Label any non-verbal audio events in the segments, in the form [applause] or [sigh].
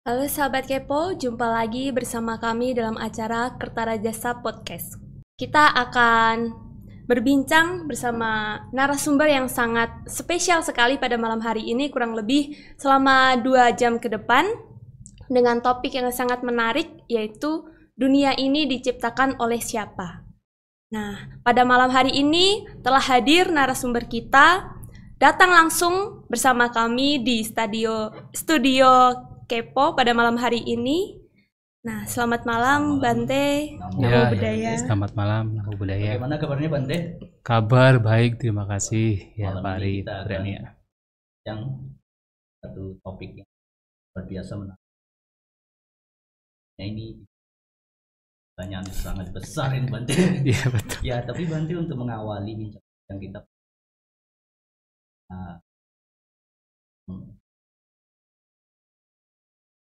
Halo sahabat kepo, jumpa lagi bersama kami dalam acara Kertara Jasa Podcast. Kita akan berbincang bersama narasumber yang sangat spesial sekali pada malam hari ini, kurang lebih selama dua jam ke depan, dengan topik yang sangat menarik, yaitu dunia ini diciptakan oleh siapa. Nah, pada malam hari ini telah hadir narasumber kita datang langsung bersama kami di studio studio Kepo pada malam hari ini. Nah, selamat malam Bante, ya, Namo ya, Budaya. Ya, selamat malam Namo Budaya. Bagaimana kabarnya Bante? Kabar baik, terima kasih ya malam Pak Ari Yang satu topik yang luar biasa menarik. Nah, ini pertanyaan sangat besar ini Bante. [laughs] Iya betul. Ya tapi Bante untuk mengawali yang bincang kita. Nah,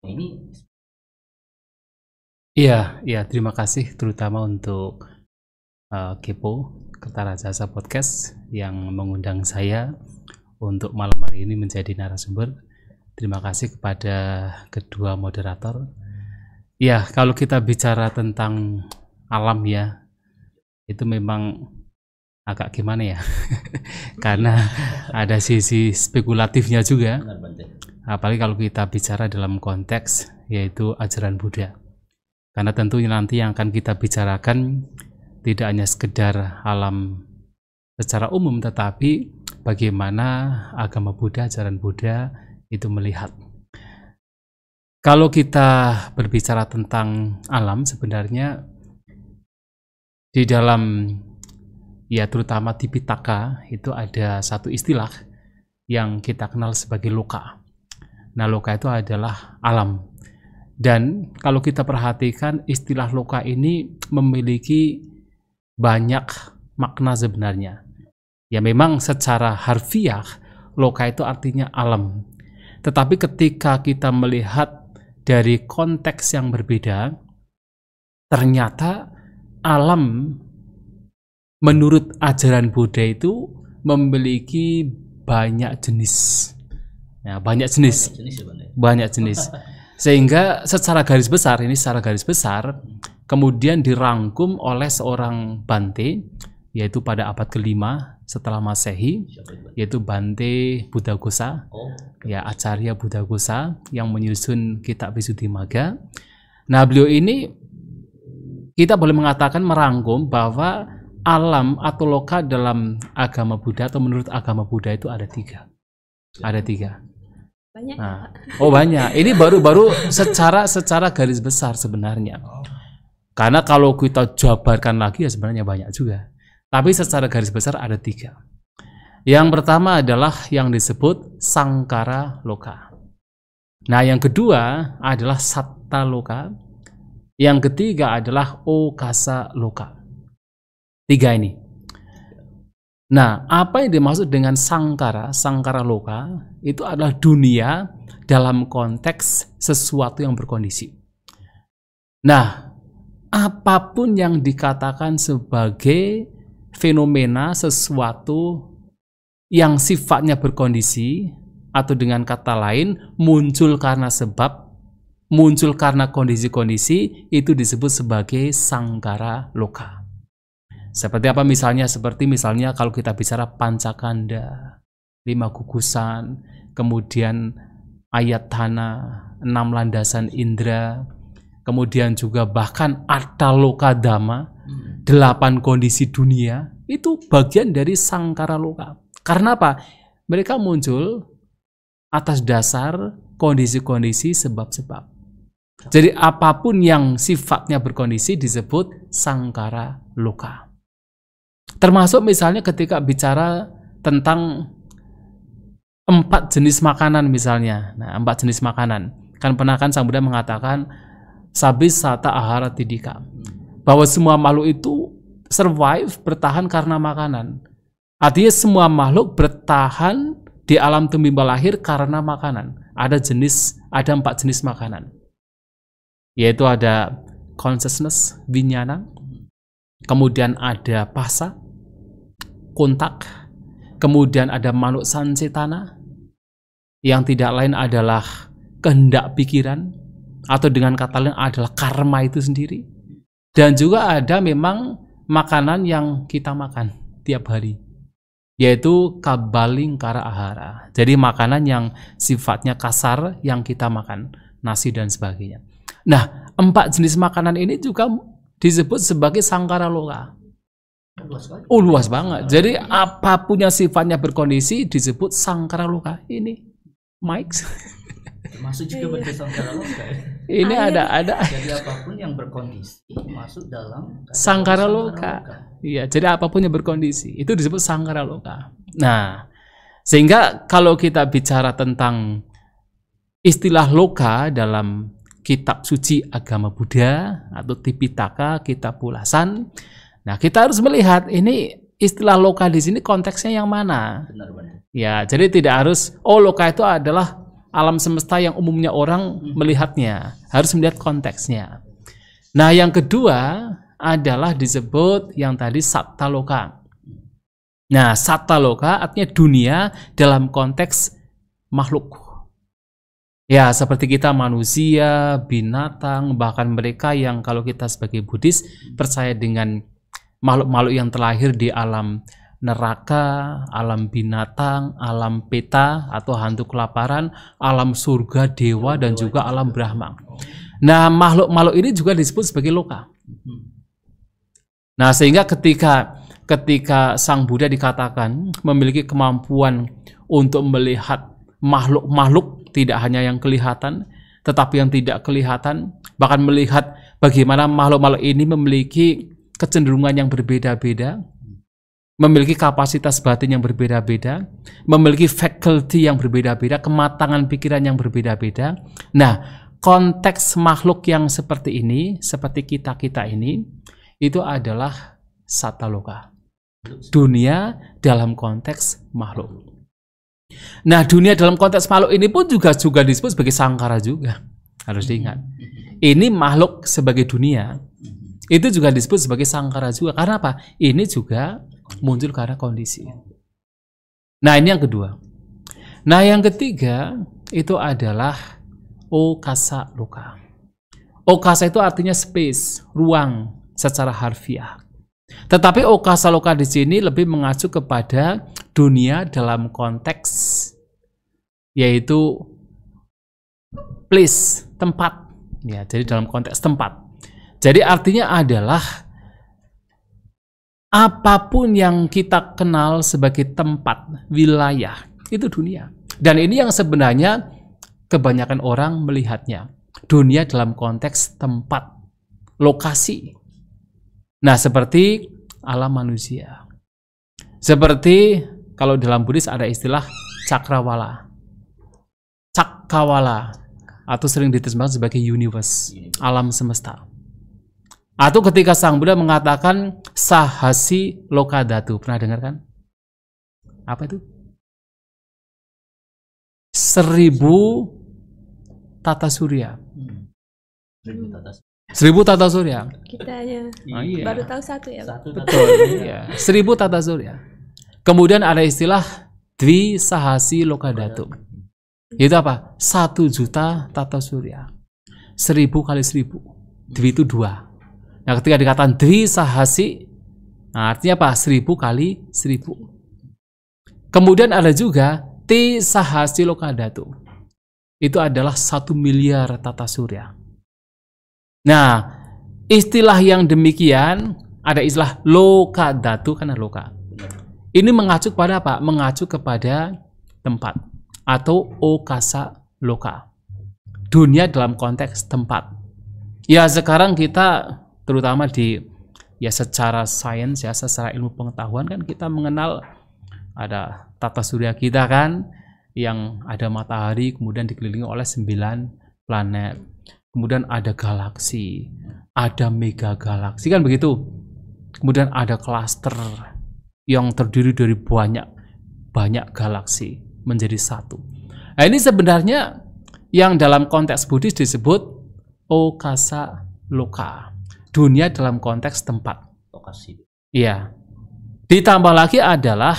Nah, ini Iya, iya terima kasih terutama untuk uh, Kepo Ketara Jasa Podcast yang mengundang saya untuk malam hari ini menjadi narasumber. Terima kasih kepada kedua moderator. Ya, kalau kita bicara tentang alam ya, itu memang agak gimana ya, [laughs] karena hmm. ada sisi spekulatifnya juga apalagi kalau kita bicara dalam konteks yaitu ajaran Buddha. Karena tentu nanti yang akan kita bicarakan tidak hanya sekedar alam secara umum tetapi bagaimana agama Buddha, ajaran Buddha itu melihat. Kalau kita berbicara tentang alam sebenarnya di dalam ya terutama di Pitaka itu ada satu istilah yang kita kenal sebagai luka. Nah, loka itu adalah alam. Dan kalau kita perhatikan istilah loka ini memiliki banyak makna sebenarnya. Ya memang secara harfiah loka itu artinya alam. Tetapi ketika kita melihat dari konteks yang berbeda, ternyata alam menurut ajaran Buddha itu memiliki banyak jenis ya banyak jenis banyak jenis, ya, ya? [laughs] sehingga secara garis besar ini secara garis besar kemudian dirangkum oleh seorang Bante yaitu pada abad kelima setelah masehi yaitu Bante Buddha Gosa oh. ya Acarya Buddha Gosa yang menyusun kitab Visuddhimagga nah beliau ini kita boleh mengatakan merangkum bahwa alam atau loka dalam agama Buddha atau menurut agama Buddha itu ada tiga ada tiga banyak. Nah. oh banyak. Ini baru-baru secara secara garis besar sebenarnya. Oh. Karena kalau kita jabarkan lagi ya sebenarnya banyak juga. Tapi secara garis besar ada tiga. Yang pertama adalah yang disebut sangkara loka. Nah yang kedua adalah satta loka. Yang ketiga adalah okasa loka. Tiga ini. Nah, apa yang dimaksud dengan sangkara, sangkara loka, itu adalah dunia dalam konteks sesuatu yang berkondisi. Nah, apapun yang dikatakan sebagai fenomena sesuatu yang sifatnya berkondisi, atau dengan kata lain, muncul karena sebab, muncul karena kondisi-kondisi, itu disebut sebagai sangkara loka. Seperti apa misalnya? Seperti misalnya kalau kita bicara pancakanda, lima gugusan, kemudian ayat tanah, enam landasan indera, kemudian juga bahkan ataloka dhamma, hmm. delapan kondisi dunia, itu bagian dari sangkara loka. Karena apa? Mereka muncul atas dasar kondisi-kondisi sebab-sebab. Jadi apapun yang sifatnya berkondisi disebut sangkara loka. Termasuk misalnya ketika bicara tentang empat jenis makanan misalnya. Nah, empat jenis makanan. Kan pernah kan Sang Buddha mengatakan sabis sata ahara tidika. Bahwa semua makhluk itu survive bertahan karena makanan. Artinya semua makhluk bertahan di alam tembimba lahir karena makanan. Ada jenis, ada empat jenis makanan. Yaitu ada consciousness, vinyana kemudian ada pasak kontak, kemudian ada manuk sansetana yang tidak lain adalah kehendak pikiran, atau dengan kata lain adalah karma itu sendiri. Dan juga ada memang makanan yang kita makan tiap hari, yaitu kabaling kara ahara. Jadi makanan yang sifatnya kasar yang kita makan, nasi dan sebagainya. Nah, empat jenis makanan ini juga disebut sebagai sangkara loka. Luas Oh luas banget. Jadi apapun yang sifatnya berkondisi disebut sangkara luka. Ini Mike. Termasuk juga iya. sangkara luka. Ya? Ini Air. ada ada. Jadi apapun yang berkondisi masuk dalam sangkara luka. Iya. Jadi apapun yang berkondisi itu disebut sangkara luka. Nah, sehingga kalau kita bicara tentang istilah luka dalam kitab suci agama Buddha atau Tipitaka kitab pulasan Nah, kita harus melihat ini istilah loka di sini konteksnya yang mana. Benar, benar. Ya, jadi tidak harus oh loka itu adalah alam semesta yang umumnya orang hmm. melihatnya. Harus melihat konteksnya. Nah, yang kedua adalah disebut yang tadi satta loka. Nah, satta loka artinya dunia dalam konteks makhluk. Ya, seperti kita manusia, binatang, bahkan mereka yang kalau kita sebagai Buddhis percaya dengan makhluk-makhluk yang terlahir di alam neraka, alam binatang, alam peta atau hantu kelaparan, alam surga dewa dan juga alam brahma. Nah, makhluk-makhluk ini juga disebut sebagai loka. Hmm. Nah, sehingga ketika ketika Sang Buddha dikatakan memiliki kemampuan untuk melihat makhluk-makhluk tidak hanya yang kelihatan, tetapi yang tidak kelihatan, bahkan melihat bagaimana makhluk-makhluk ini memiliki kecenderungan yang berbeda-beda, memiliki kapasitas batin yang berbeda-beda, memiliki faculty yang berbeda-beda, kematangan pikiran yang berbeda-beda. Nah, konteks makhluk yang seperti ini, seperti kita-kita ini, itu adalah sataloka. Dunia dalam konteks makhluk. Nah, dunia dalam konteks makhluk ini pun juga juga disebut sebagai sangkara juga. Harus diingat. Ini makhluk sebagai dunia itu juga disebut sebagai sangkara juga. Karena apa? Ini juga muncul karena kondisi. Nah, ini yang kedua. Nah, yang ketiga itu adalah okasa luka. Okasa itu artinya space, ruang secara harfiah. Tetapi okasa luka di sini lebih mengacu kepada dunia dalam konteks yaitu place, tempat. Ya, jadi dalam konteks tempat. Jadi artinya adalah apapun yang kita kenal sebagai tempat, wilayah, itu dunia. Dan ini yang sebenarnya kebanyakan orang melihatnya. Dunia dalam konteks tempat, lokasi. Nah, seperti alam manusia. Seperti kalau dalam Buddhis ada istilah cakrawala. Cakrawala atau sering diterjemahkan sebagai universe, alam semesta. Atau ketika Sang Buddha mengatakan sahasi lokadatu. Pernah dengar kan? Apa itu? Seribu tata surya. Hmm. Seribu tata surya. Seribu tata surya. Kita hanya oh, iya. baru tahu satu ya. Satu tata Betul. iya. Seribu tata surya. Kemudian ada istilah dwi sahasi lokadatu. Itu apa? Satu juta tata surya. Seribu kali seribu. Dwi itu dua. Nah, ketika dikatakan dri sahasi, nah, artinya apa? Seribu kali seribu. Kemudian ada juga ti sahasi lokadatu. Itu adalah satu miliar tata surya. Nah, istilah yang demikian ada istilah lokadatu karena loka. Ini mengacu kepada apa? Mengacu kepada tempat atau okasa loka. Dunia dalam konteks tempat. Ya sekarang kita terutama di ya secara sains ya secara ilmu pengetahuan kan kita mengenal ada tata surya kita kan yang ada matahari kemudian dikelilingi oleh sembilan planet kemudian ada galaksi ada mega galaksi kan begitu kemudian ada klaster yang terdiri dari banyak banyak galaksi menjadi satu nah ini sebenarnya yang dalam konteks Buddhis disebut okasa loka dunia dalam konteks tempat. Lokasi. Iya. Ditambah lagi adalah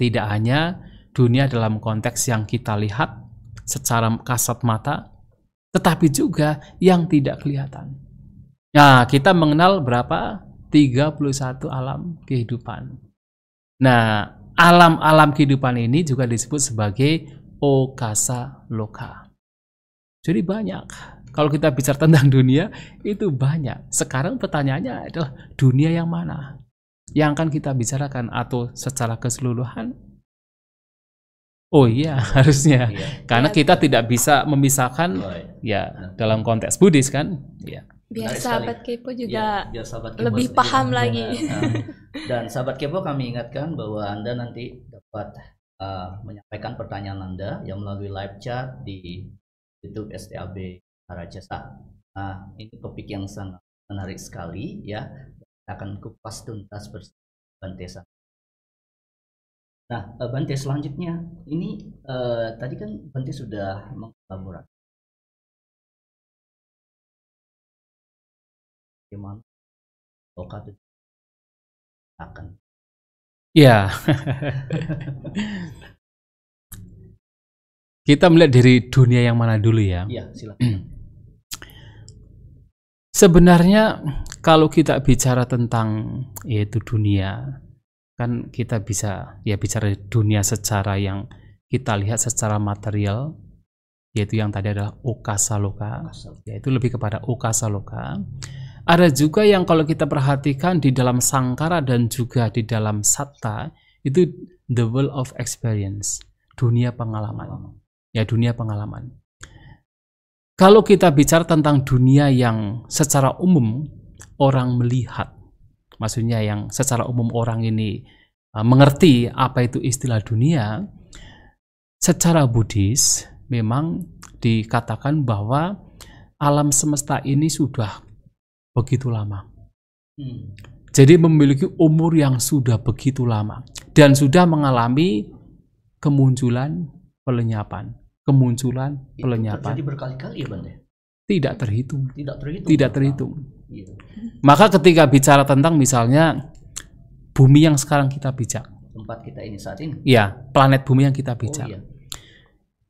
tidak hanya dunia dalam konteks yang kita lihat secara kasat mata, tetapi juga yang tidak kelihatan. Nah, kita mengenal berapa? 31 alam kehidupan. Nah, alam-alam kehidupan ini juga disebut sebagai okasa loka. Jadi banyak. Kalau kita bicara tentang dunia, itu banyak. Sekarang pertanyaannya adalah dunia yang mana? Yang akan kita bicarakan atau secara keseluruhan? Oh iya, [laughs] harusnya. Iya. Karena ya. kita tidak bisa memisahkan oh, iya. ya dalam konteks Buddhis kan? Iya biar sahabat kepo juga ya, sahabat kepo lebih paham iya. lagi. Nah, dan sahabat kepo kami ingatkan bahwa Anda nanti dapat uh, menyampaikan pertanyaan Anda yang melalui live chat di YouTube STAB Raja Nah, ini topik yang sangat menarik sekali ya. Kita akan kupas tuntas bersama Bante Nah, eh, Bante selanjutnya ini eh, tadi kan Bante sudah mengelaborasi gimana itu akan ya [laughs] kita melihat dari dunia yang mana dulu ya iya silakan [clears throat] Sebenarnya kalau kita bicara tentang yaitu dunia, kan kita bisa ya bicara dunia secara yang kita lihat secara material, yaitu yang tadi adalah okasaloka, yaitu lebih kepada okasaloka. Ada juga yang kalau kita perhatikan di dalam sangkara dan juga di dalam satta itu the world of experience, dunia pengalaman. Ya dunia pengalaman. Kalau kita bicara tentang dunia yang secara umum orang melihat, maksudnya yang secara umum orang ini e, mengerti apa itu istilah dunia, secara Buddhis memang dikatakan bahwa alam semesta ini sudah begitu lama. Hmm. Jadi memiliki umur yang sudah begitu lama dan sudah mengalami kemunculan pelenyapan kemunculan, itu pelenyapan. Terjadi berkali-kali ya, Bang? Ya? Tidak terhitung. Tidak terhitung. Tidak terhitung. Ya. Maka ketika bicara tentang misalnya bumi yang sekarang kita bijak. Tempat kita ini saat ini. Ya, planet bumi yang kita oh, bijak. Oh, iya.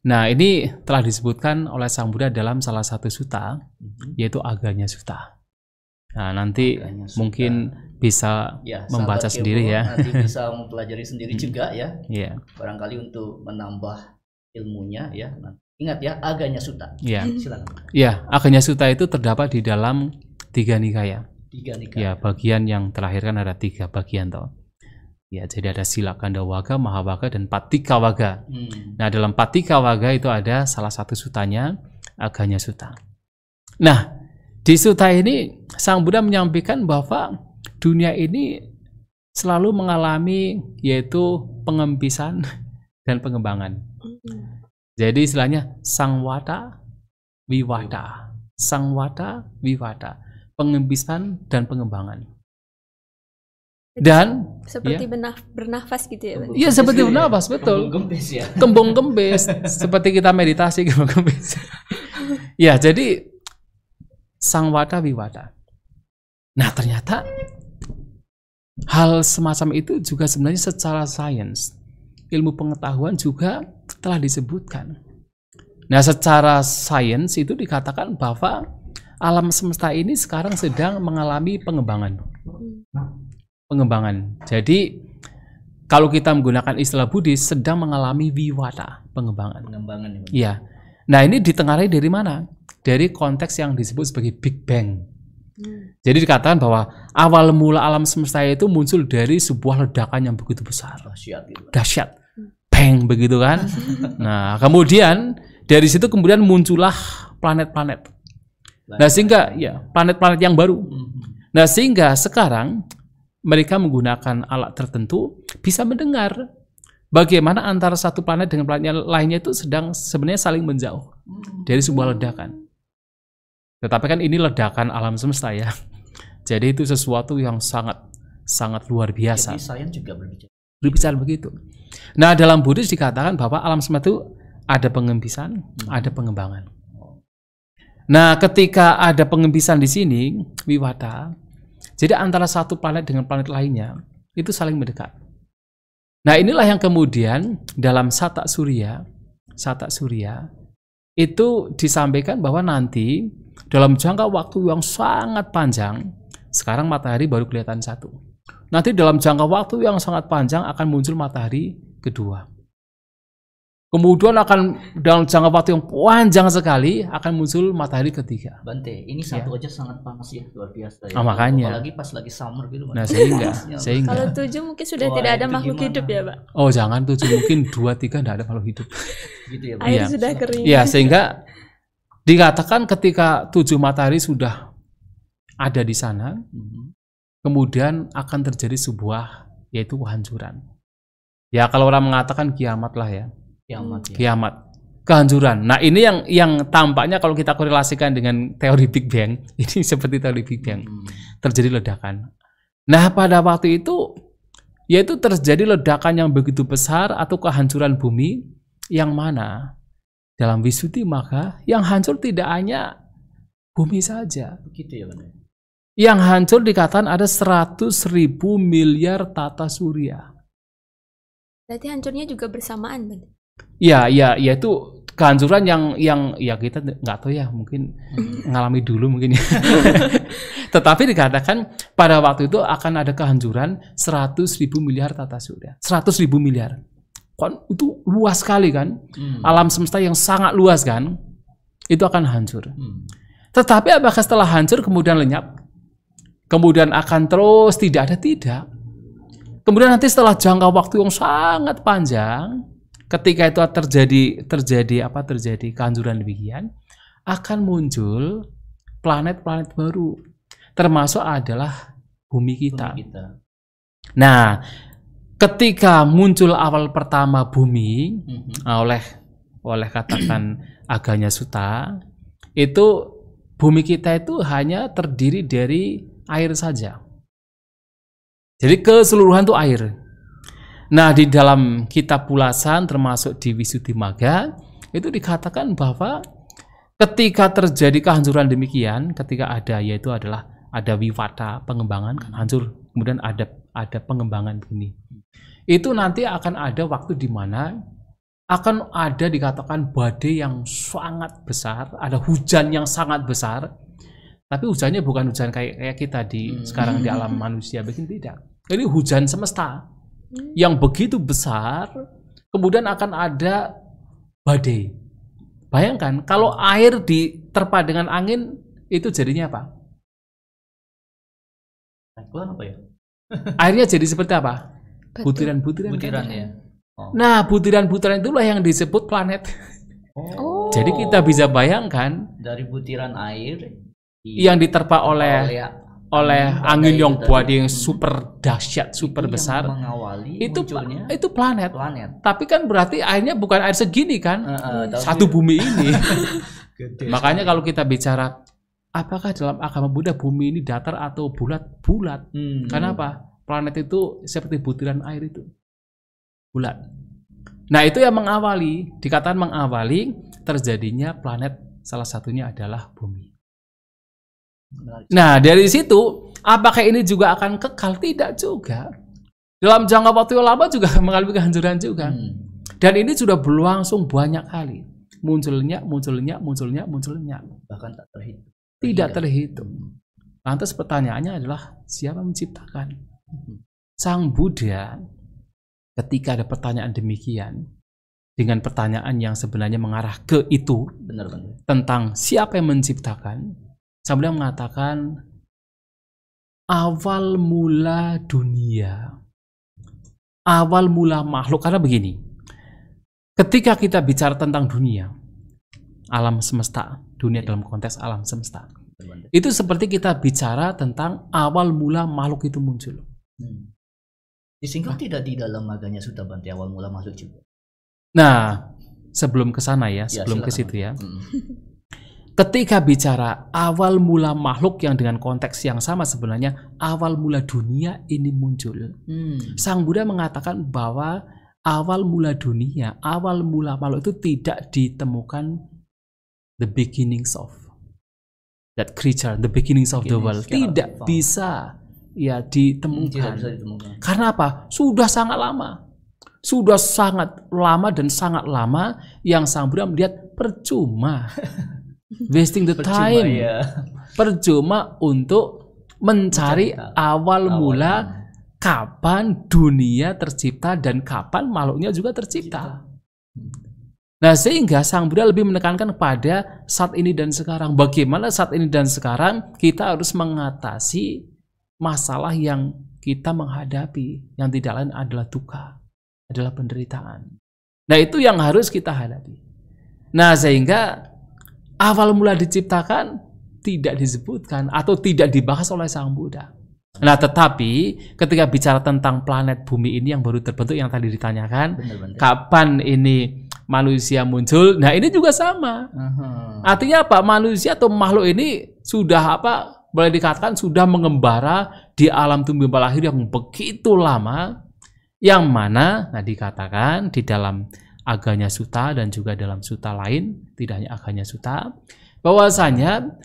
Nah, ini telah disebutkan oleh Sang Buddha dalam salah satu suta, mm-hmm. yaitu Aganya Suta. Nah, nanti Aganya suta. mungkin bisa ya, membaca sendiri ya. Nanti bisa [laughs] mempelajari sendiri juga ya. Yeah. Barangkali untuk menambah ilmunya ya. Nah, ingat ya aganya suta. Iya. Silakan. Iya, aganya suta itu terdapat di dalam tiga nikaya. Tiga nikaya. Ya, bagian yang terakhir kan ada tiga bagian toh. Ya, jadi ada kanda waga, mahawaga, dan patika waga. Hmm. Nah, dalam patika waga itu ada salah satu sutanya, aganya suta. Nah, di suta ini Sang Buddha menyampaikan bahwa dunia ini selalu mengalami yaitu pengempisan [laughs] dan pengembangan. Jadi istilahnya sang wata wiwata. Sang wata wiwata. Pengembisan dan pengembangan. Dan seperti ya, benaf, bernafas gitu ya. Iya, seperti bernafas, betul. Kembung gembes ya. Kembung gembes seperti kita meditasi kembung gembes. ya, jadi sang wata wiwata. Nah, ternyata hal semacam itu juga sebenarnya secara sains ilmu pengetahuan juga telah disebutkan. Nah, secara sains itu dikatakan bahwa alam semesta ini sekarang sedang mengalami pengembangan. Pengembangan. Jadi kalau kita menggunakan istilah Buddhis sedang mengalami wiwata, pengembangan. Pengembangan. Ya, iya. Nah, ini ditengarai dari mana? Dari konteks yang disebut sebagai Big Bang. Jadi dikatakan bahwa awal mula alam semesta itu muncul dari sebuah ledakan yang begitu besar. Dahsyat. Gitu. Bang begitu kan. [laughs] Nah, kemudian dari situ kemudian muncullah planet-planet. Nah, sehingga ya planet-planet yang baru. Mm-hmm. Nah, sehingga sekarang mereka menggunakan alat tertentu bisa mendengar bagaimana antara satu planet dengan planet lainnya itu sedang sebenarnya saling menjauh mm-hmm. dari sebuah ledakan. Tetapi kan ini ledakan alam semesta ya. [laughs] Jadi itu sesuatu yang sangat sangat luar biasa. Jadi berbicara begitu. Nah, dalam Buddhis dikatakan bahwa alam semesta itu ada pengembisan, hmm. ada pengembangan. Nah, ketika ada pengembisan di sini, wiwata, jadi antara satu planet dengan planet lainnya itu saling mendekat. Nah, inilah yang kemudian dalam Sata Surya, Sata Surya itu disampaikan bahwa nanti dalam jangka waktu yang sangat panjang, sekarang matahari baru kelihatan satu nanti dalam jangka waktu yang sangat panjang akan muncul matahari kedua. Kemudian akan dalam jangka waktu yang panjang sekali akan muncul matahari ketiga. Bante, ini satu ya. aja sangat panas ya luar biasa. Ya. Ah, makanya. Apalagi pas lagi summer gitu. Nah sehingga, [laughs] ya sehingga. Kalau tujuh mungkin sudah Wah, tidak ada makhluk gimana? hidup ya pak. Oh jangan tujuh mungkin dua tiga tidak ada makhluk hidup. [laughs] Gitu ya. Air ya. sudah kering. Ya sehingga dikatakan ketika tujuh matahari sudah ada di sana, mm -hmm kemudian akan terjadi sebuah yaitu kehancuran. Ya kalau orang mengatakan kiamat lah ya. Kiamat. Ya. Kiamat. Kehancuran. Nah ini yang yang tampaknya kalau kita korelasikan dengan teori Big Bang, [laughs] ini seperti teori Big Bang, hmm. terjadi ledakan. Nah pada waktu itu yaitu terjadi ledakan yang begitu besar atau kehancuran bumi yang mana dalam wisuti maka yang hancur tidak hanya bumi saja. Begitu ya benar yang hancur dikatakan ada 100 ribu miliar tata surya. Berarti hancurnya juga bersamaan, Ben? Ya, ya, ya itu kehancuran yang yang ya kita nggak tahu ya mungkin [laughs] ngalami dulu mungkin ya. [laughs] Tetapi dikatakan pada waktu itu akan ada kehancuran 100 ribu miliar tata surya. 100 ribu miliar. Kon, itu luas sekali kan. Hmm. Alam semesta yang sangat luas kan. Itu akan hancur. Hmm. Tetapi apakah setelah hancur kemudian lenyap? kemudian akan terus tidak ada tidak. Kemudian nanti setelah jangka waktu yang sangat panjang, ketika itu terjadi terjadi apa terjadi kehancuran demikian, akan muncul planet-planet baru, termasuk adalah bumi kita. Bumi kita. Nah, ketika muncul awal pertama bumi mm -hmm. oleh oleh katakan [clears throat] aganya suta, itu bumi kita itu hanya terdiri dari air saja. Jadi keseluruhan itu air. Nah, di dalam kitab pulasan termasuk di Wisudimaga itu dikatakan bahwa ketika terjadi kehancuran demikian, ketika ada yaitu adalah ada wifata pengembangan kan hancur, kemudian ada ada pengembangan begini. Itu nanti akan ada waktu di mana akan ada dikatakan badai yang sangat besar, ada hujan yang sangat besar, tapi hujannya bukan hujan kayak kayak kita di hmm. sekarang di alam hmm. manusia, begini tidak. Ini hujan semesta yang begitu besar, kemudian akan ada badai. Bayangkan kalau air diterpa dengan angin itu jadinya apa? Naiklan apa ya? [laughs] Airnya jadi seperti apa? Butiran-butiran. Butiran, ya. Oh. Nah, butiran-butiran itulah yang disebut planet. Oh. Jadi kita bisa bayangkan dari butiran air Iya. yang diterpa oleh oleh, ya. hmm, oleh angin yang buat yang super dahsyat, super itu besar. itu munculnya itu planet. planet. Tapi kan berarti airnya bukan air segini kan? Uh, uh, Satu bumi ini. [laughs] Makanya kalau kita bicara apakah dalam agama Buddha bumi ini datar atau bulat-bulat? Hmm. hmm. apa Planet itu seperti butiran air itu. Bulat. Nah, itu yang mengawali, dikatakan mengawali terjadinya planet salah satunya adalah bumi. Nah, dari situ apakah ini juga akan kekal? Tidak juga. Dalam jangka waktu yang lama juga [laughs] mengalami kehancuran juga. Hmm. Dan ini sudah berlangsung banyak kali. Munculnya, munculnya, munculnya, munculnya. Bahkan tak terhitung. Tidak iya. terhitung. Lantas pertanyaannya adalah siapa menciptakan? Hmm. Sang Buddha ketika ada pertanyaan demikian dengan pertanyaan yang sebenarnya mengarah ke itu benar, benar. tentang siapa yang menciptakan Sabda mengatakan awal mula dunia. Awal mula makhluk karena begini. Ketika kita bicara tentang dunia, alam semesta, dunia dalam konteks alam semesta. Itu seperti kita bicara tentang awal mula makhluk itu muncul. Hmm. Disinggung nah. tidak di dalam maganya sudah Banti awal mula makhluk juga. Nah, sebelum ke sana ya, ya sebelum ya, ke situ ya. Hmm. Ketika bicara awal mula makhluk yang dengan konteks yang sama sebenarnya awal mula dunia ini muncul. Hmm. Sang Buddha mengatakan bahwa awal mula dunia, awal mula makhluk itu tidak ditemukan the beginnings of that creature, the beginnings of the world. Tidak ya. bisa ya hmm, ditemukan. Tidak bisa ditemukan. Karena apa? Sudah sangat lama. Sudah sangat lama dan sangat lama yang Sang Buddha melihat percuma. [laughs] wasting the percuma, time ya. percuma untuk mencari awal awal. mula kapan dunia tercipta dan kapan makhluknya juga tercipta. Iya. Nah, sehingga Sang Buddha lebih menekankan pada saat ini dan sekarang. Bagaimana saat ini dan sekarang kita harus mengatasi masalah yang kita menghadapi, yang tidak lain adalah duka, adalah penderitaan. Nah, itu yang harus kita hadapi. Nah, sehingga awal mula diciptakan tidak disebutkan atau tidak dibahas oleh Sang Buddha. Nah, tetapi ketika bicara tentang planet bumi ini yang baru terbentuk yang tadi ditanyakan, Benar-benar. kapan ini manusia muncul? Nah, ini juga sama. uh Artinya apa? Manusia atau makhluk ini sudah apa? Boleh dikatakan sudah mengembara di alam tumbuh lahir yang begitu lama yang mana nah dikatakan di dalam Aganya Suta dan juga dalam Suta lain, tidak hanya Aganya Suta, bahwasanya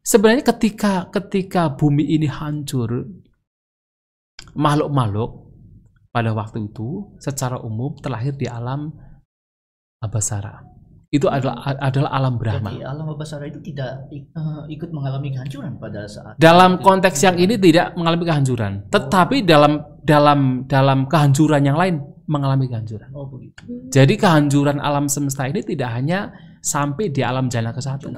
sebenarnya ketika ketika bumi ini hancur, makhluk-makhluk pada waktu itu secara umum terlahir di alam Abasara. Itu adalah adalah alam Brahma. Jadi alam Abasara itu tidak eh, ikut mengalami kehancuran pada saat Dalam konteks yang ini tidak mengalami kehancuran, tetapi oh. dalam dalam dalam kehancuran yang lain mengalami kehancuran. Oh begitu. Jadi kehancuran alam semesta ini tidak hanya sampai di alam jana ke satu.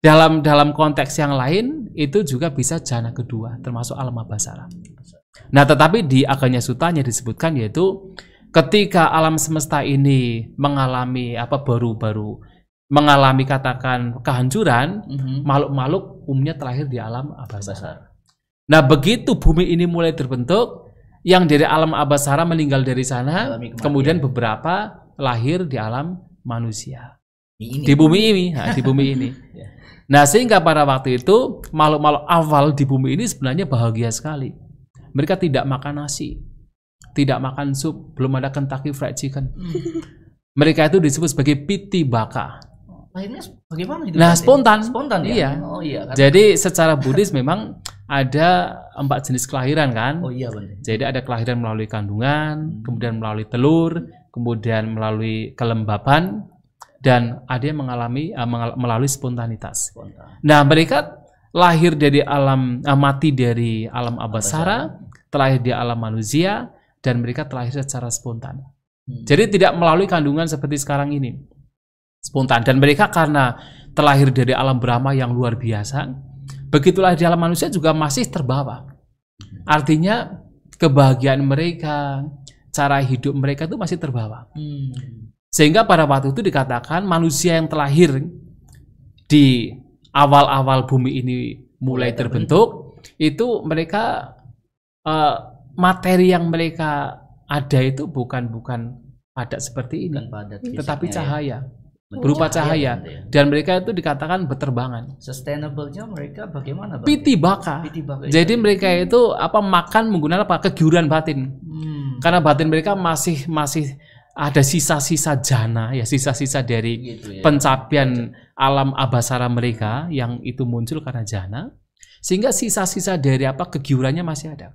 Dalam dalam konteks yang lain itu juga bisa jana kedua, termasuk alam abasara. Nah, tetapi di aganya sutanya disebutkan yaitu ketika alam semesta ini mengalami apa baru-baru mengalami katakan kehancuran, mm-hmm. makhluk-makhluk umumnya terakhir di alam abasara. Nah, begitu bumi ini mulai terbentuk, yang dari alam abasara meninggal dari sana, kemudian beberapa lahir di alam manusia. Ini. Di bumi ini, nah, di bumi ini. [laughs] Ya. Nah, sehingga pada waktu itu makhluk-makhluk awal di bumi ini sebenarnya bahagia sekali. Mereka tidak makan nasi, tidak makan sup, belum ada Kentucky Fried Chicken. Hmm. Mereka itu disebut sebagai piti baka lahirnya bagaimana? itu? nah, spontan. Spontan ya. Iya. Oh iya. Kan? Jadi secara Buddhis memang ada empat jenis kelahiran kan? Oh iya benar. Jadi ada kelahiran melalui kandungan, hmm. kemudian melalui telur, kemudian melalui kelembapan dan ada yang mengalami uh, mengal melalui spontanitas. Spontan. Nah, mereka lahir dari alam uh, mati dari alam abasara, terlahir di alam manusia dan mereka terlahir secara spontan. Hmm. Jadi tidak melalui kandungan seperti sekarang ini spontan dan mereka karena terlahir dari alam Brahma yang luar biasa begitulah di alam manusia juga masih terbawa artinya kebahagiaan mereka cara hidup mereka itu masih terbawa sehingga pada waktu itu dikatakan manusia yang terlahir di awal-awal bumi ini mulai terbentuk itu mereka uh, materi yang mereka ada itu bukan bukan padat seperti ini, padat, tetapi ya. cahaya. Ya berupa cahaya ya. dan mereka itu dikatakan berterbangan. Sustainablenya mereka bagaimana? Bang? Piti baka. Piti baka. Jadi mereka itu apa makan menggunakan apa kegiuran batin. Hmm. Karena batin mereka masih masih ada sisa-sisa jana ya sisa-sisa dari gitu, ya. pencapaian alam abasara mereka yang itu muncul karena jana sehingga sisa-sisa dari apa kegiurannya masih ada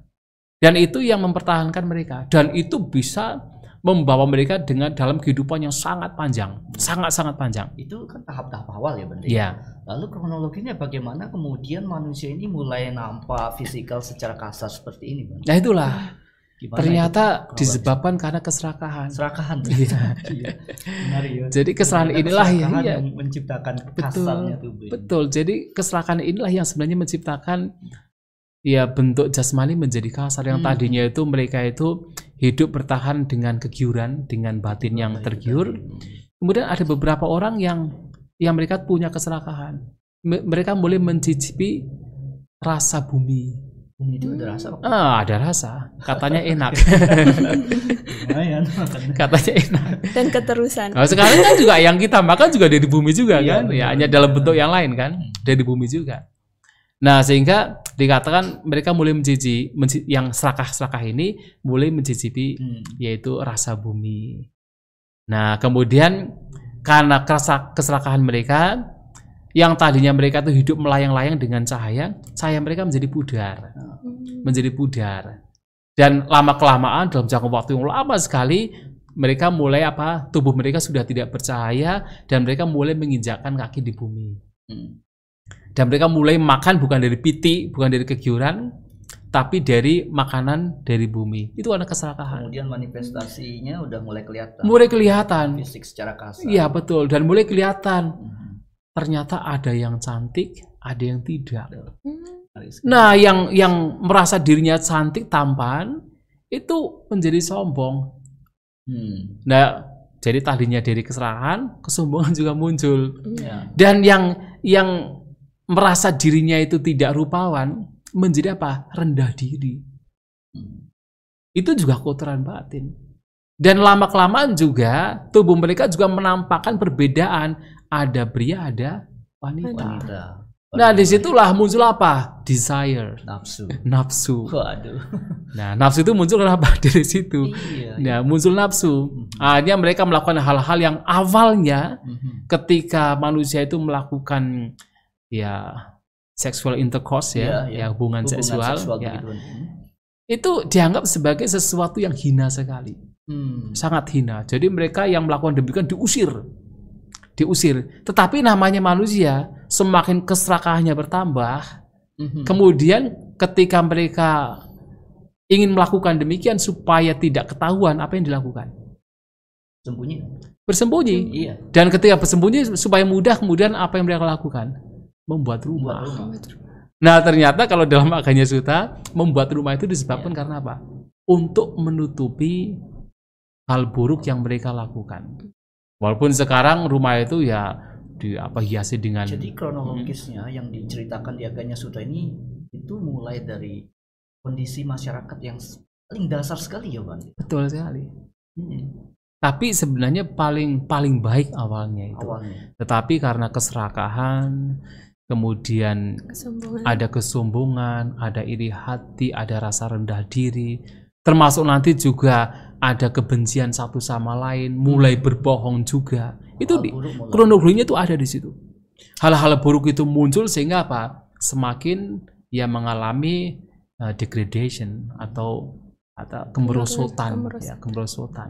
dan itu yang mempertahankan mereka dan itu bisa membawa mereka dengan dalam kehidupan yang sangat panjang, sangat-sangat panjang. Itu kan tahap-tahap awal ya benar. Ya. Lalu kronologinya bagaimana kemudian manusia ini mulai nampak fisikal secara kasar seperti ini, Bang? Nah itulah. Gimana ternyata itu? disebabkan karena keserakahan. Serakahan. Iya. Benar, [laughs] iya. ya. Jadi keserahan inilah ya, iya. yang, menciptakan betul, kasarnya tubuh. Ini. Betul. Jadi keserakahan inilah yang sebenarnya menciptakan ya bentuk jasmani menjadi kasar yang hmm. tadinya itu mereka itu hidup bertahan dengan kegiuran, dengan batin yang tergiur. Kemudian ada beberapa orang yang yang mereka punya keserakahan. Mereka boleh mencicipi rasa bumi. Hmm, itu ada rasa. Ah, ada rasa. Katanya enak. [laughs] Katanya enak. Dan keterusan. Nah, sekarang kan juga yang kita makan juga dari bumi juga iya, kan? Ya, hanya dalam bentuk yang lain kan? Hmm. Dari bumi juga. Nah, sehingga dikatakan mereka mulai mencicipi yang serakah-serakah ini mulai mencicipi hmm. yaitu rasa bumi. Nah, kemudian karena keserakahan mereka yang tadinya mereka itu hidup melayang-layang dengan cahaya, cahaya mereka menjadi pudar. Hmm. Menjadi pudar. Dan lama-kelamaan dalam jangka waktu yang lama sekali mereka mulai apa? Tubuh mereka sudah tidak bercahaya dan mereka mulai menginjakkan kaki di bumi. Hmm. Dan mereka mulai makan bukan dari piti, bukan dari kegiuran, tapi dari makanan dari bumi. Itu anak keserakahan. Kemudian manifestasinya udah mulai kelihatan. Mulai kelihatan. Fisik secara kasar. Iya betul dan mulai kelihatan. Hmm. Ternyata ada yang cantik, ada yang tidak. Hmm. Nah, yang yang merasa dirinya cantik tampan itu menjadi sombong. Hmm. Nah, jadi tadinya dari keserahan, kesombongan juga muncul. Hmm. Dan yang yang merasa dirinya itu tidak rupawan menjadi apa? Rendah diri. Itu juga kotoran batin. Dan lama-kelamaan juga tubuh mereka juga menampakkan perbedaan. Ada pria, ada wanita. Nah disitulah muncul apa? Desire. Nafsu. Nafsu. Waduh. [laughs] Nah nafsu itu muncul kenapa? [laughs] Dari situ. Iya, nah iya. muncul nafsu. Mhm. Akhirnya mereka melakukan hal-hal yang awalnya mhm. ketika manusia itu melakukan ya sexual intercourse ya, ya, ya. ya hubungan, hubungan seksual, seksual ya. Hmm. Itu dianggap sebagai sesuatu yang hina sekali. Hmm. Sangat hina. Jadi mereka yang melakukan demikian diusir. Diusir. Tetapi namanya manusia, semakin keserakahnya bertambah, hmm. kemudian ketika mereka ingin melakukan demikian supaya tidak ketahuan apa yang dilakukan. Sembunyi. Bersembunyi. Iya. Dan ketika bersembunyi supaya mudah kemudian apa yang mereka lakukan? membuat rumah. Nah ternyata kalau dalam agama suta membuat rumah itu disebabkan ya. karena apa? Untuk menutupi hal buruk yang mereka lakukan. Walaupun sekarang rumah itu ya di apa hiasi dengan. Jadi kronologisnya hmm. yang diceritakan di agama suta ini itu mulai dari kondisi masyarakat yang paling dasar sekali ya bang. Betul sekali. Hmm tapi sebenarnya paling paling baik awalnya itu. Awalnya. Tetapi karena keserakahan, kemudian kesombongan. ada kesombongan, ada iri hati, ada rasa rendah diri, termasuk nanti juga ada kebencian satu sama lain, mulai hmm. berbohong juga. Hal itu di, kronologinya itu ada di situ. Hal-hal buruk itu muncul sehingga apa? Semakin ia mengalami uh, degradation atau atau kemerosotan, kemerosotan. ya kemerosotan.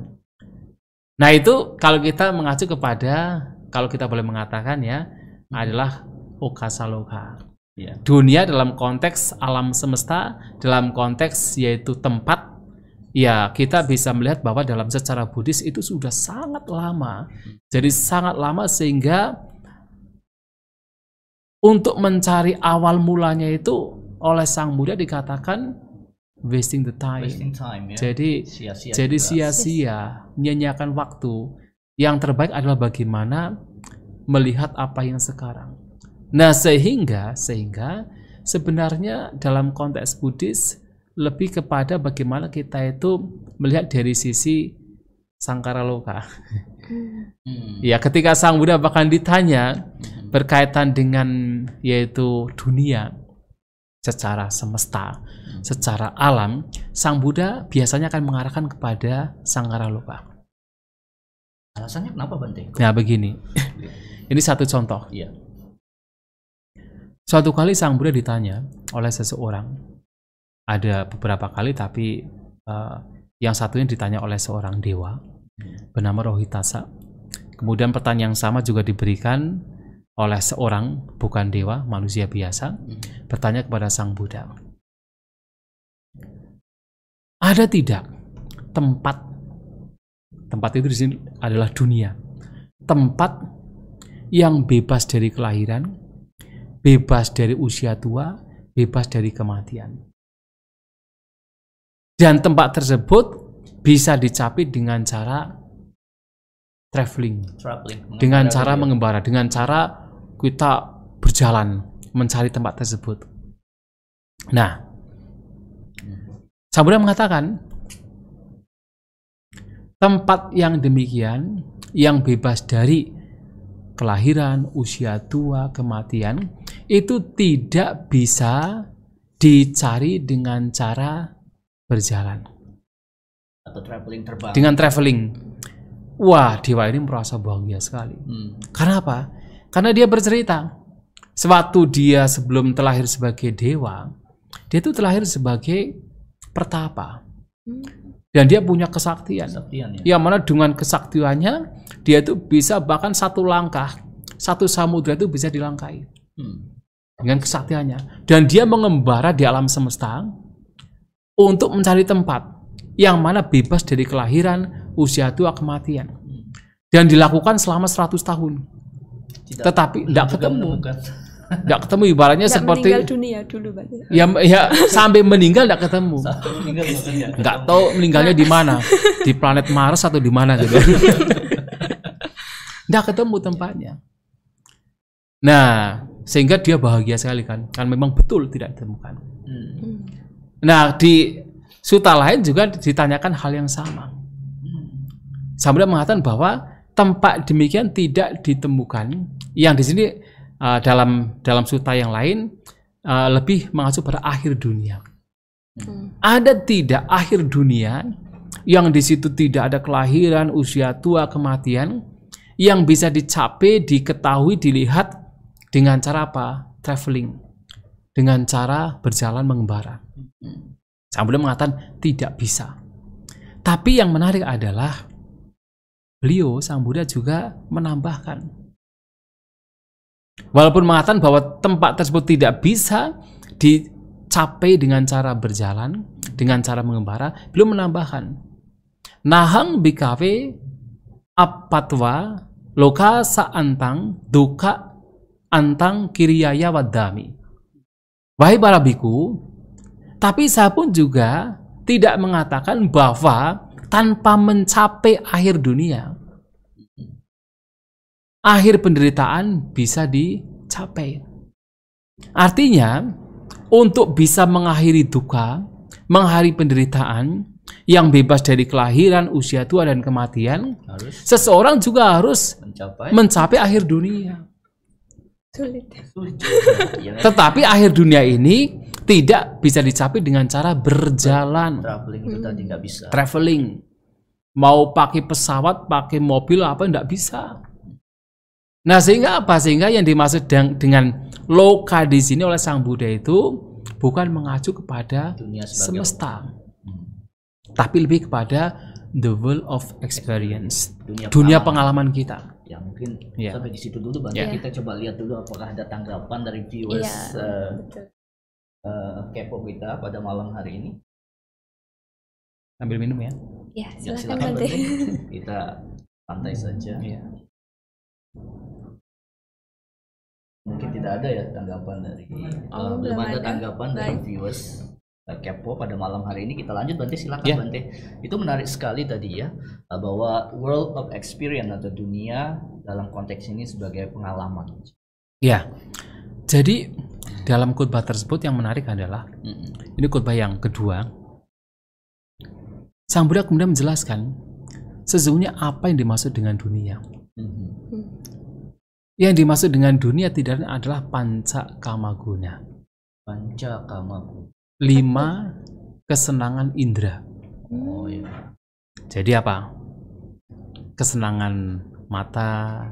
Nah itu kalau kita mengacu kepada kalau kita boleh mengatakan ya hmm. adalah okasaloka. Ya. Dunia dalam konteks alam semesta, dalam konteks yaitu tempat ya kita bisa melihat bahwa dalam secara Buddhis itu sudah sangat lama. Jadi sangat lama sehingga untuk mencari awal mulanya itu oleh Sang Buddha dikatakan wasting the time. Wasting time ya. Jadi sia-sia jadi sia-sia, nyanyiakan waktu. Yang terbaik adalah bagaimana melihat apa yang sekarang. Nah, sehingga sehingga sebenarnya dalam konteks Buddhis lebih kepada bagaimana kita itu melihat dari sisi sangkara loka. Hmm. Ya, ketika Sang Buddha bahkan ditanya hmm. berkaitan dengan yaitu dunia secara semesta, hmm. secara alam, Sang Buddha biasanya akan mengarahkan kepada sangkara loka. Alasannya kenapa penting? Nah, begini. Iya. Ini satu contoh. Iya Suatu kali Sang Buddha ditanya oleh seseorang. Ada beberapa kali tapi uh, yang satunya ditanya oleh seorang dewa bernama Rohitasa. Kemudian pertanyaan yang sama juga diberikan oleh seorang bukan dewa, manusia biasa bertanya kepada Sang Buddha. Ada tidak tempat tempat itu di sini adalah dunia. Tempat yang bebas dari kelahiran, bebas dari usia tua, bebas dari kematian. Dan tempat tersebut bisa dicapai dengan cara traveling, traveling. dengan cara mengembara, dengan cara kita berjalan mencari tempat tersebut. Nah, Samudra mengatakan tempat yang demikian yang bebas dari kelahiran, usia tua, kematian itu tidak bisa dicari dengan cara berjalan atau traveling terbang. Dengan traveling. Wah, dewa ini merasa bahagia sekali. Hmm. Karena apa? Karena dia bercerita sewaktu dia sebelum terlahir sebagai dewa, dia itu terlahir sebagai pertapa. Hmm dan dia punya kesaktian. kesaktian ya. Yang mana dengan kesaktiannya dia itu bisa bahkan satu langkah, satu samudra itu bisa dilangkai hmm. dengan kesaktiannya. Dan dia mengembara di alam semesta untuk mencari tempat yang mana bebas dari kelahiran, usia tua, kematian. Hmm. Dan dilakukan selama 100 tahun. Tidak, Tetapi tidak ketemu. Nggak ketemu ibaratnya gak seperti meninggal dunia dulu Ya ya sampai meninggal nggak ketemu. meninggal Nggak tahu meninggalnya di mana. Di planet Mars atau di mana gitu. nggak ketemu tempatnya. Nah, sehingga dia bahagia sekali kan. Kan memang betul tidak ditemukan. Hmm. Nah, di suta lain juga ditanyakan hal yang sama. Hmm. Sambil mengatakan bahwa tempat demikian tidak ditemukan. Yang di sini uh, dalam dalam suta yang lain uh, lebih mengacu pada akhir dunia. Hmm. Ada tidak akhir dunia yang di situ tidak ada kelahiran, usia tua, kematian yang bisa dicapai, diketahui, dilihat dengan cara apa? Traveling. Dengan cara berjalan mengembara. Sambil mengatakan tidak bisa. Tapi yang menarik adalah beliau Sang Buddha juga menambahkan Walaupun mengatakan bahwa tempat tersebut tidak bisa dicapai dengan cara berjalan, dengan cara mengembara, belum menambahkan. Nahang bikawe apatwa lokasa antang duka antang kiriyaya wadami. Wahai para biku, tapi saya pun juga tidak mengatakan bahwa tanpa mencapai akhir dunia, akhir penderitaan bisa dicapai. Artinya, untuk bisa mengakhiri duka, mengakhiri penderitaan yang bebas dari kelahiran, usia tua dan kematian, harus seseorang juga harus mencapai, mencapai akhir dunia. Sulit. [laughs] Tetapi akhir dunia ini tidak bisa dicapai dengan cara berjalan. Traveling itu tadi bisa. Traveling, mau pakai pesawat, pakai mobil apa nggak bisa Nah, sehingga apa? Sehingga yang dimaksud dengan loka di sini oleh Sang Buddha itu bukan mengacu kepada Dunia semesta, hmm. tapi lebih kepada the world of experience, dunia, dunia pengalaman, pengalaman kita. Ya mungkin yeah. sampai di situ dulu, yeah. kita coba lihat dulu apakah ada tanggapan dari viewers yeah, iya, uh, uh, eh, kepo kita pada malam hari ini. Ambil minum ya. Ya silakan, ya, silakan Kita santai saja. Yeah mungkin tidak ada ya tanggapan dari oh, uh, belum ada, tanggapan dari Baik. viewers eh, kepo pada malam hari ini kita lanjut Bante silakan yeah. Bante itu menarik sekali tadi ya eh, bahwa world of experience atau dunia dalam konteks ini sebagai pengalaman ya jadi dalam khotbah tersebut yang menarik adalah mm hmm ini khotbah yang kedua Sang Buddha kemudian menjelaskan sesungguhnya apa yang dimaksud dengan dunia mm -hmm. Yang dimaksud dengan dunia tidak adalah panca kamaguna. Panca kamaguna. Lima kesenangan indera. Oh iya. Jadi apa? Kesenangan mata,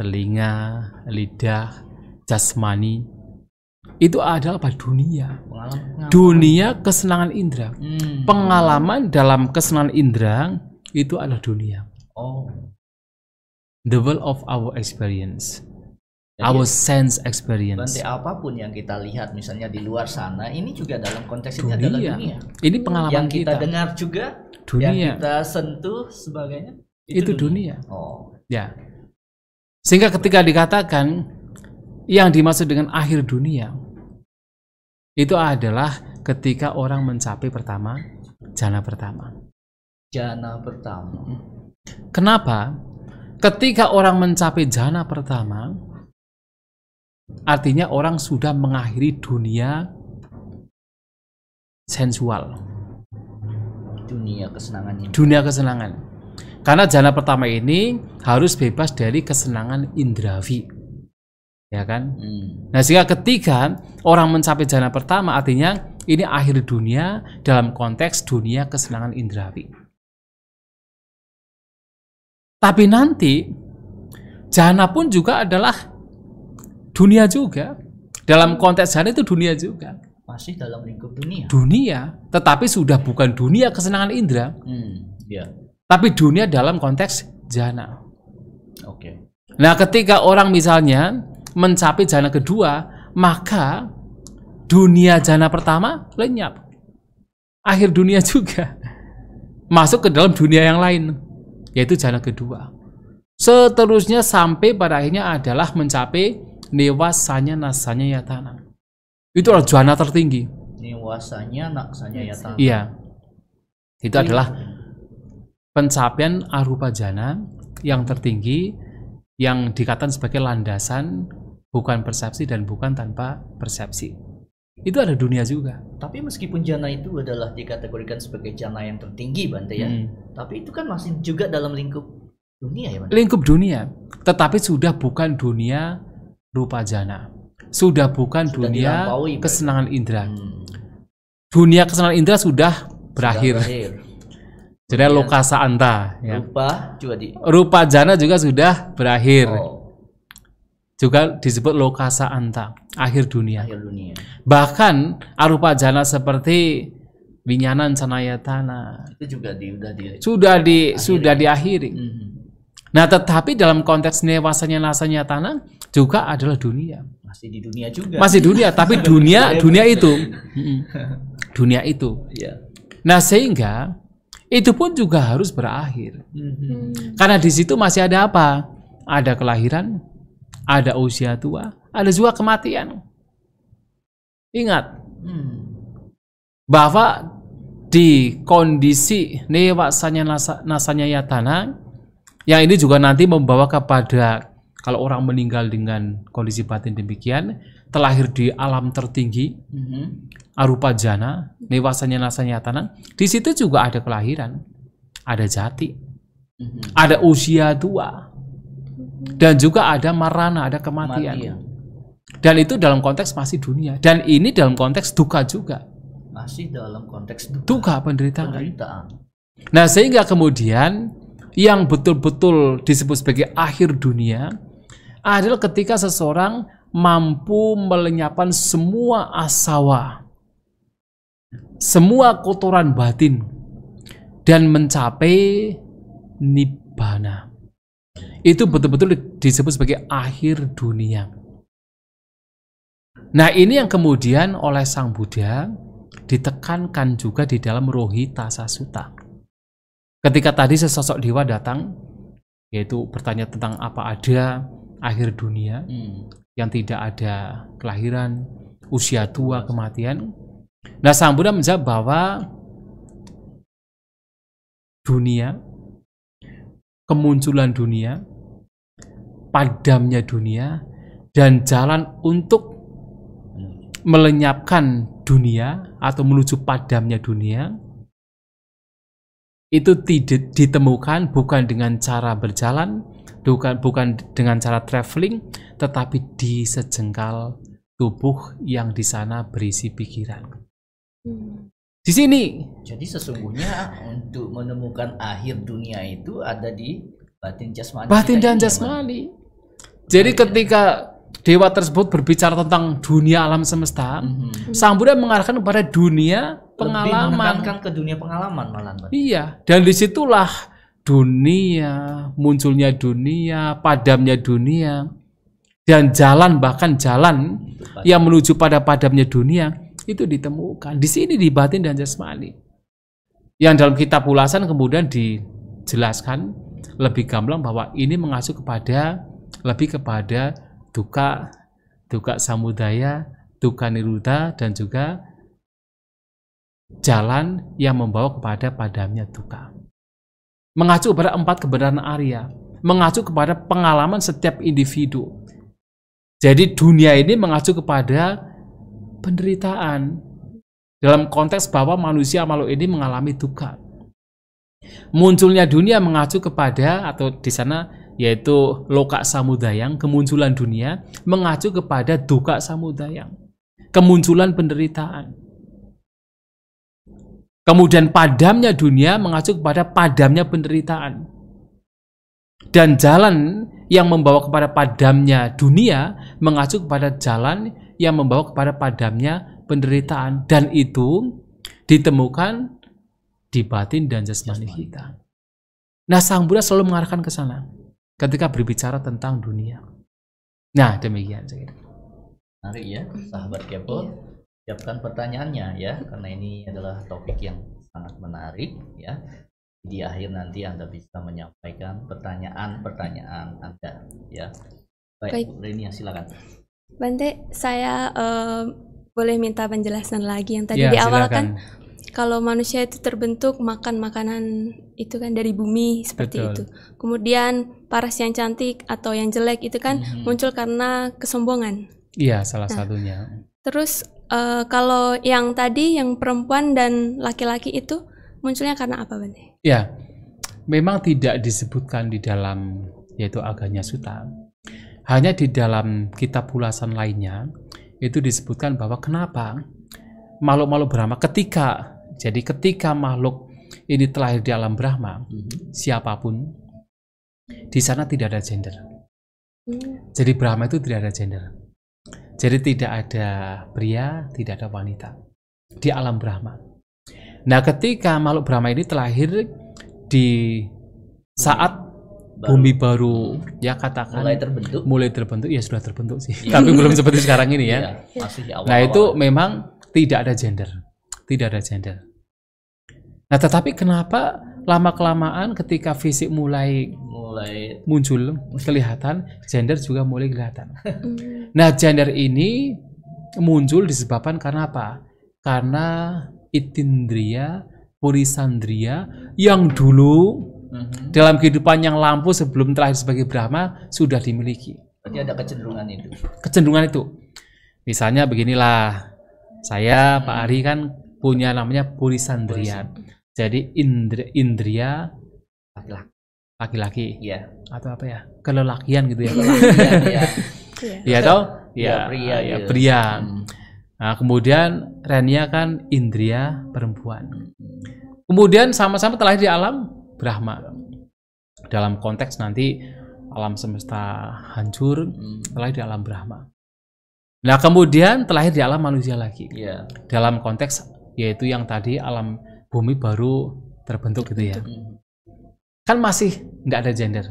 telinga, lidah, jasmani. Itu adalah apa? Dunia. Pengalaman. Dunia kesenangan indera. Hmm. Pengalaman dalam kesenangan indera itu adalah dunia. Oh the world of our experience our sense experience. Bante, apapun yang kita lihat misalnya di luar sana, ini juga dalam konteks ini adalah dunia. Ini pengalaman yang kita. Yang kita dengar juga, dunia. yang kita sentuh sebagainya. Itu, itu dunia. dunia. Oh. Ya. Sehingga ketika dikatakan yang dimaksud dengan akhir dunia itu adalah ketika orang mencapai pertama jana pertama. Jana pertama. Kenapa? Ketika orang mencapai jana pertama, artinya orang sudah mengakhiri dunia sensual. Dunia kesenangan. Ini. Dunia kesenangan. Karena jana pertama ini harus bebas dari kesenangan indrawi. Ya kan? Hmm. Nah, sehingga ketika orang mencapai jana pertama artinya ini akhir dunia dalam konteks dunia kesenangan indrawi. Tapi nanti jana pun juga adalah dunia juga. Dalam konteks jana itu dunia juga. Masih dalam lingkup dunia. Dunia, tetapi sudah bukan dunia kesenangan indera. Hmm, ya. Tapi dunia dalam konteks jana. Oke. Okay. Nah, ketika orang misalnya mencapai jana kedua, maka dunia jana pertama lenyap. Akhir dunia juga. Masuk ke dalam dunia yang lain yaitu jana kedua. Seterusnya sampai pada akhirnya adalah mencapai newasanya nasanya ya tanah Itu adalah jana tertinggi. Newasanya naksanya tanah Iya. Itu Jadi, adalah pencapaian arupa jana yang tertinggi yang dikatakan sebagai landasan bukan persepsi dan bukan tanpa persepsi itu ada dunia juga. Tapi meskipun jana itu adalah dikategorikan sebagai jana yang tertinggi Bante ya, hmm. tapi itu kan masih juga dalam lingkup dunia ya Bante? Lingkup dunia, tetapi sudah bukan dunia rupa jana. Sudah bukan sudah dunia kesenangan indera. Hmm. Dunia kesenangan indera sudah berakhir. Sudah berakhir. Jadi lokasa anta ya. Rupa juga di... Rupa jana juga sudah berakhir. Oh juga disebut lokasa anta, akhir dunia. Akhir dunia. Bahkan arupa jana seperti winyanan sanayatana itu juga di, sudah di sudah di akhiri. sudah diakhiri. Mm -hmm. Nah, tetapi dalam konteks newasanya nasanya tanah juga adalah dunia. Masih di dunia juga. Masih dunia, tapi dunia [laughs] dunia itu. Hmm. [laughs] dunia itu. Iya. Nah, sehingga itu pun juga harus berakhir. Hmm. Hmm. Karena di situ masih ada apa? Ada kelahiran, ada usia tua, ada juga kematian. Ingat hmm. bahwa di kondisi newasanya nasa, nasanya ya tanah, yang ini juga nanti membawa kepada kalau orang meninggal dengan kondisi batin demikian terlahir di alam tertinggi mm-hmm. arupa jana newasanya nasanya ya tanah, di situ juga ada kelahiran ada jati mm-hmm. ada usia tua dan juga ada marana, ada kematian. Dan itu dalam konteks masih dunia. Dan ini dalam konteks duka juga. Masih dalam konteks duka. Duka penderitaan. penderitaan. Nah sehingga kemudian yang betul-betul disebut sebagai akhir dunia adalah ketika seseorang mampu melenyapkan semua asawa, semua kotoran batin, dan mencapai nibbana itu betul-betul disebut sebagai akhir dunia. Nah, ini yang kemudian oleh Sang Buddha ditekankan juga di dalam Rohita Sasuta. Ketika tadi sesosok dewa datang, yaitu bertanya tentang apa ada akhir dunia hmm. yang tidak ada kelahiran, usia tua, kematian. Nah, Sang Buddha menjawab bahwa dunia, kemunculan dunia padamnya dunia dan jalan untuk melenyapkan dunia atau menuju padamnya dunia itu tidak ditemukan bukan dengan cara berjalan bukan bukan dengan cara traveling tetapi di sejengkal tubuh yang di sana berisi pikiran hmm. di sini jadi sesungguhnya untuk menemukan akhir dunia itu ada di batin jasmani batin dan jasmani jadi ketika dewa tersebut berbicara tentang dunia alam semesta mm-hmm. sang Buddha mengarahkan kepada dunia pengalaman Lebih ke dunia pengalaman malah iya dan disitulah dunia munculnya dunia padamnya dunia dan jalan bahkan jalan yang menuju pada padamnya dunia itu ditemukan di sini di batin dan jasmani yang dalam kitab ulasan kemudian dijelaskan lebih gamblang bahwa ini mengacu kepada lebih kepada duka duka samudaya duka niruda dan juga jalan yang membawa kepada padamnya duka mengacu kepada empat kebenaran Arya mengacu kepada pengalaman setiap individu jadi dunia ini mengacu kepada penderitaan dalam konteks bahwa manusia makhluk ini mengalami duka munculnya dunia mengacu kepada atau di sana yaitu loka samudayang, kemunculan dunia mengacu kepada duka samudayang, kemunculan penderitaan. Kemudian padamnya dunia mengacu kepada padamnya penderitaan. Dan jalan yang membawa kepada padamnya dunia mengacu kepada jalan yang membawa kepada padamnya penderitaan. Dan itu ditemukan di batin dan jasmani kita. Nah, Sang Buddha selalu mengarahkan ke sana ketika berbicara tentang dunia. Nah, demikian saya kira. Menarik ya, sahabat kepo. Iya. Siapkan pertanyaannya ya, karena ini adalah topik yang sangat menarik ya. Di akhir nanti Anda bisa menyampaikan pertanyaan-pertanyaan Anda ya. Baik, Baik. Renia silakan. Bante, saya uh, boleh minta penjelasan lagi yang tadi ya, di awal kan kalau manusia itu terbentuk makan makanan itu kan dari bumi seperti Betul. itu. Kemudian paras yang cantik atau yang jelek itu kan hmm muncul karena kesombongan. Iya, salah nah, satunya. Terus uh, kalau yang tadi yang perempuan dan laki-laki itu munculnya karena apa, bende? Iya Memang tidak disebutkan di dalam yaitu aganya suta. Hanya di dalam kitab ulasan lainnya itu disebutkan bahwa kenapa makhluk-makhluk Brahma ketika jadi ketika makhluk ini terlahir di alam Brahma, hmm. siapapun di sana tidak ada gender. Hmm. Jadi Brahma itu tidak ada gender. Jadi tidak ada pria, tidak ada wanita di alam Brahma. Nah, ketika makhluk Brahma ini terlahir di saat baru. bumi baru ya katakan mulai terbentuk mulai terbentuk ya sudah terbentuk sih ya. tapi belum seperti sekarang ini ya, ya masih awal -awal. nah itu memang tidak ada gender tidak ada gender Nah, tetapi kenapa lama kelamaan ketika fisik mulai mulai muncul kelihatan, gender juga mulai kelihatan. [laughs] Hmm. nah, gender ini muncul disebabkan karena apa? Karena itindria, purisandria yang dulu uh-huh. dalam kehidupan yang lampu sebelum terakhir sebagai Brahma sudah dimiliki. Berarti ada kecenderungan itu. Kecenderungan itu. Misalnya beginilah, saya Pak hmm. Ari kan punya namanya purisandrian. Jadi indri, indria laki-laki. Laki-laki. Iya. Atau apa ya? Kelelakian gitu ya. Kelelakian, ya. Iya Ya, Pria. Ya, gitu. pria. Hmm. Nah, kemudian Renia kan indria perempuan. Kemudian sama-sama telah di alam Brahma. Dalam konteks nanti alam semesta hancur, hmm. terlahir di alam Brahma. Nah, kemudian terlahir di alam manusia lagi. Yeah. Dalam konteks yaitu yang tadi alam bumi baru terbentuk gitu ya. Gitu. Kan masih nggak ada gender.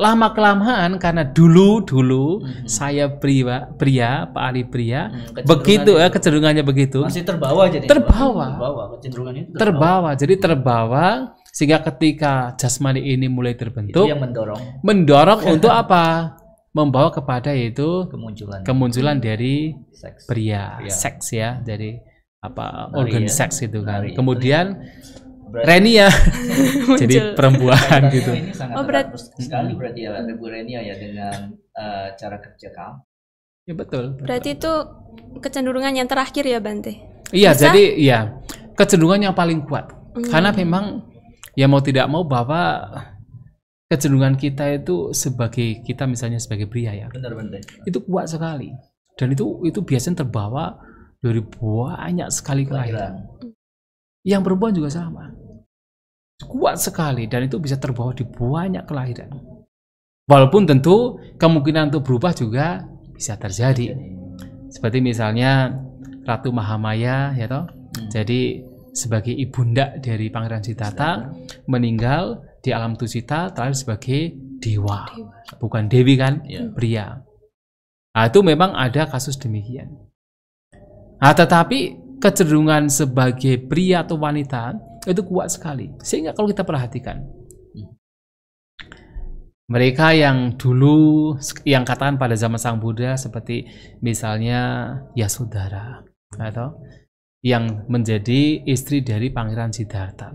Lama kelamaan karena dulu dulu -hmm. saya pria pria Pak Ali pria mm, begitu ya kecenderungannya begitu. Masih terbawa jadi. Terbawa. Terbawa kecenderungannya terbawa. terbawa. Jadi terbawa sehingga ketika jasmani ini mulai terbentuk itu yang mendorong mendorong [laughs] untuk apa? Membawa kepada yaitu kemunculan kemunculan dari seks. pria, ya. seks ya. Jadi apa organ ya. seks gitu kan. Kemudian Renia [laughs] [laughs] jadi perempuan gitu. Ini sangat oh, berat sekali berarti ya Ibu Renia ya dengan uh, cara kerja kamu. Ya betul. Berarti itu kecenderungan yang terakhir ya Bante. Iya, Bisa? jadi iya. Kecenderungan yang paling kuat. Hmm. Karena memang ya mau tidak mau bahwa kecenderungan kita itu sebagai kita misalnya sebagai pria ya. Benar, benar. Itu kuat sekali. Dan itu itu biasanya terbawa dari banyak sekali kelahiran. Yang perempuan juga sama. Kuat sekali dan itu bisa terbawa di banyak kelahiran. Walaupun tentu kemungkinan untuk berubah juga bisa terjadi. Seperti misalnya Ratu Mahamaya ya toh. Hmm. Jadi sebagai ibunda dari Pangeran Sitata meninggal di alam Tusita terakhir sebagai dewa. dewa. Bukan dewi kan? Ya. Pria. Nah, itu memang ada kasus demikian. Nah, tetapi kecenderungan sebagai pria atau wanita itu kuat sekali. Sehingga kalau kita perhatikan, mereka yang dulu yang katakan pada zaman Sang Buddha seperti misalnya ya saudara atau yang menjadi istri dari Pangeran Siddhartha.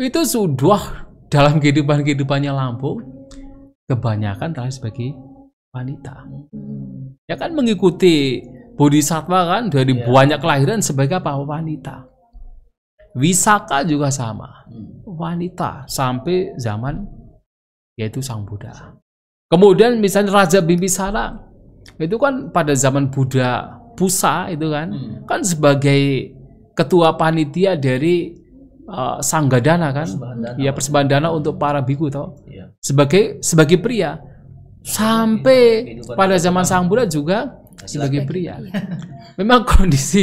Itu sudah dalam kehidupan kehidupannya lampung kebanyakan terlihat sebagai wanita. Ya kan mengikuti bodhisattva kan dari yeah. banyak kelahiran sebagai apa wanita wisaka juga sama hmm. wanita sampai zaman yaitu sang Buddha kemudian misalnya Raja Bimbisara itu kan pada zaman Buddha Pusa itu kan hmm. kan sebagai ketua panitia dari uh, sanggadana kan persembahan ya persembahan dana untuk para biku toh iya. sebagai sebagai pria sampai pada zaman sang Buddha juga sebagai pria. Gitu. Iya. Iya. Memang kondisi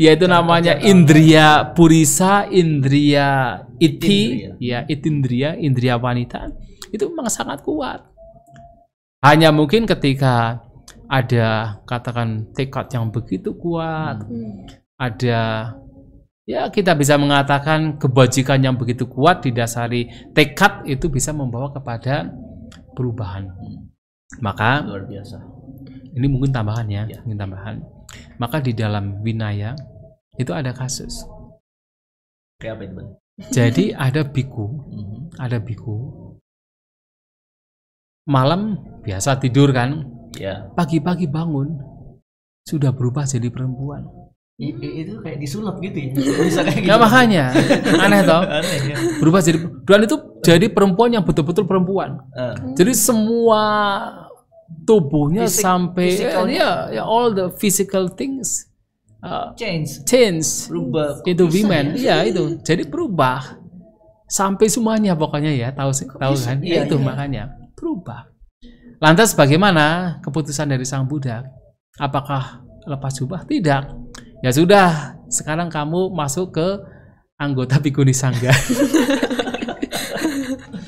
yaitu namanya indria purisa, indria iti, indria. ya itindria, indria wanita itu memang sangat kuat. Hanya mungkin ketika ada katakan tekad yang begitu kuat, hmm. ada ya kita bisa mengatakan kebajikan yang begitu kuat didasari tekad itu bisa membawa kepada perubahan. Hmm. Maka luar biasa ini mungkin tambahan ya, ya. mungkin tambahan. Maka di dalam winaya itu ada kasus. Kayak apa itu, Jadi ada biku, mm-hmm. ada biku. Malam biasa tidur kan? Ya. Pagi-pagi bangun sudah berubah jadi perempuan. I, itu kayak disulap gitu ya. Bisa kayak gitu. Ya, makanya aneh toh. [laughs] Aneh, ya. Berubah jadi dan itu jadi perempuan yang betul-betul perempuan. Uh. Jadi semua tubuhnya Physic sampai physical, ya, ya all the physical things uh, change change berubah itu women ya? Iya, itu jadi berubah sampai semuanya pokoknya ya tahu tahu kan iya, itu iya. makanya berubah lantas bagaimana keputusan dari sang Buddha apakah lepas jubah tidak ya sudah sekarang kamu masuk ke anggota bikuni sangga [laughs]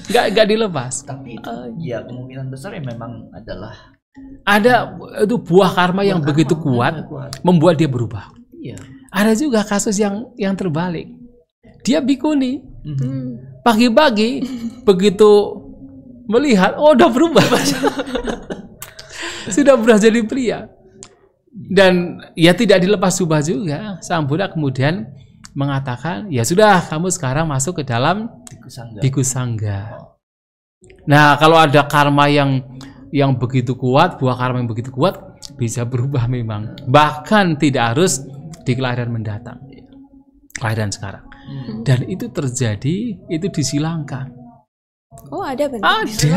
gak nggak dilepas tapi uh, ya kemungkinan besar ya memang adalah ada itu buah karma buah yang karma begitu kuat, kuat membuat dia berubah iya. ada juga kasus yang yang terbalik dia bikuni mm-hmm. pagi-pagi [laughs] begitu melihat oh udah berubah [laughs] sudah berubah jadi pria iya. dan ya tidak dilepas subah juga sang Buddha kemudian mengatakan, ya sudah kamu sekarang masuk ke dalam tikusangga. Oh. Nah, kalau ada karma yang yang begitu kuat, buah karma yang begitu kuat bisa berubah memang. Bahkan tidak harus di kelahiran mendatang. Iya. Kelahiran sekarang. Hmm. Dan itu terjadi, itu disilangkan Oh ada benar. Ada. Sri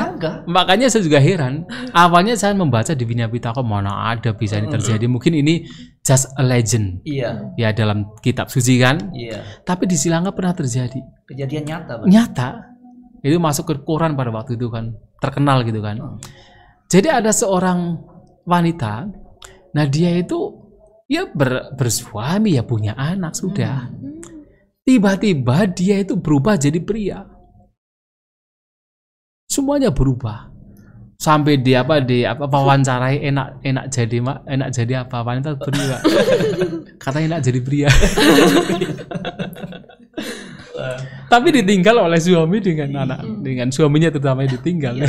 Makanya saya juga heran. Awalnya saya membaca di kok mana ada bisa ini hmm. terjadi. Mungkin ini just a legend. Iya. Ya dalam kitab suci kan. Iya. Tapi di Sri pernah terjadi. Kejadian nyata. Bang. Nyata. Itu masuk ke koran pada waktu itu kan. Terkenal gitu kan. Hmm. Jadi ada seorang wanita. Nah dia itu ya ber, bersuami ya punya anak sudah. Hmm. Tiba-tiba dia itu berubah jadi pria semuanya berubah sampai di apa di apa wawancarai enak enak jadi mak enak jadi apa wanita pria [laughs] kata enak jadi pria [laughs] tapi ditinggal oleh suami dengan hmm. anak dengan suaminya terutama ditinggal [laughs]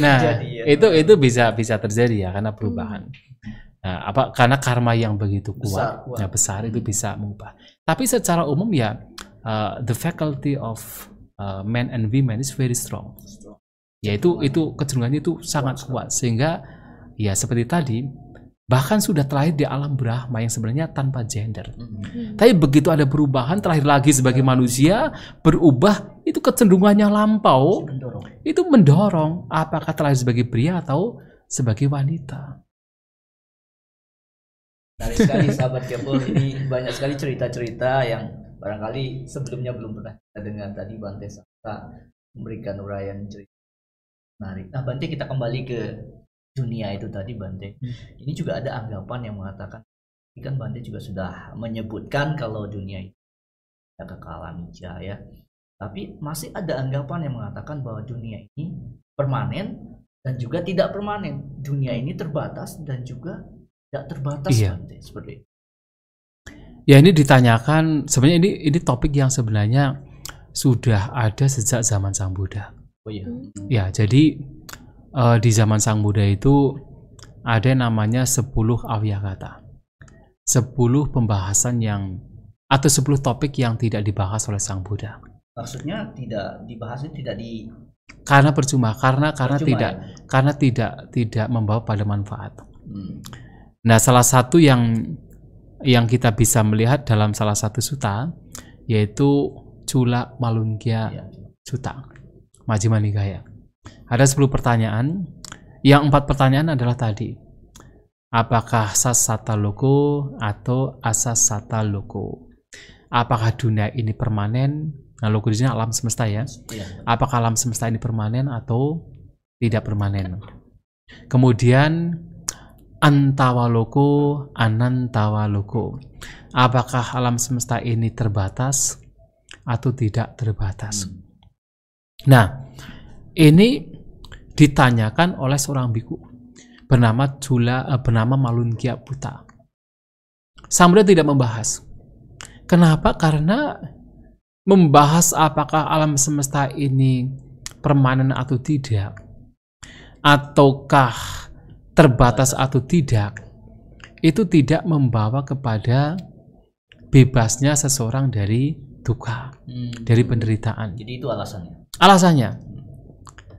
nah ya. itu itu bisa bisa terjadi ya karena perubahan hmm. nah, apa karena karma yang begitu kuat besar, kuat. Ya, besar itu hmm. bisa mengubah tapi secara umum ya uh, the faculty of uh, eh, men and women is very strong. strong. Yaitu itu kecenderungannya itu sangat kuat sehingga ya seperti tadi bahkan sudah terlahir di alam Brahma yang sebenarnya tanpa gender. Mm-hmm. hmm Tapi begitu ada perubahan terakhir lagi sebagai ya. manusia berubah itu kecenderungannya lampau itu mendorong apakah terlahir sebagai pria atau sebagai wanita. Dari sekali sahabat kepo ini banyak sekali cerita-cerita yang barangkali sebelumnya belum pernah kita dengar tadi Bante Sakta memberikan uraian cerita menarik. Nah Bante kita kembali ke dunia itu tadi Bante. Hmm. Ini juga ada anggapan yang mengatakan kan Bante juga sudah menyebutkan kalau dunia itu ada kekalahan ya. Tapi masih ada anggapan yang mengatakan bahwa dunia ini permanen dan juga tidak permanen. Dunia ini terbatas dan juga tidak terbatas iya. Bante seperti itu. Ya ini ditanyakan sebenarnya ini ini topik yang sebenarnya sudah ada sejak zaman Sang Buddha. Oh iya. Ya, jadi uh, di zaman Sang Buddha itu ada yang namanya 10 Avyakata, 10 pembahasan yang atau 10 topik yang tidak dibahas oleh Sang Buddha. Maksudnya tidak dibahasnya tidak di karena percuma karena karena tidak ya? karena tidak tidak membawa pada manfaat. Hmm. Nah, salah satu yang yang kita bisa melihat dalam salah satu suta yaitu Cula Malungkya Suta Majima Nigaya. Ada 10 pertanyaan. Yang empat pertanyaan adalah tadi. Apakah sasata loko atau asasata loko? Apakah dunia ini permanen? Nah, loko di sini alam semesta ya. ya. Apakah alam semesta ini permanen atau tidak permanen? Kemudian antawaloko anantawaloko. Apakah alam semesta ini terbatas atau tidak terbatas? Hmm. Nah, ini ditanyakan oleh seorang biku bernama Jula eh, bernama Malunkia Buta. Sang tidak membahas. Kenapa? Karena membahas apakah alam semesta ini permanen atau tidak ataukah terbatas atau tidak itu tidak membawa kepada bebasnya seseorang dari duka, hmm. dari penderitaan. Jadi itu alasannya. Alasannya.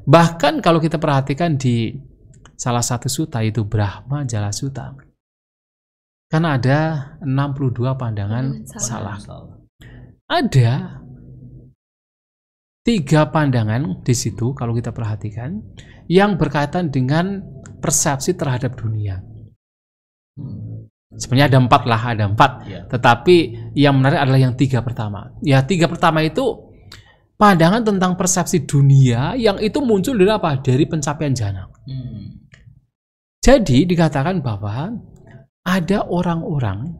Bahkan kalau kita perhatikan di salah satu suta itu Brahma Jala Suta. Karena ada 62 pandangan hmm, salah. salah. Ada tiga pandangan di situ kalau kita perhatikan yang berkaitan dengan persepsi terhadap dunia. Sebenarnya ada empat lah, ada empat. Ya. Tetapi yang menarik adalah yang tiga pertama. Ya tiga pertama itu pandangan tentang persepsi dunia yang itu muncul dari apa? Dari pencapaian jana. Hmm. Jadi dikatakan bahwa ada orang-orang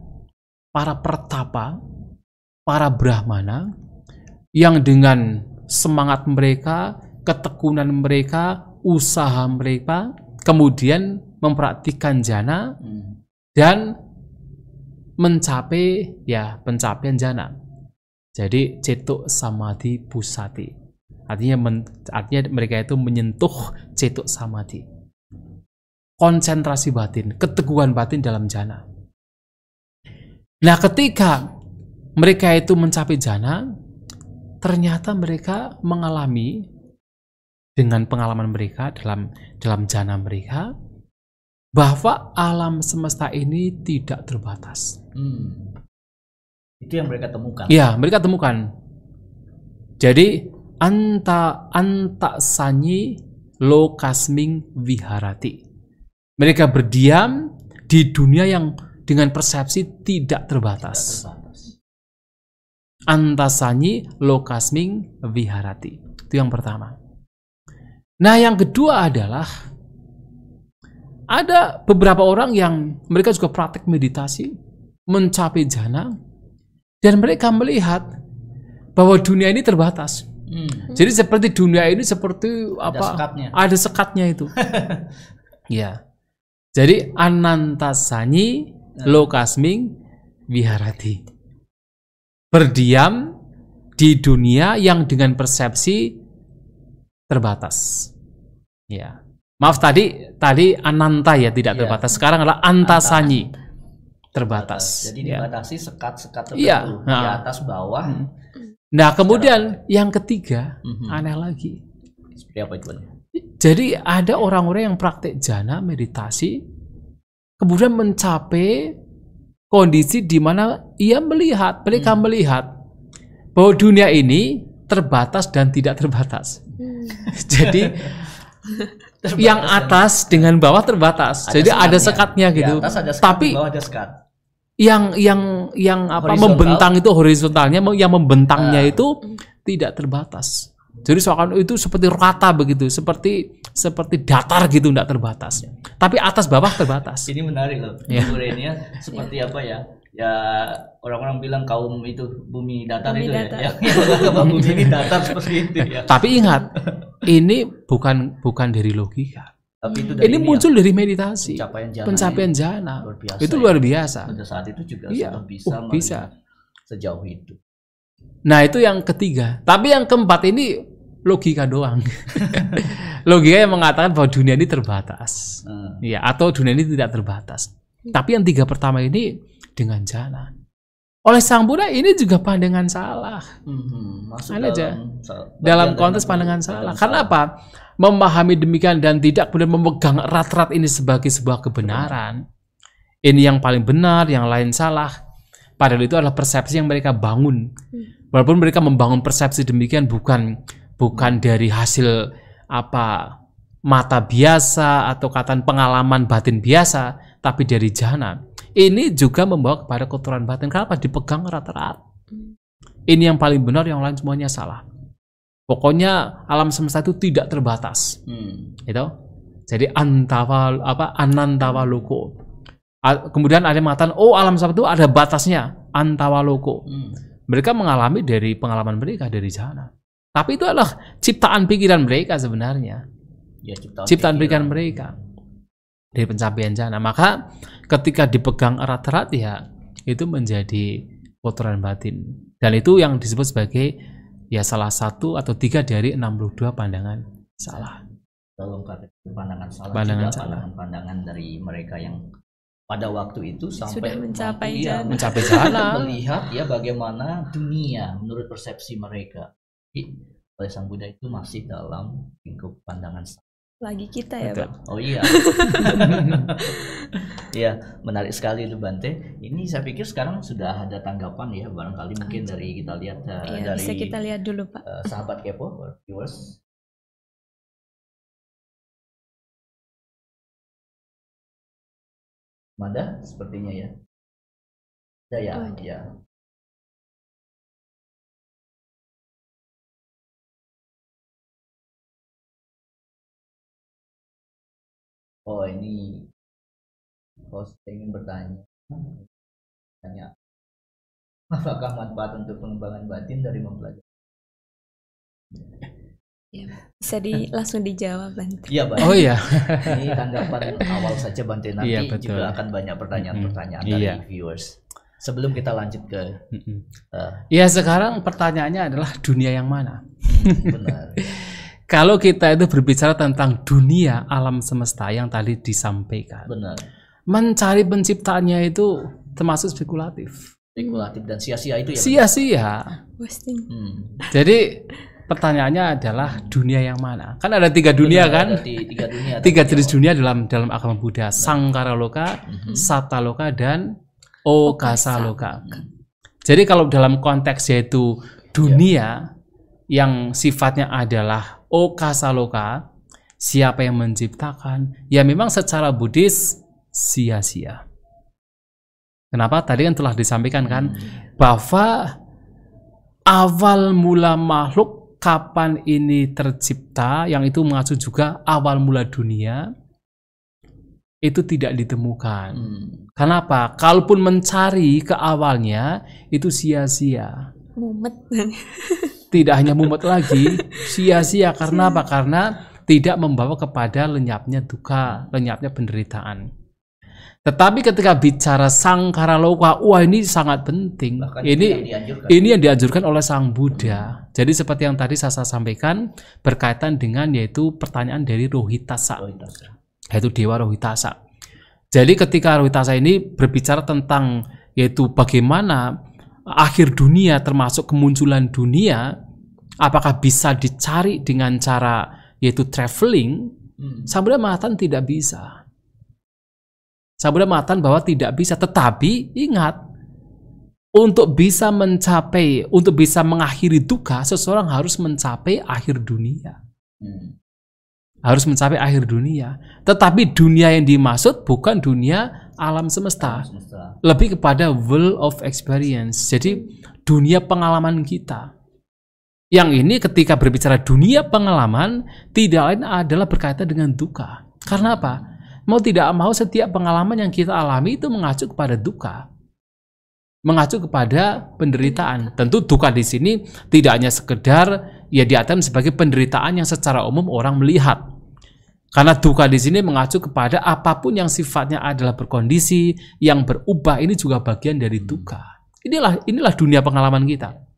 para pertapa, para brahmana yang dengan semangat mereka, ketekunan mereka, usaha mereka, kemudian mempraktikkan jana dan mencapai ya pencapaian jana. Jadi cetuk samadhi pusati. Artinya men, artinya mereka itu menyentuh cetuk samadhi. Konsentrasi batin, keteguhan batin dalam jana. Nah, ketika mereka itu mencapai jana, ternyata mereka mengalami dengan pengalaman mereka dalam dalam jana mereka bahwa alam semesta ini tidak terbatas. Hmm. Itu yang mereka temukan. Iya, mereka temukan. Jadi anta anta sanyi lokasming viharati. Mereka berdiam di dunia yang dengan persepsi tidak terbatas. Tidak terbatas. Antasani lokasming viharati. Itu yang pertama. Nah, yang kedua adalah ada beberapa orang yang mereka juga praktek meditasi, mencapai jana, dan mereka melihat bahwa dunia ini terbatas. Hmm. Jadi seperti dunia ini seperti ada apa? Sekatnya. Ada sekatnya itu. [laughs] ya. Jadi anantasani nah. lokasming viharati berdiam di dunia yang dengan persepsi terbatas. Ya. Maaf tadi tadi ananta ya tidak ya. terbatas. Sekarang adalah antasanyi. Terbatas. Jadi ya. dibatasi sekat-sekat tertentu ya. nah. di atas bawah. Hmm. Nah, kemudian yang ketiga hmm aneh lagi. Seperti apa itu? Jadi ada orang-orang yang praktek jana meditasi kemudian mencapai kondisi di mana ia melihat, mereka hmm. melihat bahwa dunia ini terbatas dan tidak terbatas. Hmm. [laughs] Jadi terbatas yang ya. atas dengan bawah terbatas. Ada Jadi sekatnya. ada sekatnya gitu. Ya, ada sekat, Tapi ada sekat. Yang yang yang apa Horizontal. membentang itu horizontalnya yang membentangnya uh. itu tidak terbatas. Jadi seakan itu seperti rata begitu, seperti seperti datar gitu, tidak terbatas. Tapi atas bawah terbatas. Ini menarik loh, yeah. ya. seperti yeah. apa ya? Ya orang-orang bilang kaum itu bumi datar bumi itu ya. datar. [laughs] ya. Yang [laughs] bumi ini datar seperti itu ya. Tapi ingat, ini bukan bukan dari logika. Tapi itu dari ini, ini muncul ya, dari meditasi, pencapaian jana. Pencapaian jana. Luar biasa, itu ya. luar biasa. Ya. Pada saat itu juga iya. sudah bisa, uh, bisa sejauh itu. Nah, itu yang ketiga. Tapi yang keempat ini logika doang. [laughs] logika yang mengatakan bahwa dunia ini terbatas. Hmm. Ya, atau dunia ini tidak terbatas. Tapi yang tiga pertama ini dengan jalan. Oleh Sang Buddha ini juga pandangan salah. Hmm, masuk dalam, aja. dalam konteks pandangan salah. salah. Karena apa? Memahami demikian dan tidak boleh memegang rat-rat ini sebagai sebuah kebenaran. Ini yang paling benar, yang lain salah. Padahal itu adalah persepsi yang mereka bangun. Hmm. Walaupun mereka membangun persepsi demikian bukan bukan dari hasil apa mata biasa atau kata pengalaman batin biasa, tapi dari jana. Ini juga membawa kepada kotoran batin. Kenapa? Dipegang rata-rata. Ini yang paling benar, yang lain semuanya salah. Pokoknya alam semesta itu tidak terbatas. Hmm. Itu. Jadi antawa apa anantawaluku. Kemudian ada matan, oh alam semesta itu ada batasnya antawaluku. Hmm. Mereka mengalami dari pengalaman mereka dari jana. Tapi itu adalah ciptaan pikiran mereka sebenarnya. Ya, ciptaan, ciptaan pikiran mereka dari pencapaian jana. Maka ketika dipegang erat-erat ya itu menjadi kotoran batin. Dan itu yang disebut sebagai ya salah satu atau tiga dari 62 pandangan salah. Kalau pandangan salah pandangan juga pandangan-pandangan dari mereka yang pada waktu itu sampai Sudah mencapai jana. mencapai jana iya, [laughs] melihat ya bagaimana dunia menurut persepsi mereka oleh Sang Buddha itu masih dalam lingkup pandangan lagi kita ya pak Oh iya. [laughs] ya menarik sekali itu Bante. Ini saya pikir sekarang sudah ada tanggapan ya barangkali ah, mungkin iya. dari kita lihat uh, iya, dari bisa kita lihat dulu Pak. Uh, sahabat kepo viewers. Mada sepertinya ya. Ada ya, oh, ya. oh ini hosting bertanya tanya apakah manfaat untuk pengembangan batin dari mempelajari Ya, bisa di langsung dijawab Bante. Iya, Bante. Oh iya. Ini tanggapan awal saja Bante iya, nanti iya, betul. juga akan banyak pertanyaan-pertanyaan dari iya. viewers. Sebelum kita lanjut ke uh, ya, sekarang pertanyaannya adalah dunia yang mana? Hmm, benar. [laughs] kalau kita itu berbicara tentang dunia alam semesta yang tadi disampaikan. Benar. Mencari penciptaannya itu termasuk spekulatif. Spekulatif dan sia-sia itu ya. Sia-sia. Wasting. Hmm. Jadi pertanyaannya adalah dunia yang mana? Kan ada tiga dunia Benar, kan? Ada di, tiga dunia. tiga jenis dunia dalam dalam agama Buddha: Benar. Sangkara loka, mhm. Sata loka, dan oh, Okasa loka. Jadi kalau dalam konteks yaitu dunia ya. yang sifatnya adalah okasaloka, siapa yang menciptakan, ya memang secara Buddhis sia-sia. Kenapa? Tadi kan telah disampaikan kan, hmm. bahwa awal mula makhluk kapan ini tercipta, yang itu mengacu juga awal mula dunia, itu tidak ditemukan. Hmm. Kenapa? Kalaupun mencari ke awalnya, itu sia-sia. [laughs] tidak hanya mumet lagi, [laughs] sia-sia karena apa? Karena tidak membawa kepada lenyapnya duka, lenyapnya penderitaan. Tetapi ketika bicara sangkara loka, wah ini sangat penting. Bahkan ini yang ini yang dianjurkan oleh Sang Buddha. Jadi seperti yang tadi saya sampaikan berkaitan dengan yaitu pertanyaan dari Rohitasa, Rohitasa. yaitu dewa Rohitasa. Jadi ketika Rohitasa ini berbicara tentang yaitu bagaimana akhir dunia termasuk kemunculan dunia, apakah bisa dicari dengan cara yaitu traveling? Hmm. Sabda Matan tidak bisa. Sabda Matan bahwa tidak bisa, tetapi ingat untuk bisa mencapai, untuk bisa mengakhiri duka, seseorang harus mencapai akhir dunia. Hmm. Harus mencapai akhir dunia. Tetapi dunia yang dimaksud bukan dunia Alam semesta. Lebih kepada world of experience. Jadi dunia pengalaman kita yang ini ketika berbicara dunia pengalaman tidak lain adalah berkaitan dengan duka. Karena apa? Mau tidak mau setiap pengalaman yang kita alami itu mengacu kepada duka. Mengacu kepada penderitaan. Tentu duka di sini tidak hanya sekedar ya diartikan sebagai penderitaan yang secara umum orang melihat. Karena duka di sini mengacu kepada apapun yang sifatnya adalah berkondisi, yang berubah ini juga bagian dari duka. Inilah inilah dunia pengalaman kita.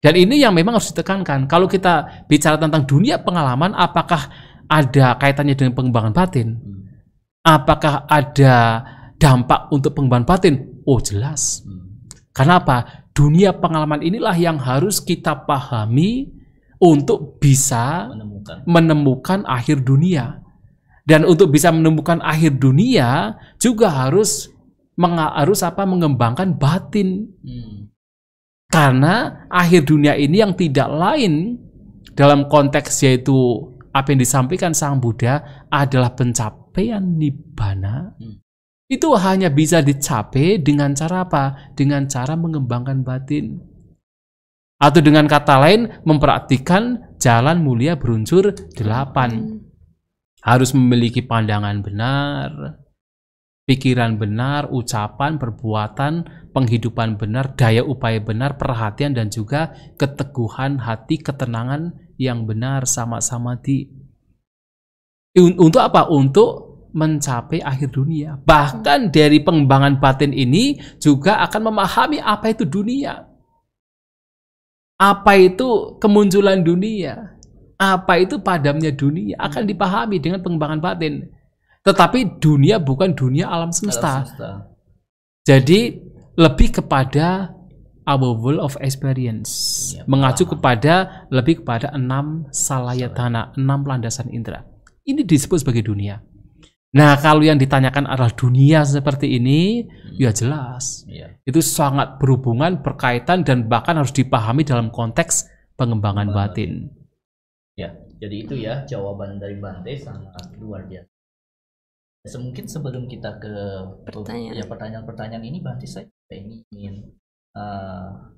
Dan ini yang memang harus ditekankan. Kalau kita bicara tentang dunia pengalaman, apakah ada kaitannya dengan pengembangan batin? Hmm. Apakah ada dampak untuk pengembangan batin? Oh jelas. Hmm. Karena apa? Dunia pengalaman inilah yang harus kita pahami untuk bisa menemukan, menemukan akhir dunia. Dan untuk bisa menemukan akhir dunia juga harus harus apa mengembangkan batin. Hmm karena akhir dunia ini yang tidak lain dalam konteks yaitu apa yang disampaikan Sang Buddha adalah pencapaian nibbana. Hmm. Itu hanya bisa dicapai dengan cara apa? Dengan cara mengembangkan batin. Atau dengan kata lain, memperhatikan jalan mulia beruncur delapan. Hmm. Harus memiliki pandangan benar, pikiran benar, ucapan, perbuatan, penghidupan benar, daya upaya benar, perhatian dan juga keteguhan hati, ketenangan yang benar sama-sama di untuk apa? Untuk mencapai akhir dunia. Bahkan dari pengembangan batin ini juga akan memahami apa itu dunia. Apa itu kemunculan dunia? Apa itu padamnya dunia? Akan hmm. dipahami dengan pengembangan batin. Tetapi dunia bukan dunia alam semesta. Alam semesta. Jadi lebih kepada our world of experience ya, mengacu kepada lebih kepada enam salayatana enam landasan indera ini disebut sebagai dunia nah kalau yang ditanyakan adalah dunia seperti ini hmm. ya jelas ya. itu sangat berhubungan berkaitan dan bahkan harus dipahami dalam konteks pengembangan batin. batin ya jadi itu ya jawaban dari Bante sangat luar biasa mungkin sebelum kita ke pertanyaan. Ya, pertanyaan-pertanyaan ini Bante saya saya ini ingin uh,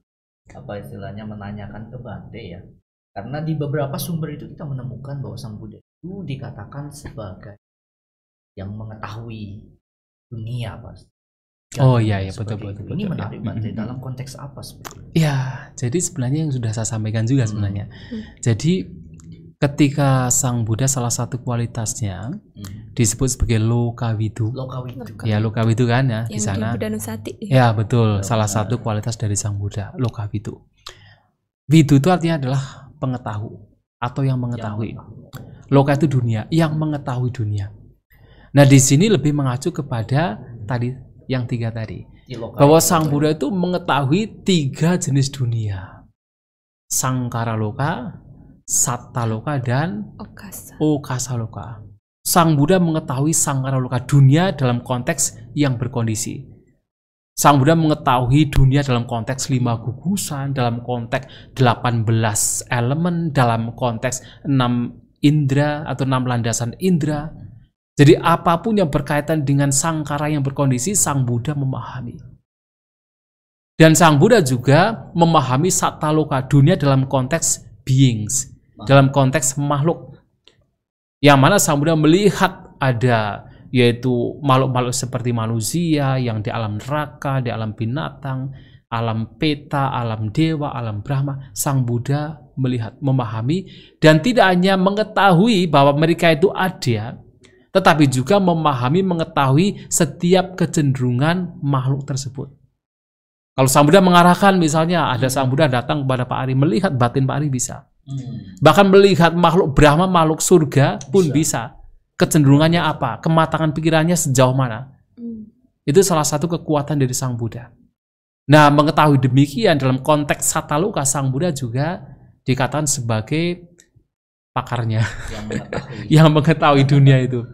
apa istilahnya menanyakan ke Bante ya karena di beberapa sumber itu kita menemukan bahwa Sang Buddha itu dikatakan sebagai yang mengetahui dunia pasti Gak oh iya iya betul betul, betul. Ini menarik ya. Ah, banget mm-hmm. dalam konteks apa sebenarnya? Ya, jadi sebenarnya yang sudah saya sampaikan juga -hmm. sebenarnya. -hmm. Jadi ketika Sang Buddha salah satu kualitasnya hmm. disebut sebagai Lokawidu. Lokawidu. Ya Lokawidu kan ya di sana. Buddha Nusati. Ya, ya betul. Loka. Salah satu kualitas dari Sang Buddha Lokawidu. Widu itu artinya adalah pengetahu atau yang mengetahui. Loka itu dunia, yang mengetahui dunia. Nah di sini lebih mengacu kepada tadi yang tiga tadi bahwa Sang Buddha itu mengetahui tiga jenis dunia. Sangkara loka, Sattaloka dan Okasa. Okasaloka. Sang Buddha mengetahui Sangkaraloka dunia dalam konteks yang berkondisi. Sang Buddha mengetahui dunia dalam konteks lima gugusan, dalam konteks 18 elemen, dalam konteks enam indera atau enam landasan indera. Jadi apapun yang berkaitan dengan sangkara yang berkondisi, Sang Buddha memahami. Dan Sang Buddha juga memahami Sattaloka, dunia dalam konteks beings, dalam konteks makhluk yang mana samudra melihat ada yaitu makhluk-makhluk seperti manusia yang di alam neraka, di alam binatang, alam peta, alam dewa, alam Brahma, Sang Buddha melihat, memahami, dan tidak hanya mengetahui bahwa mereka itu ada, tetapi juga memahami, mengetahui setiap kecenderungan makhluk tersebut. Kalau Sang Buddha mengarahkan misalnya ada Sang Buddha datang kepada Pak Ari, melihat batin Pak Ari bisa. Hmm. Bahkan melihat makhluk Brahma, makhluk surga pun bisa. bisa. Kecenderungannya apa? Kematangan pikirannya sejauh mana? Hmm. Itu salah satu kekuatan dari Sang Buddha. Nah, mengetahui demikian dalam konteks Sataluka, Sang Buddha juga dikatakan sebagai pakarnya yang mengetahui, [laughs] yang mengetahui dunia itu.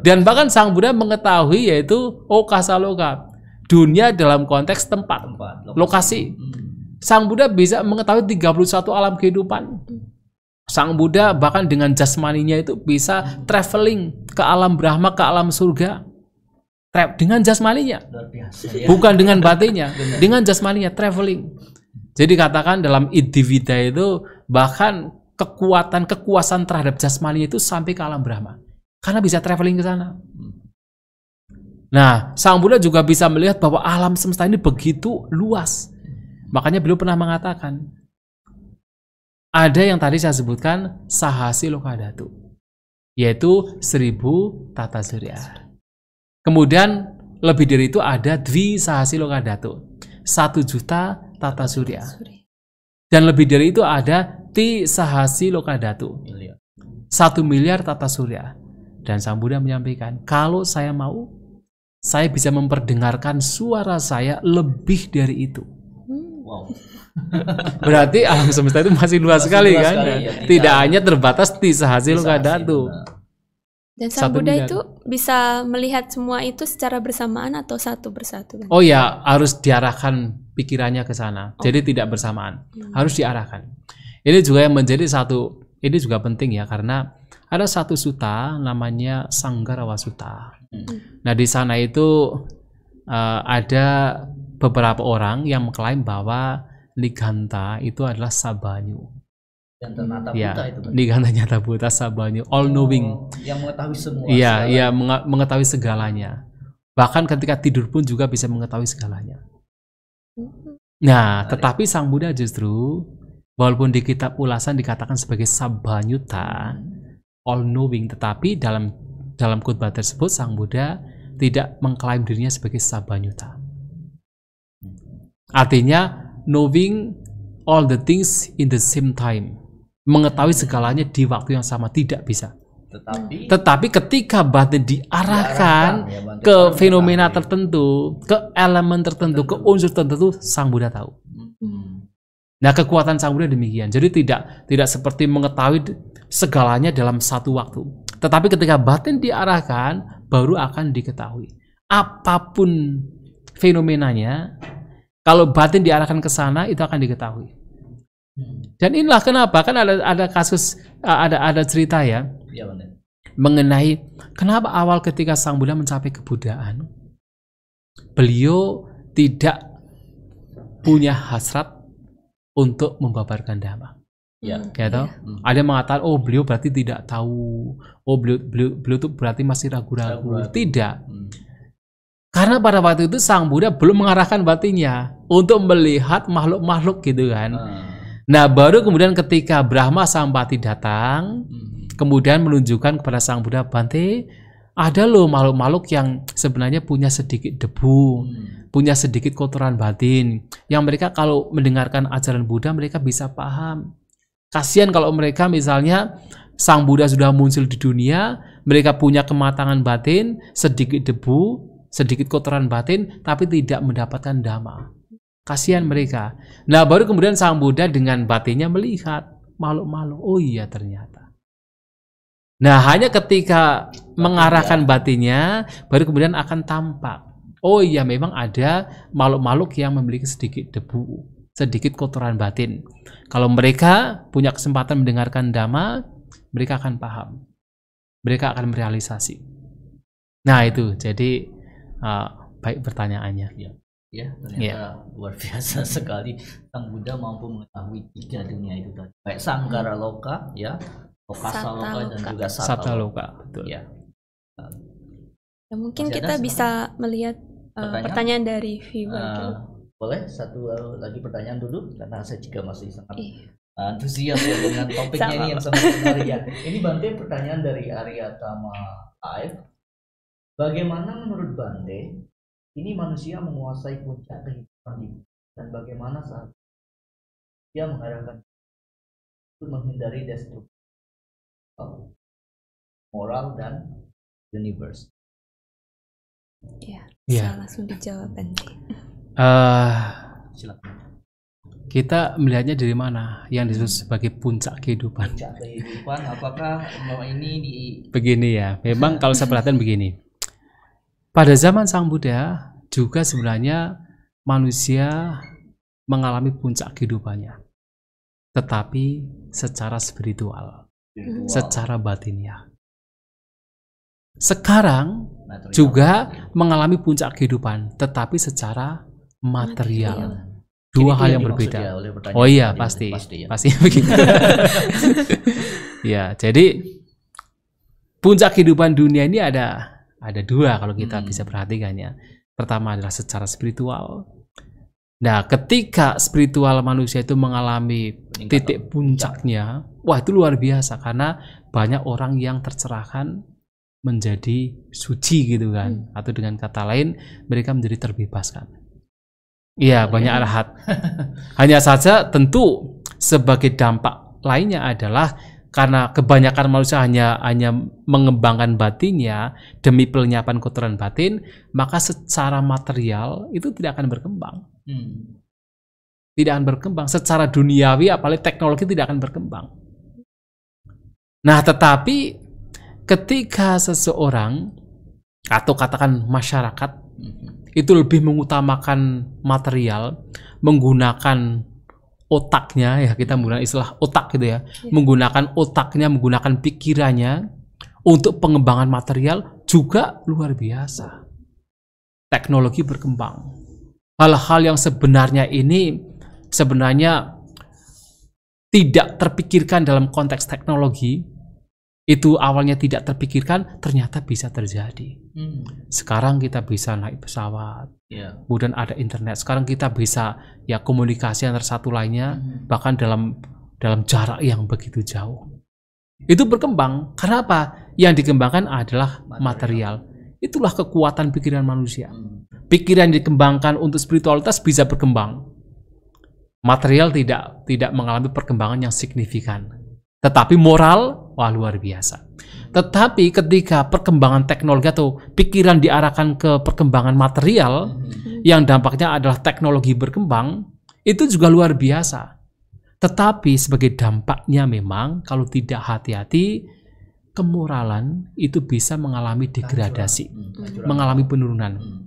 Dan bahkan Sang Buddha mengetahui yaitu oh kasaloka dunia dalam konteks tempat, tempat lokasi. lokasi. Hmm. Sang Buddha bisa mengetahui 31 alam kehidupan. Sang Buddha bahkan dengan jasmaninya itu bisa traveling ke alam Brahma, ke alam surga. Dengan jasmaninya. Bukan dengan batinya, [laughs] Dengan jasmaninya, traveling. Jadi katakan dalam individu itu bahkan kekuatan, kekuasaan terhadap jasmaninya itu sampai ke alam Brahma. Karena bisa traveling ke sana. Nah, Sang Buddha juga bisa melihat bahwa alam semesta ini begitu luas. Makanya beliau pernah mengatakan, ada yang tadi saya sebutkan, sahasi lokadatu, yaitu seribu tata surya. Kemudian lebih dari itu ada dwi sahasi lokadatu, satu juta tata surya. Dan lebih dari itu ada ti sahasi lokadatu, satu miliar tata surya. Dan Sang Buddha menyampaikan, kalau saya mau, saya bisa memperdengarkan suara saya lebih dari itu. Berarti alam semesta itu masih luas masih sekali luas kan? Sekali, ya, tidak, hanya terbatas di sehasil kadatu. Nah. Dan sang satu Buddha itu bisa melihat semua itu secara bersamaan atau satu persatu. Kan? Oh ya, harus diarahkan pikirannya ke sana. Oh. Jadi tidak bersamaan, hmm. harus diarahkan. Ini juga yang menjadi satu, ini juga penting ya karena ada satu suta namanya sanggarawasuta Hmm. Nah di sana itu uh, ada beberapa orang yang mengklaim bahwa Liganta itu adalah Sabanyu. Ya, Liganta nyata ya, Liganta nyata buta Sabanyu, all oh, knowing. Oh, yang mengetahui semua. Iya, iya mengetahui segalanya. Bahkan ketika tidur pun juga bisa mengetahui segalanya. Nah, tetapi Sang Buddha justru walaupun di kitab ulasan dikatakan sebagai Sabanyuta, all knowing, tetapi dalam dalam khotbah tersebut Sang Buddha tidak mengklaim dirinya sebagai Sabanyuta. Artinya knowing all the things in the same time. Mengetahui segalanya di waktu yang sama tidak bisa. Tetapi, Tetapi ketika batin diarahkan, ya, ke fenomena tertentu, ke elemen tertentu, ke unsur tertentu, sang Buddha tahu. Hmm. Nah kekuatan sang Buddha demikian. Jadi tidak tidak seperti mengetahui segalanya dalam satu waktu. Tetapi ketika batin diarahkan, baru akan diketahui. Apapun fenomenanya, kalau batin diarahkan ke sana itu akan diketahui. Dan inilah kenapa kan ada ada kasus eh, ada ada cerita ya. Iya, mengenai kenapa awal ketika Sang Buddha mencapai kebudaan beliau tidak punya hasrat untuk membabarkan dhamma. Ya. Ya Ya. Ada yang mengatakan oh beliau berarti tidak tahu. Oh beliau beliau beliau tuh berarti masih ragu-ragu. Tidak. Hmm. Karena pada waktu itu Sang Buddha belum mengarahkan batinnya untuk melihat makhluk-makhluk gitu kan. Hmm. Nah, baru kemudian ketika Brahma Sampati datang, hmm. kemudian menunjukkan kepada Sang Buddha Bante, ada loh makhluk-makhluk yang sebenarnya punya sedikit debu, hmm. punya sedikit kotoran batin, yang mereka kalau mendengarkan ajaran Buddha mereka bisa paham. Kasihan kalau mereka misalnya Sang Buddha sudah muncul di dunia, mereka punya kematangan batin, sedikit debu, sedikit kotoran batin tapi tidak mendapatkan dhamma. Kasihan mereka. Nah, baru kemudian Sang Buddha dengan batinnya melihat makhluk-makhluk. Oh iya ternyata. Nah, hanya ketika mengarahkan batinnya baru kemudian akan tampak. Oh iya memang ada makhluk-makhluk yang memiliki sedikit debu, sedikit kotoran batin. Kalau mereka punya kesempatan mendengarkan dhamma, mereka akan paham. Mereka akan merealisasi. Nah, itu. Jadi uh, baik pertanyaannya. Ya, ya ternyata ya. luar biasa [laughs] sekali Sang Buddha mampu mengetahui tiga dunia itu tadi. Baik Sanggara Loka, ya, Lokasa Loka dan juga Sata Loka. Betul. Ya. ya mungkin kita kita bisa melihat uh, pertanyaan? pertanyaan dari Viva. Eh, uh, boleh satu lagi pertanyaan dulu karena saya juga masih sangat antusias ya dengan topiknya ini yang sangat menarik ya. Ini bantuin pertanyaan dari Arya Tama Live Bagaimana menurut Bante, ini manusia menguasai puncak kehidupan ini dan bagaimana saat dia mengarahkan untuk menghindari destruksi oh. moral dan universe. Ya, yeah. Ya. langsung dijawab Bante. Uh, eh, Silakan kita melihatnya dari mana yang disebut sebagai puncak kehidupan. Puncak kehidupan apakah ini di begini ya. Memang kalau saya perhatikan begini. Pada zaman Sang Buddha juga sebenarnya manusia mengalami puncak kehidupannya. Tetapi secara spiritual, iya. hmm. secara batinnya. Sekarang juga mengalami puncak kehidupan, tetapi secara material. dua hal yang, berbeda. oh iya pasti, pasti, ya. pasti [laughs] begitu. [laughs] ya, jadi puncak kehidupan dunia ini ada ada dua kalau kita hmm. bisa perhatikan ya. Pertama adalah secara spiritual. Nah, ketika spiritual manusia itu mengalami Ingat titik oh. puncaknya, wah itu luar biasa karena banyak orang yang tercerahkan menjadi suci gitu kan, hmm. atau dengan kata lain mereka menjadi terbebaskan. Iya, iya, iya. banyak arahat. [laughs] Hanya saja tentu sebagai dampak lainnya adalah karena kebanyakan manusia hanya hanya mengembangkan batinnya demi pelenyapan kotoran batin, maka secara material itu tidak akan berkembang. Hmm. Tidak akan berkembang secara duniawi, apalagi teknologi tidak akan berkembang. Nah, tetapi ketika seseorang atau katakan masyarakat hmm. itu lebih mengutamakan material, menggunakan otaknya ya kita hmm. menggunakan istilah otak gitu ya, ya. menggunakan otaknya menggunakan pikirannya untuk pengembangan material juga luar biasa teknologi berkembang hal-hal yang sebenarnya ini sebenarnya tidak terpikirkan dalam konteks teknologi itu awalnya tidak terpikirkan ternyata bisa terjadi hmm. sekarang kita bisa naik pesawat yeah. kemudian ada internet sekarang kita bisa ya komunikasi antar satu lainnya mm-hmm. bahkan dalam dalam jarak yang begitu jauh itu berkembang karena apa yang dikembangkan adalah material, material. itulah kekuatan pikiran manusia mm. pikiran dikembangkan untuk spiritualitas bisa berkembang material tidak tidak mengalami perkembangan yang signifikan tetapi moral wah luar biasa tetapi ketika perkembangan teknologi atau pikiran diarahkan ke perkembangan material hmm. yang dampaknya adalah teknologi berkembang, itu juga luar biasa. Tetapi sebagai dampaknya memang kalau tidak hati-hati kemoralan itu bisa mengalami degradasi, Tancuran. Hmm, mengalami penurunan. Hmm.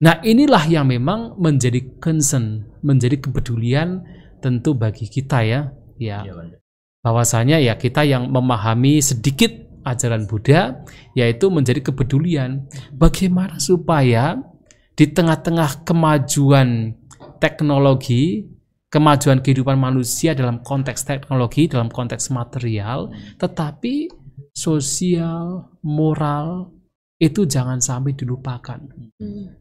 Nah, inilah yang memang menjadi concern, menjadi kepedulian tentu bagi kita ya, ya. Iya, Bahwasanya ya kita yang memahami sedikit ajaran Buddha yaitu menjadi kepedulian. Bagaimana supaya di tengah-tengah kemajuan teknologi, kemajuan kehidupan manusia dalam konteks teknologi, dalam konteks material, tetapi sosial, moral itu jangan sampai dilupakan. Hmm.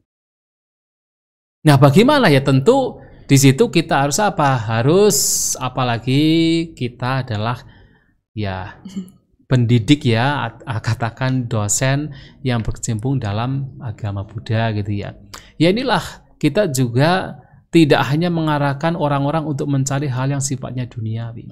Nah, bagaimana ya tentu di situ kita harus apa? Harus apalagi kita adalah ya [laughs] pendidik ya ah, katakan dosen yang berkecimpung dalam agama Buddha gitu ya. Ya inilah kita juga tidak hanya mengarahkan orang-orang untuk mencari hal yang sifatnya duniawi,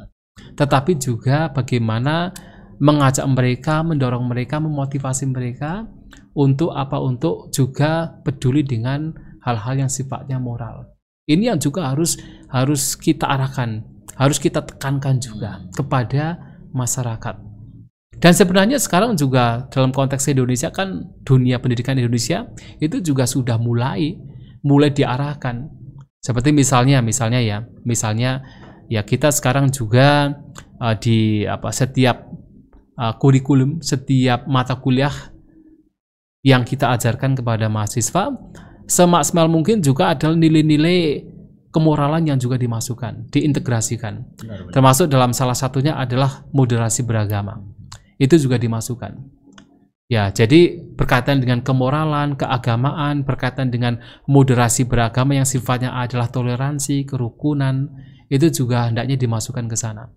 tetapi juga bagaimana mengajak mereka, mendorong mereka, memotivasi mereka untuk apa? Untuk juga peduli dengan hal-hal yang sifatnya moral. Ini yang juga harus harus kita arahkan, harus kita tekankan juga kepada masyarakat dan sebenarnya sekarang juga dalam konteks Indonesia kan dunia pendidikan Indonesia itu juga sudah mulai mulai diarahkan. Seperti misalnya misalnya ya, misalnya ya kita sekarang juga uh, di apa setiap uh, kurikulum, setiap mata kuliah yang kita ajarkan kepada mahasiswa semaksimal mungkin juga adalah nilai-nilai kemoralan yang juga dimasukkan, diintegrasikan. Termasuk dalam salah satunya adalah moderasi beragama itu juga dimasukkan. Ya, jadi berkaitan dengan kemoralan, keagamaan, berkaitan dengan moderasi beragama yang sifatnya adalah toleransi, kerukunan, itu juga hendaknya dimasukkan ke sana.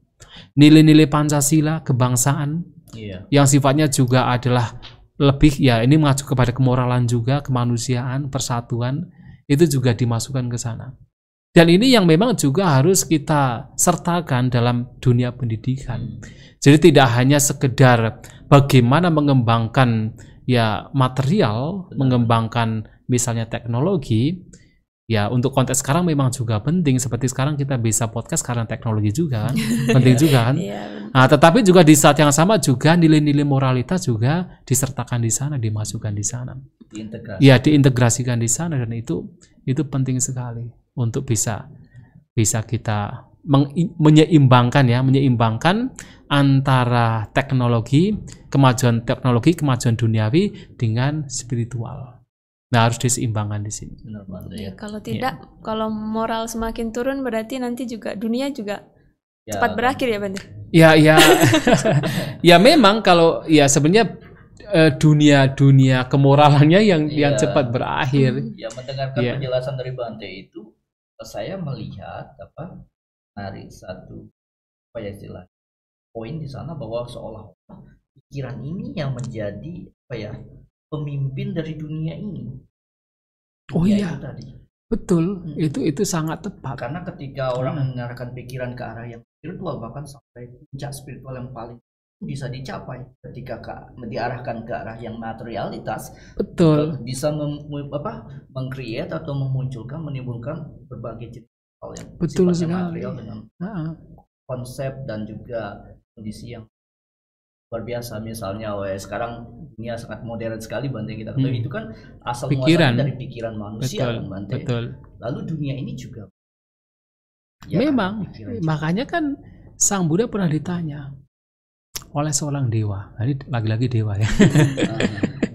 Nilai-nilai Pancasila, kebangsaan, yeah. yang sifatnya juga adalah lebih, ya ini mengacu kepada kemoralan juga, kemanusiaan, persatuan, itu juga dimasukkan ke sana. Dan ini yang memang juga harus kita sertakan dalam dunia pendidikan. Hmm. Jadi tidak hanya sekedar bagaimana mengembangkan ya material, mengembangkan misalnya teknologi, ya untuk konteks sekarang memang juga penting seperti sekarang kita bisa podcast karena teknologi juga [laughs] penting iya. juga kan iya, nah tetapi juga di saat yang sama juga nilai-nilai moralitas juga disertakan di sana dimasukkan di sana Diintegrasi. ya diintegrasikan di sana dan itu itu penting sekali untuk bisa bisa kita menyeimbangkan ya, menyeimbangkan antara teknologi, kemajuan teknologi, kemajuan duniawi dengan spiritual. Nah, harus diseimbangkan di sini. ya. Iya, kalau iya. tidak, ya. kalau moral semakin turun berarti nanti juga dunia juga ya. cepat berakhir ya, bener. Ya, ya. [laughs] ya memang kalau ya sebenarnya eh, dunia-dunia kemoralannya yang ya. yang iya. cepat berakhir. Hmm. Ya mendengarkan ya. penjelasan dari Bante itu saya melihat apa dari satu apa ya istilah poin di sana bahwa seolah pikiran ini yang menjadi apa ya pemimpin dari dunia ini. Oh ya, iya. tadi. Betul, hmm. itu itu sangat tepat. Karena ketika orang hmm. mengarahkan pikiran ke arah yang spiritual bahkan sampai puncak spiritual yang paling bisa dicapai ketika ke, diarahkan ke arah yang materialitas betul bisa mem, apa mengcreate atau memunculkan menimbulkan berbagai cita yang betul sifatnya sekali. material dengan konsep dan juga kondisi yang luar biasa misalnya oh, eh, sekarang dunia sangat modern sekali bantai kita ketahui hmm. itu kan asal pikiran. dari pikiran manusia betul, kan betul. lalu dunia ini juga ya, memang makanya kan sang Buddha pernah ditanya oleh seorang dewa. jadi nah, lagi-lagi dewa ya. [laughs]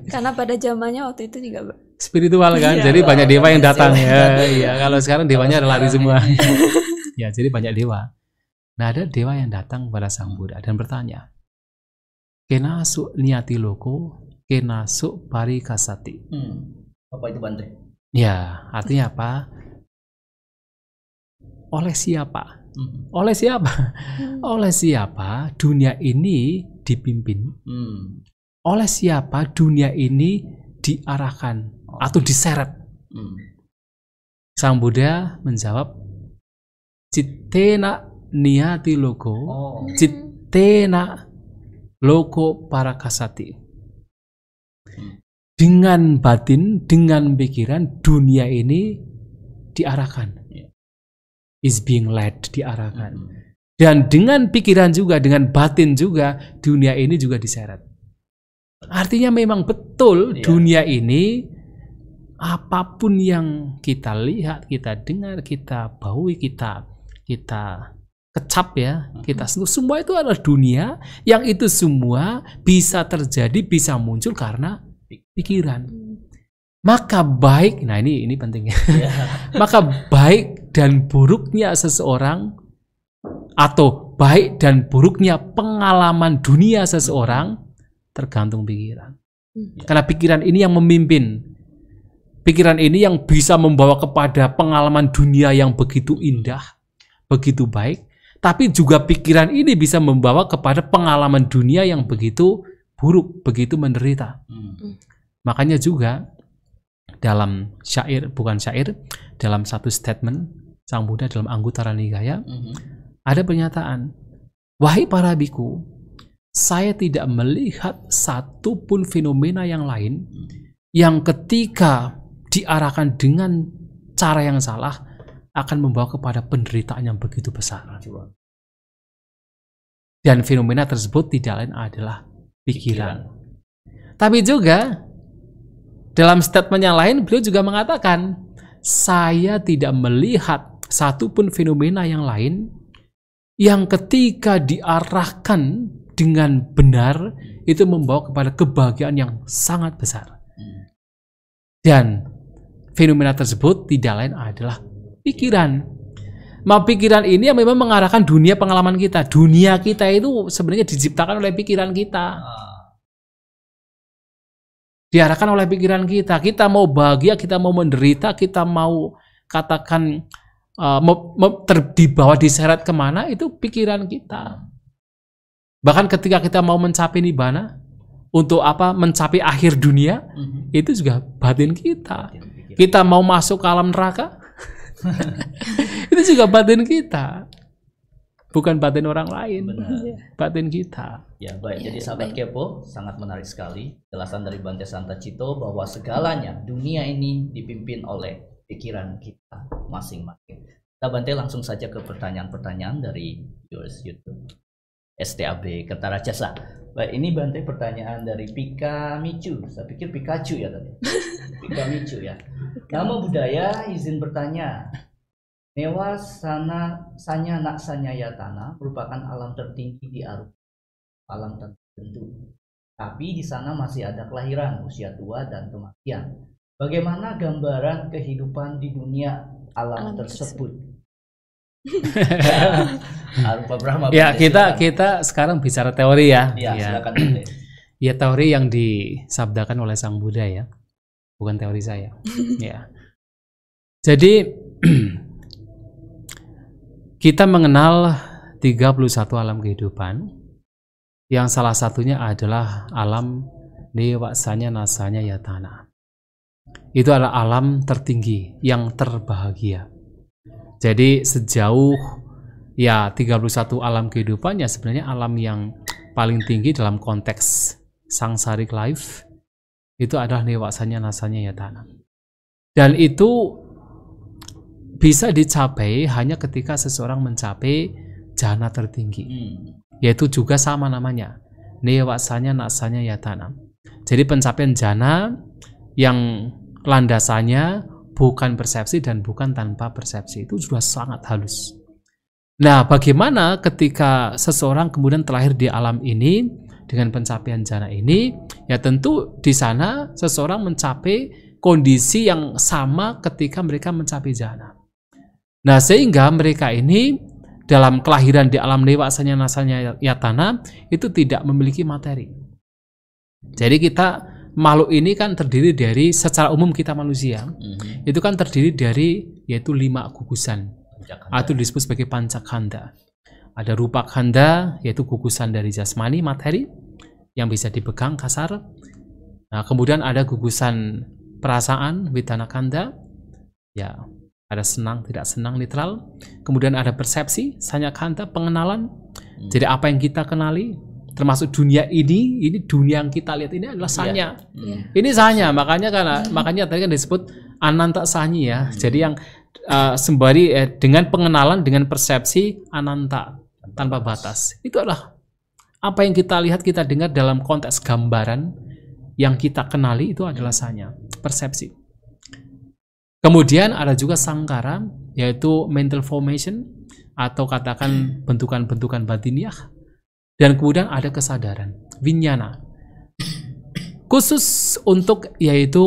Karena pada zamannya waktu itu juga spiritual kan, iya, jadi banyak dewa yang datang iya. ya. Iya, kalau sekarang dewanya kalau lari semua. Iya. [laughs] ya, jadi banyak dewa. Nah, ada dewa yang datang kepada Sang Buddha dan bertanya, "Kenasu niati loko, kenasu parikasati." Hmm. Apa itu bandre. Ya, artinya apa? Oleh siapa Hmm. Oleh siapa? Hmm. Oleh siapa dunia ini dipimpin? Hmm. Oleh siapa dunia ini diarahkan oh. atau diseret? Hmm. Sang Buddha menjawab, "Citena niati logo, oh. citena logo para kasati." Hmm. Dengan batin, dengan pikiran, dunia ini diarahkan is being led, diarahkan. Mm -hmm. Dan dengan pikiran juga, dengan batin juga, dunia ini juga diseret. Artinya memang betul yeah. dunia ini apapun yang kita lihat, kita dengar, kita baui, kita kita kecap ya, mm -hmm. kita semua itu adalah dunia yang itu semua bisa terjadi, bisa muncul karena pikiran maka baik nah ini ini pentingnya yeah. [laughs] maka baik dan buruknya seseorang atau baik dan buruknya pengalaman dunia seseorang tergantung pikiran yeah. Hmm. karena pikiran ini yang memimpin pikiran ini yang bisa membawa kepada pengalaman dunia yang begitu indah begitu baik tapi juga pikiran ini bisa membawa kepada pengalaman dunia yang begitu buruk begitu menderita hmm. makanya juga dalam syair bukan syair dalam satu statement sang Buddha dalam Anggutara Nikaya mm -hmm. ada pernyataan wahai para biku saya tidak melihat satu pun fenomena yang lain mhm. yang ketika diarahkan dengan cara yang salah akan membawa kepada penderitaan yang begitu besar. Dan fenomena tersebut tidak lain adalah pikiran. pikiran. Tapi juga dalam statement yang lain, beliau juga mengatakan, saya tidak melihat satupun fenomena yang lain yang ketika diarahkan dengan benar itu membawa kepada kebahagiaan yang sangat besar. Dan fenomena tersebut tidak lain adalah pikiran. Ma pikiran ini yang memang mengarahkan dunia pengalaman kita. Dunia kita itu sebenarnya diciptakan oleh pikiran kita. Ah diarahkan oleh pikiran kita. Kita mau bahagia, kita mau menderita, kita mau katakan uh, dibawa diseret kemana, itu pikiran kita. Bahkan ketika kita mau mencapai nibana, untuk apa mencapai akhir dunia, mm -hmm. itu juga batin kita. Iya, kita mau masuk ke alam neraka, [laughs] [laughs] itu juga batin kita bukan batin orang lain, Benar. Iya. batin kita. Ya baik, jadi iya, sahabat kepo sangat menarik sekali jelasan dari Bante Santa Cito bahwa segalanya dunia ini dipimpin oleh pikiran kita masing-masing. Kita Bante langsung saja ke pertanyaan-pertanyaan dari yours YouTube. STAB Kertara Jasa. Baik, ini Bante pertanyaan dari Pika Micu. Saya pikir Pikachu ya tadi. [laughs] Pika Micu ya. Nama budaya izin bertanya. Mewa sana sanya nak sanyaya tanah merupakan alam tertinggi di Arup, alam tertentu. Tapi di sana masih ada kelahiran, usia tua dan kematian. Bagaimana gambaran kehidupan di dunia alam, alam tersebut? [laughs] Arupa Brahma. Ya kita silakan. kita sekarang bicara teori ya. Ya, ya. silakan. ya teori yang disabdakan oleh Sang Buddha ya, bukan teori saya. [laughs] ya. Jadi [clears throat] Kita mengenal 31 alam kehidupan yang salah satunya adalah alam dewasanya nasanya ya tanah. Itu adalah alam tertinggi yang terbahagia. Jadi sejauh ya 31 alam kehidupannya sebenarnya alam yang paling tinggi dalam konteks sangsarik life itu adalah dewasanya nasanya ya tanah. Dan itu bisa dicapai hanya ketika seseorang mencapai jana tertinggi. Hmm. Yaitu juga sama namanya. Newasanya nasanya tanam. Jadi pencapaian jana yang landasannya bukan persepsi dan bukan tanpa persepsi itu sudah sangat halus. Nah, bagaimana ketika seseorang kemudian terlahir di alam ini dengan pencapaian jana ini? Ya tentu di sana seseorang mencapai kondisi yang sama ketika mereka mencapai jana. Nah, sehingga mereka ini dalam kelahiran di alam dewa sanya nasanya yatana itu tidak memiliki materi. Jadi kita makhluk ini kan terdiri dari secara umum kita manusia mm-hmm. itu kan terdiri dari yaitu lima gugusan atau disebut sebagai pancakanda. Ada rupa kanda yaitu gugusan dari jasmani materi yang bisa dipegang kasar. Nah, kemudian ada gugusan perasaan witanakanda kanda ya ada senang tidak senang literal kemudian ada persepsi kanta pengenalan hmm. jadi apa yang kita kenali termasuk dunia ini ini dunia yang kita lihat ini adalah iya. sanya hmm. yeah. Yeah. ini sanya iya. makanya karena hmm. makanya tadi kan disebut ananta sanyi ya hmm. jadi yang uh, sembari eh, dengan pengenalan dengan persepsi ananta tanpa batas itu adalah apa yang kita lihat kita dengar dalam konteks gambaran yang kita kenali itu adalah sanya persepsi Kemudian ada juga sangkara, yaitu mental formation atau katakan bentukan-bentukan batiniah. Dan kemudian ada kesadaran, vinyana Khusus untuk yaitu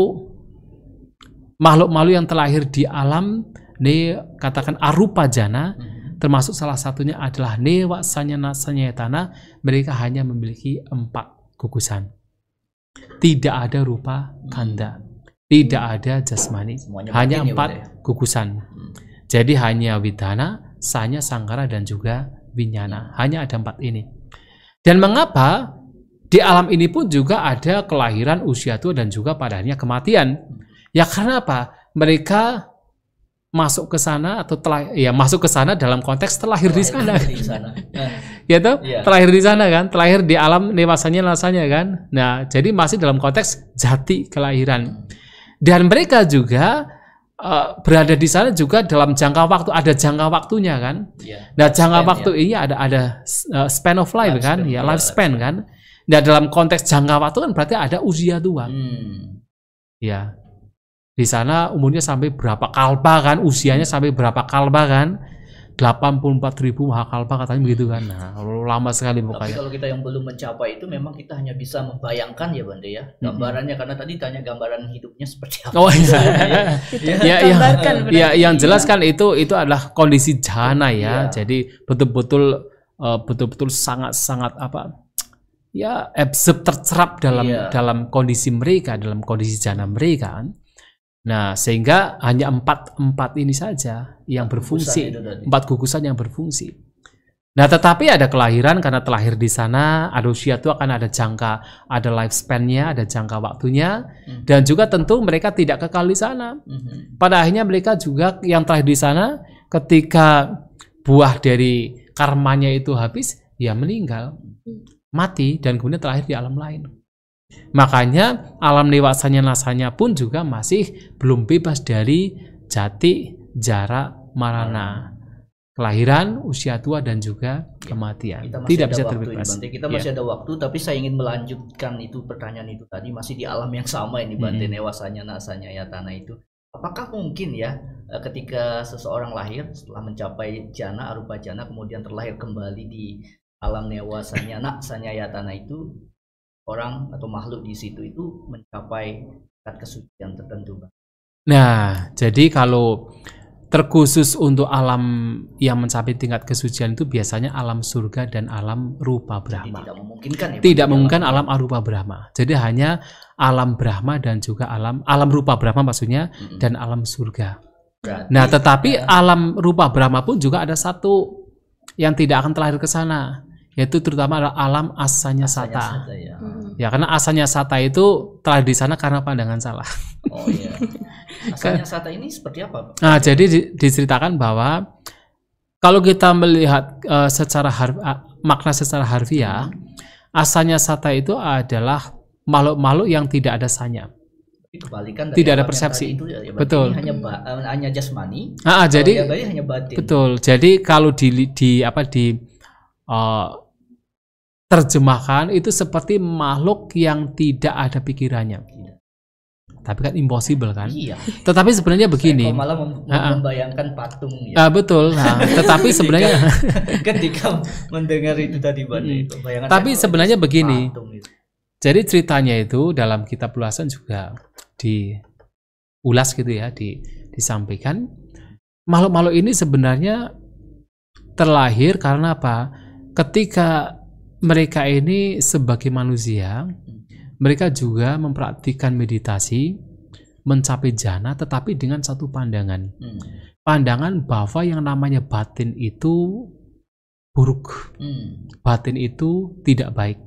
makhluk-makhluk yang terlahir di alam, ini katakan arupa jana, hmm. termasuk salah satunya adalah newa sanyana tanah mereka hanya memiliki empat gugusan. Tidak ada rupa kanda tidak ada jasmani, Semuanya hanya empat ya, gugusan. Hmm. Jadi hanya widana, sanya, sangkara dan juga winyana. Hmm. Hanya ada empat ini. Dan mengapa di alam ini pun juga ada kelahiran usia tua dan juga padanya kematian? Hmm. Ya karena apa? Mereka masuk ke sana atau telah ya masuk ke sana dalam konteks terlahir di sana. ya, [laughs] ya toh? Iya. Terlahir di sana kan, terlahir di alam nevasanya lasanya kan. Nah, jadi masih dalam konteks jati kelahiran. Hmm. Dan mereka juga uh, berada di sana juga dalam jangka waktu ada jangka waktunya kan. Yeah. Nah, jangka span, waktu yeah. ini ada ada uh, span of life, life kan, span, ya iya, lifespan life kan. Nah, dalam konteks jangka waktu kan berarti ada usia tua. Hmm. Ya. Di sana umurnya sampai berapa kalpa kan, usianya sampai berapa kalpa kan ribu mahakalpa katanya begitu kan. Hmm. Nah, lama sekali pokoknya. Tapi kalau kita yang belum mencapai itu memang kita hanya bisa membayangkan ya Bande ya. Hmm. Gambarannya mm -hmm. karena tadi tanya gambaran hidupnya seperti apa. Oh iya. [laughs] iya. ya, ya, iya. ya, yang jelas kan itu itu adalah kondisi jana ya. ya. Jadi betul-betul eh, betul-betul sangat-sangat apa ya absurd tercerap dalam iya. dalam kondisi mereka, dalam kondisi jana mereka kan. Nah, sehingga hanya empat empat ini saja yang berfungsi, empat gugusan yang berfungsi. Nah, tetapi ada kelahiran karena terlahir di sana, ada usia itu akan ada jangka, ada lifespan-nya, ada jangka waktunya, hmm. dan juga tentu mereka tidak kekal di sana. Hmm. Pada akhirnya mereka juga yang terlahir di sana, ketika buah dari karmanya itu habis, ya meninggal, hmm. mati, dan kemudian terlahir di alam lain. Makanya alam dewasanya nasanya pun juga masih belum bebas dari jati, jarak, marana. Kelahiran, usia tua, dan juga ya, kematian. Kita Tidak bisa terbebas. Ini, kita iya. masih ya. ada waktu, tapi saya ingin melanjutkan itu pertanyaan itu tadi. Masih di alam yang sama ini, hmm. Bante hmm. Newasanya, nasanya, ya tanah itu. Apakah mungkin ya eh, ketika seseorang lahir setelah mencapai jana, arupa jana, kemudian terlahir kembali di alam newasanya, [laughs] nasanya, ya tanah itu orang atau makhluk di situ itu mencapai tingkat kesucian tertentu. Nah, jadi kalau terkhusus untuk alam yang mencapai tingkat kesucian itu biasanya alam surga dan alam rupa Brahma. Jadi tidak memungkinkan ya. Tidak ya? memungkinkan alam arupa Brahma. Jadi hanya alam Brahma dan juga alam alam rupa Brahma maksudnya mm -hmm. dan alam surga. Berarti, nah, tetapi ya. alam rupa Brahma pun juga ada satu yang tidak akan terlahir ke sana yaitu terutama adalah alam asanya sata. ya. ya karena asanya sata itu telah di sana karena pandangan salah. Oh iya. [laughs] Asanya sata ini seperti apa? Pak? Nah, jadi diceritakan bahwa kalau kita melihat uh, secara har, uh, makna secara harfiah, hmm. asanya sata itu adalah makhluk-makhluk yang tidak ada sanya. tidak ada persepsi. Itu, ya, ya betul. Hanya ba, eh, hanya jasmani. Ah, ah jadi hanya batin. Betul. Jadi kalau di di apa di uh, terjemahkan itu seperti makhluk yang tidak ada pikirannya. Tapi kan impossible kan? Iya. Tetapi sebenarnya begini. Saya malah mem uh, membayangkan patung. Ya. Uh, betul. Nah, [laughs] tetapi sebenarnya [laughs] ketika mendengar itu tadi Bani, hmm. bayangan. Tapi oh, sebenarnya begini. Gitu. Jadi ceritanya itu dalam kitab luasan juga diulas gitu ya, di, disampaikan makhluk-makhluk ini sebenarnya terlahir karena apa? Ketika mereka ini sebagai manusia, mereka juga mempraktikkan meditasi, mencapai jana, tetapi dengan satu pandangan. Hmm. Pandangan bahwa yang namanya batin itu buruk, hmm. batin itu tidak baik.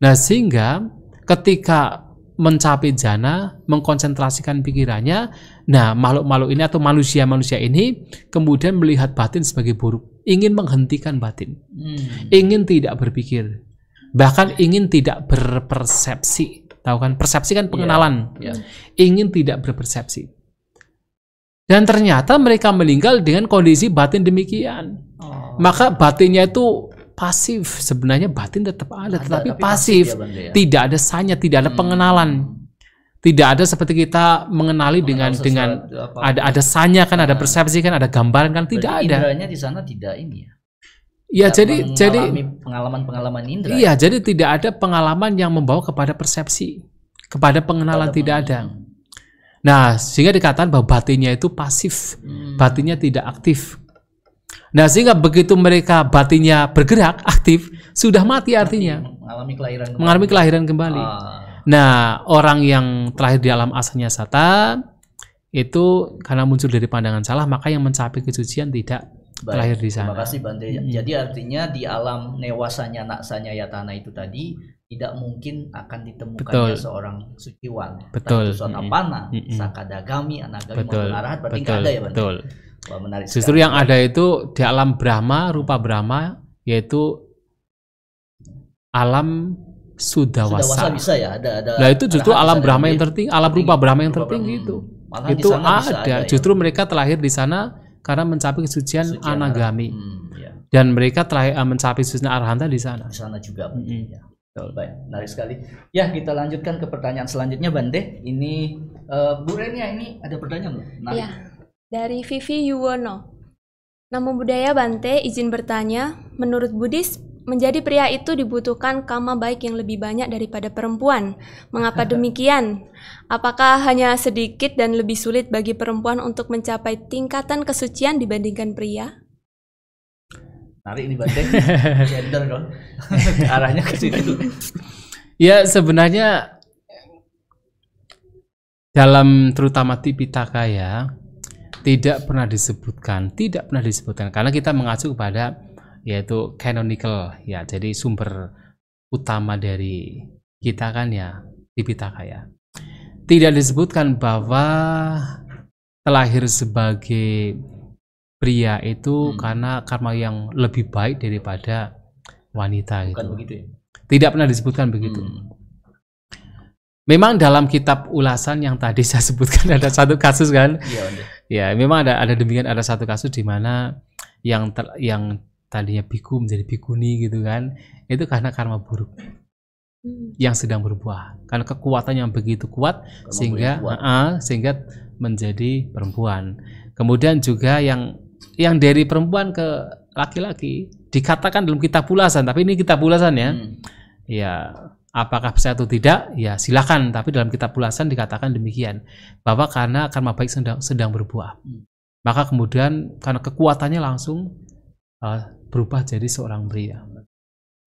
Nah, sehingga ketika mencapai jana, mengkonsentrasikan pikirannya, Nah, makhluk-makhluk ini atau manusia-manusia ini kemudian melihat batin sebagai buruk, ingin menghentikan batin, hmm. ingin tidak berpikir, bahkan ya. ingin tidak berpersepsi. Tahu kan, persepsi kan ya. pengenalan, yeah. Yeah. ingin tidak berpersepsi. Dan ternyata mereka meninggal dengan kondisi batin demikian. Oh. Maka batinnya itu pasif. Sebenarnya batin tetap ada, ada tetapi pasif. Ya, ya, Tidak ada sanya, tidak ada hmm. pengenalan tidak ada seperti kita mengenali dengan sesuatu, dengan apa, ada ada sanya kan ada nah. persepsi kan ada gambaran kan tidak ada indranya di sana tidak ini ya Ya tidak jadi jadi pengalaman-pengalaman indra. Iya, ya. jadi tidak ada pengalaman yang membawa kepada persepsi, kepada pengenalan kepada tidak ada. Nah, sehingga dikatakan bahwa batinnya itu pasif, hmm. batinnya tidak aktif. Nah, sehingga begitu mereka batinnya bergerak aktif, sudah mati artinya. Mengalami kelahiran kembali. Mengalami kelahiran kembali. Ah. Nah, orang yang terakhir di alam asalnya setan itu karena muncul dari pandangan salah, maka yang mencapai kesucian tidak Baik, terakhir di sana. Terima kasih Bante. Hmm. Jadi artinya di alam newasanya naksanya ya tanah itu tadi tidak mungkin akan ditemukan Betul. seorang suciwan. Betul. Tapi sotapana, hmm. mm -mm. sakadagami, anagami, Betul. arahat berarti Betul. ada ya Bante. Betul. Wah, menarik Justru sekali. yang ada itu di alam Brahma, rupa Brahma, yaitu alam sudah wasa, bisa ya, ada ada. Nah, itu justru alam Brahma yang tertinggi, alam rupa Brahma yang tertinggi gitu. itu. Malah itu ada. ya. Justru mereka terlahir di sana karena mencapai kesucian anagami. Hmm, ya. Dan mereka terlahir eh, mencapai kesucian arhanta di sana. Di sana juga hmm. ya. Betul, baik. Menarik sekali. Ya, kita lanjutkan ke pertanyaan selanjutnya, Bante. Ini uh, Bu Renia ini ada pertanyaan loh. ya Dari Vivi Yuwono. Namo budaya Bante, izin bertanya, menurut Buddhis, Menjadi pria itu dibutuhkan kama baik yang lebih banyak daripada perempuan. Mengapa [laughs] demikian? Apakah hanya sedikit dan lebih sulit bagi perempuan untuk mencapai tingkatan kesucian dibandingkan pria? Narik ini banteng, [laughs] gender dong. [laughs] Arahnya ke situ. ya sebenarnya dalam terutama Tipitaka ya tidak pernah disebutkan, tidak pernah disebutkan karena kita mengacu kepada yaitu canonical ya jadi sumber utama dari kita kan ya di ya tidak disebutkan bahwa terlahir sebagai pria itu hmm. karena karma yang lebih baik daripada wanita Bukan gitu. begitu ya? Tidak pernah disebutkan begitu. Hmm. Memang dalam kitab ulasan yang tadi [laughs] saya sebutkan ada satu kasus kan? Iya. ya, memang ada ada demikian ada satu kasus di mana yang ter, yang tadinya biku menjadi bikuni gitu kan itu karena karma buruk hmm. yang sedang berbuah karena kekuatan yang begitu kuat karma sehingga kuat. uh, sehingga menjadi perempuan kemudian juga yang yang dari perempuan ke laki-laki dikatakan dalam kitab ulasan tapi ini kitab ulasan ya hmm. ya apakah bisa atau tidak ya silakan tapi dalam kitab ulasan dikatakan demikian bahwa karena karma baik sedang sedang berbuah hmm. maka kemudian karena kekuatannya langsung uh, berubah jadi seorang pria.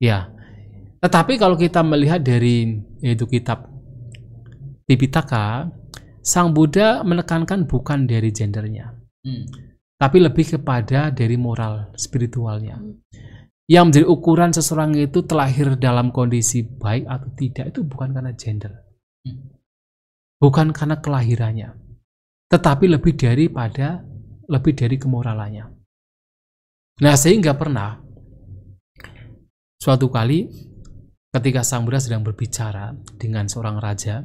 Ya. Tetapi kalau kita melihat dari yaitu kitab Tipitaka, Sang Buddha menekankan bukan dari gendernya. Hmm. Tapi lebih kepada dari moral spiritualnya. Hmm. Yang menjadi ukuran seseorang itu terlahir dalam kondisi baik atau tidak itu bukan karena gender. Hmm. Bukan karena kelahirannya. Tetapi lebih daripada lebih dari kemoralannya. Nah, sehingga pernah suatu kali ketika Sang Buddha sedang berbicara dengan seorang raja,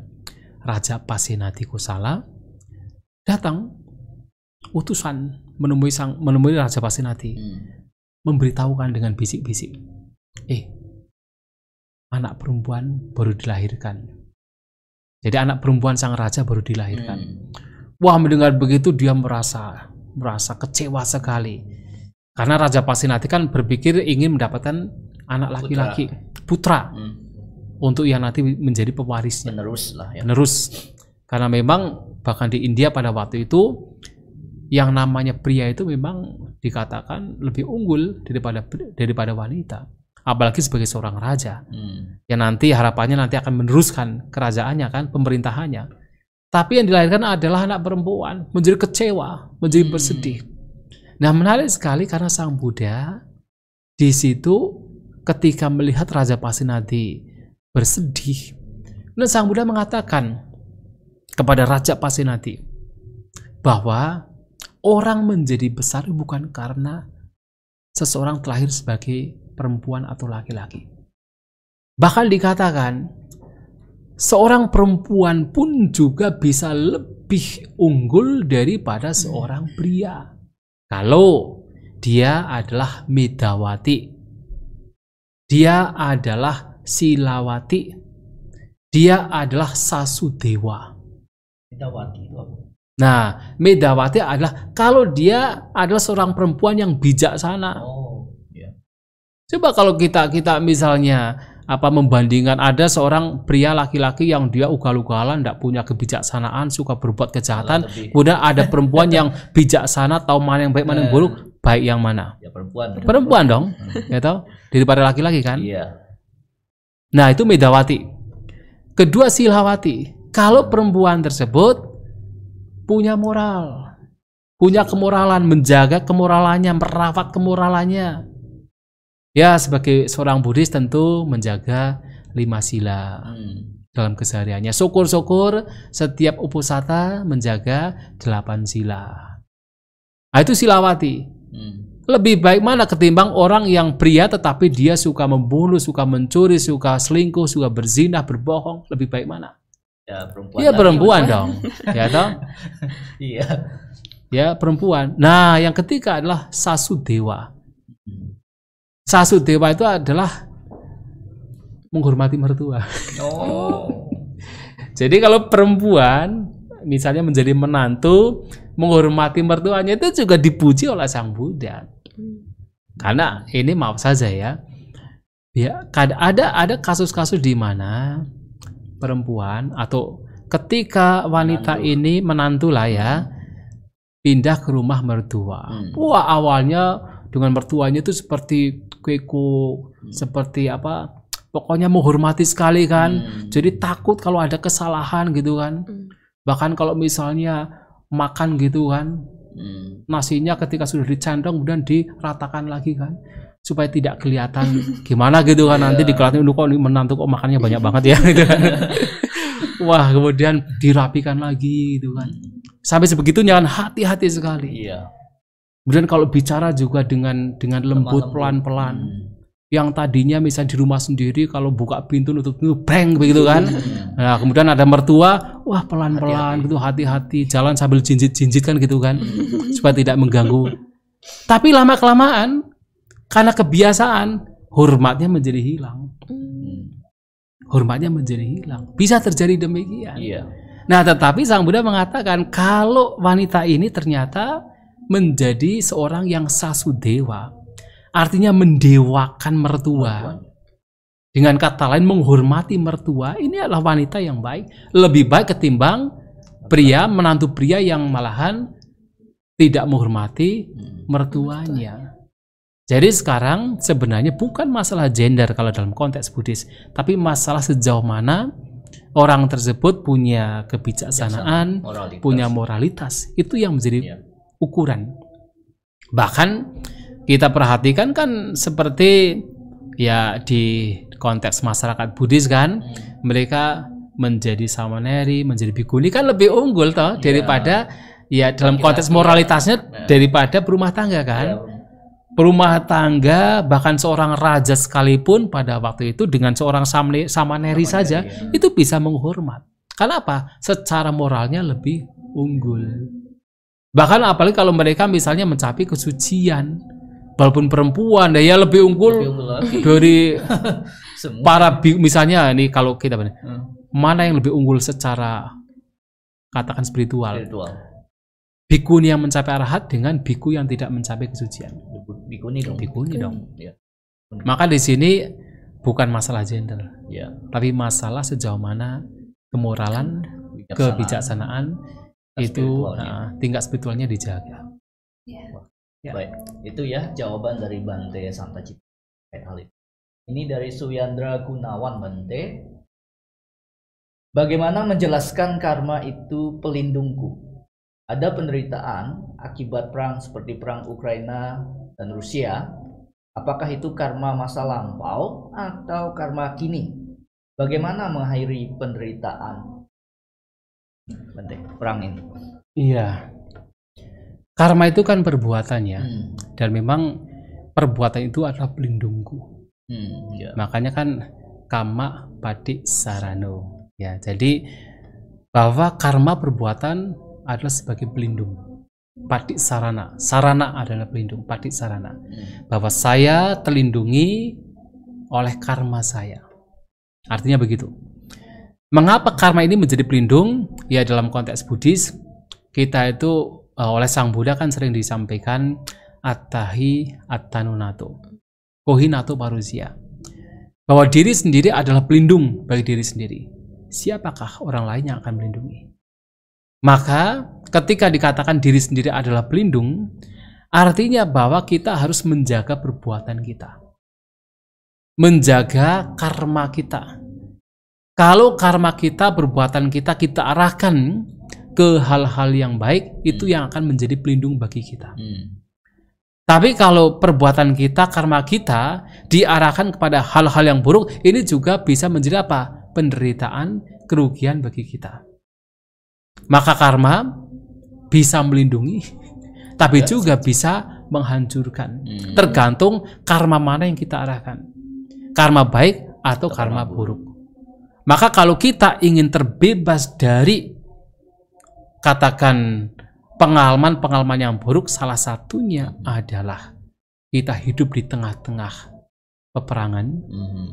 Raja Pasenati Kosala, datang utusan menemui sang menemui Raja Pasenati, hmm. memberitahukan dengan bisik-bisik, eh anak perempuan baru dilahirkan. Jadi anak perempuan sang raja baru dilahirkan. Hmm. Wah mendengar begitu dia merasa merasa kecewa sekali karena Raja Pasinati kan berpikir ingin mendapatkan anak laki-laki, putra. putra. Hmm. Untuk yang nanti menjadi pewarisnya. Penerus lah ya. Penerus. Karena memang bahkan di India pada waktu itu yang namanya pria itu memang dikatakan lebih unggul daripada daripada wanita apalagi sebagai seorang raja hmm. yang nanti harapannya nanti akan meneruskan kerajaannya kan pemerintahannya tapi yang dilahirkan adalah anak perempuan menjadi kecewa menjadi hmm. bersedih Nah menarik sekali karena Sang Buddha di situ ketika melihat Raja Pasenati bersedih, dan Sang Buddha mengatakan kepada Raja Pasenati bahwa orang menjadi besar bukan karena seseorang terlahir sebagai perempuan atau laki-laki. Bahkan dikatakan seorang perempuan pun juga bisa lebih unggul daripada seorang pria. Kalau dia adalah Midawati, dia adalah Silawati, dia adalah Sasudewa. Medawati itu apa? Nah, Medawati adalah kalau dia adalah seorang perempuan yang bijaksana. Oh, yeah. Coba kalau kita kita misalnya apa membandingkan ada seorang pria laki-laki yang dia ugal-ugalan tidak punya kebijaksanaan suka berbuat kejahatan kemudian ada perempuan yang [laughs] bijaksana tahu mana yang baik mana yang buruk eh. baik yang mana ya, perempuan, perempuan perempuan dong [laughs] ya tahu daripada laki-laki kan iya. nah itu Medawati kedua Silawati kalau perempuan tersebut punya moral punya kemoralan menjaga kemoralannya merawat kemoralannya Ya sebagai seorang Buddhis tentu menjaga lima sila hmm. dalam kesehariannya. Syukur-syukur setiap uposata menjaga delapan sila. Nah, itu silawati. Hmm. Lebih baik mana ketimbang orang yang pria tetapi dia suka membunuh, suka mencuri, suka selingkuh, suka berzinah, berbohong. Lebih baik mana? Ya perempuan. Ya perempuan [laughs] dong. ya dong. Iya. ya perempuan. Nah, yang ketiga adalah Sasudewa. dewa Sasudewa itu adalah menghormati mertua. Oh. [laughs] Jadi kalau perempuan misalnya menjadi menantu menghormati mertuanya itu juga dipuji oleh sang Buddha. Karena ini maaf saja ya. Ya, ada ada kasus-kasus di mana perempuan atau ketika wanita menantu. ini menantu lah ya pindah ke rumah mertua. Hmm. Wah, awalnya dengan mertuanya itu seperti kueku, hmm. seperti apa pokoknya menghormati sekali kan hmm. jadi takut kalau ada kesalahan gitu kan hmm. bahkan kalau misalnya makan gitu kan hmm. nasinya ketika sudah dicandong kemudian diratakan lagi kan supaya tidak kelihatan [laughs] gimana gitu kan yeah. nanti iya. dikelihatin kok menantu kok makannya banyak banget ya gitu kan. [laughs] wah kemudian dirapikan lagi gitu kan hmm. sampai sebegitunya kan hati-hati sekali iya. Kemudian kalau bicara juga dengan dengan lembut pelan-pelan. Hmm. Yang tadinya misal di rumah sendiri kalau buka pintu nutup pintu bang begitu kan. Hmm. Nah, kemudian ada mertua, wah pelan-pelan gitu hati-hati, jalan sambil jinjit-jinjit kan gitu kan. supaya tidak mengganggu. Tapi lama-kelamaan karena kebiasaan hormatnya menjadi hilang. Hmm. Hormatnya menjadi hilang. Bisa terjadi demikian. Iya. Nah, tetapi Sang Buddha mengatakan kalau wanita ini ternyata menjadi seorang yang sasudewa. Artinya mendewakan mertua. Dengan kata lain menghormati mertua, ini adalah wanita yang baik. Lebih baik ketimbang pria, menantu pria yang malahan tidak menghormati mertuanya. Jadi sekarang sebenarnya bukan masalah gender kalau dalam konteks Buddhis, tapi masalah sejauh mana orang tersebut punya kebijaksanaan, moralitas. punya moralitas. Itu yang menjadi ya ukuran. Bahkan kita perhatikan kan seperti ya di konteks masyarakat Buddhis kan mereka menjadi samaneri, menjadi bikuni kan lebih unggul toh iya. daripada ya, ya dalam konteks iya. moralitasnya iya. daripada berumah tangga kan. Rumah tangga bahkan seorang raja sekalipun pada waktu itu dengan seorang samne, samaneri saja itu bisa menghormat. Karena apa? Secara moralnya lebih unggul. Bahkan apalagi kalau mereka misalnya mencapai kesucian, walaupun perempuan, daya ya, lebih unggul, lebih unggul lagi. dari [laughs] para misalnya ini kalau kita hmm. mana yang lebih unggul secara katakan spiritual? spiritual. Bikuni yang mencapai arahat dengan biku yang tidak mencapai kesucian. Bikuni dong. Bikuni dong. Ya. Maka di sini bukan masalah gender, ya. tapi masalah sejauh mana kemoralan, kebijaksanaan, kebijaksanaan itu nah, tingkat spiritualnya dijaga. Yeah. Ya. ya. Baik, itu ya jawaban dari Bante Santa Cita Ini dari Suyandra Gunawan Bante. Bagaimana menjelaskan karma itu pelindungku? Ada penderitaan akibat perang seperti perang Ukraina dan Rusia. Apakah itu karma masa lampau atau karma kini? Bagaimana mengakhiri penderitaan penting ini. iya karma itu kan perbuatan ya hmm. dan memang perbuatan itu adalah pelindungku hmm, iya. makanya kan kama batik sarano ya jadi bahwa karma perbuatan adalah sebagai pelindung Patik sarana sarana adalah pelindung Patik sarana hmm. bahwa saya terlindungi oleh karma saya artinya begitu Mengapa karma ini menjadi pelindung? Ya dalam konteks Buddhis kita itu eh, oleh Sang Buddha kan sering disampaikan atahi atanunato. Kohinato parusia. Bahwa diri sendiri adalah pelindung bagi diri sendiri. Siapakah orang lain yang akan melindungi? Maka ketika dikatakan diri sendiri adalah pelindung, artinya bahwa kita harus menjaga perbuatan kita. Menjaga karma kita kalau karma kita, perbuatan kita kita arahkan ke hal-hal yang baik, hmm. itu yang akan menjadi pelindung bagi kita. Hmm. Tapi kalau perbuatan kita, karma kita diarahkan kepada hal-hal yang buruk, ini juga bisa menjadi apa? Penderitaan, kerugian bagi kita. Maka karma bisa melindungi, [laughs] tapi ya. juga bisa menghancurkan. Hmm. Tergantung karma mana yang kita arahkan. Karma baik atau karma, karma buruk. buruk. Maka kalau kita ingin terbebas dari katakan pengalaman-pengalaman yang buruk, salah satunya adalah kita hidup di tengah-tengah peperangan. Mm-hmm.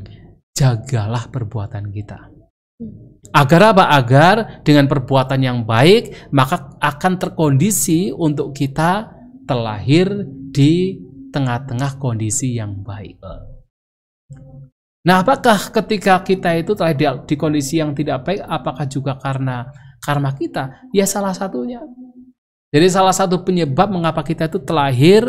Jagalah perbuatan kita. Hmm. Agar apa? Agar dengan perbuatan yang baik, maka akan terkondisi untuk kita terlahir di tengah-tengah kondisi yang baik. Ah. Nah, apakah ketika kita itu telah di, di kondisi yang tidak baik, apakah juga karena karma kita? Ya salah satunya. Jadi salah satu penyebab mengapa kita itu terlahir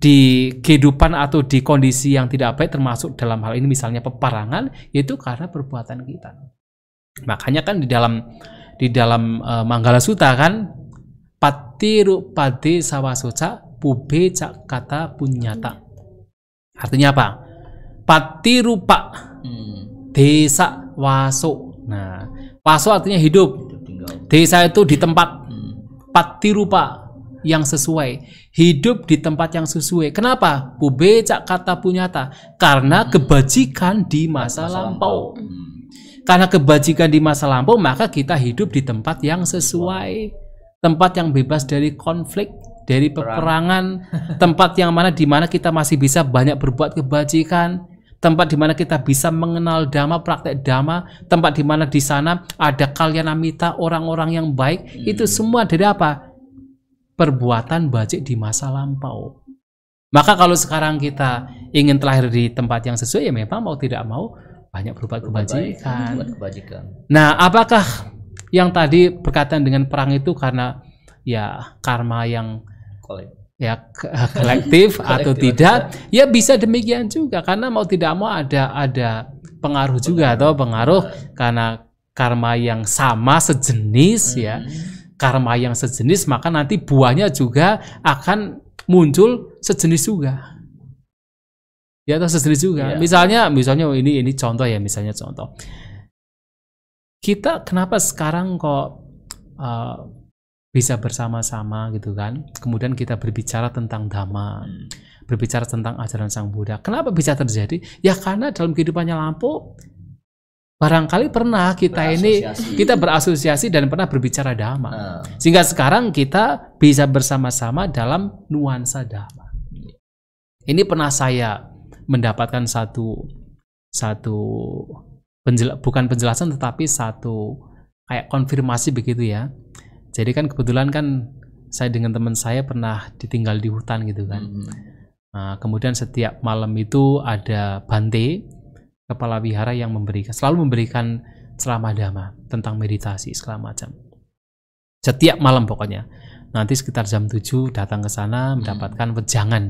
di kehidupan atau di kondisi yang tidak baik termasuk dalam hal ini misalnya peperangan yaitu karena perbuatan kita. Makanya kan di dalam di dalam e, Manggala Suta kan patiru pade sawasoca pube cak kata punyata. Artinya apa? pati rupa hmm. desa waso nah waso artinya hidup, hidup desa itu di tempat hmm. Rupa yang sesuai hidup di tempat yang sesuai kenapa bu cak kata punyata karena hmm. kebajikan di masa, masa lampau, lampau. Hmm. karena kebajikan di masa lampau maka kita hidup di tempat yang sesuai tempat yang bebas dari konflik dari peperangan, tempat yang mana di mana kita masih bisa banyak berbuat kebajikan, tempat di mana kita bisa mengenal dhamma, praktek dhamma, tempat di mana di sana ada kalian amita orang-orang yang baik, hmm. itu semua dari apa? Perbuatan bajik di masa lampau. Maka kalau sekarang kita ingin terlahir di tempat yang sesuai, ya memang mau tidak mau banyak berbuat kebajikan. kebajikan. Nah, apakah yang tadi berkaitan dengan perang itu karena ya karma yang ya eh, kolektif [laughs] atau tidak ya. ya bisa demikian juga karena mau tidak mau ada ada pengaruh juga atau pengaruh karena karma yang sama sejenis hmm. ya karma yang sejenis maka nanti buahnya juga akan muncul sejenis juga ya atau sejenis juga ya. misalnya misalnya ini ini contoh ya misalnya contoh kita kenapa sekarang kok uh, bisa bersama-sama gitu kan. Kemudian kita berbicara tentang dhamma, hmm. berbicara tentang ajaran Sang Buddha. Kenapa bisa terjadi? Ya karena dalam kehidupannya Lampu barangkali pernah kita ini kita berasosiasi dan pernah berbicara dhamma. Hmm. Sehingga sekarang kita bisa bersama-sama dalam nuansa dhamma. Ini pernah saya mendapatkan satu satu penjel, bukan penjelasan tetapi satu kayak konfirmasi begitu ya jadi kan kebetulan kan saya dengan teman saya pernah ditinggal di hutan gitu kan -hmm. hmm. nah, kemudian setiap malam itu ada bante kepala wihara yang memberikan selalu memberikan ceramah dhamma tentang meditasi segala macam setiap malam pokoknya nanti sekitar jam 7 datang ke sana hmm. mendapatkan hmm. wejangan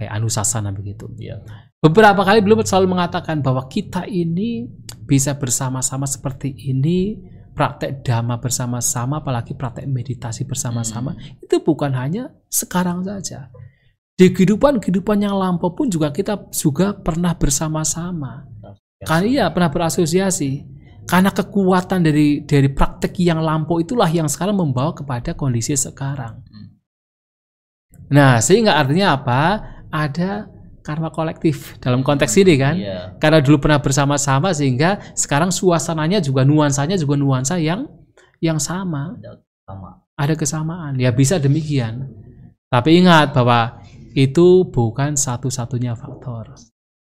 kayak anusasana begitu. Ya. Beberapa kali belum selalu mengatakan bahwa kita ini bisa bersama-sama seperti ini praktek dhamma bersama-sama, apalagi praktek meditasi bersama-sama, hmm. itu bukan hanya sekarang saja. Di kehidupan-kehidupan yang lampau pun juga kita juga pernah bersama-sama. kan iya pernah berasosiasi. Karena kekuatan dari dari praktek yang lampau itulah yang sekarang membawa kepada kondisi sekarang. Hmm. Nah, sehingga artinya apa? Ada karma kolektif dalam konteks ini kan yeah. karena dulu pernah bersama-sama sehingga sekarang suasananya juga nuansanya juga nuansa yang yang sama ada, sama. ada kesamaan ya bisa demikian tapi ingat bahwa itu bukan satu-satunya faktor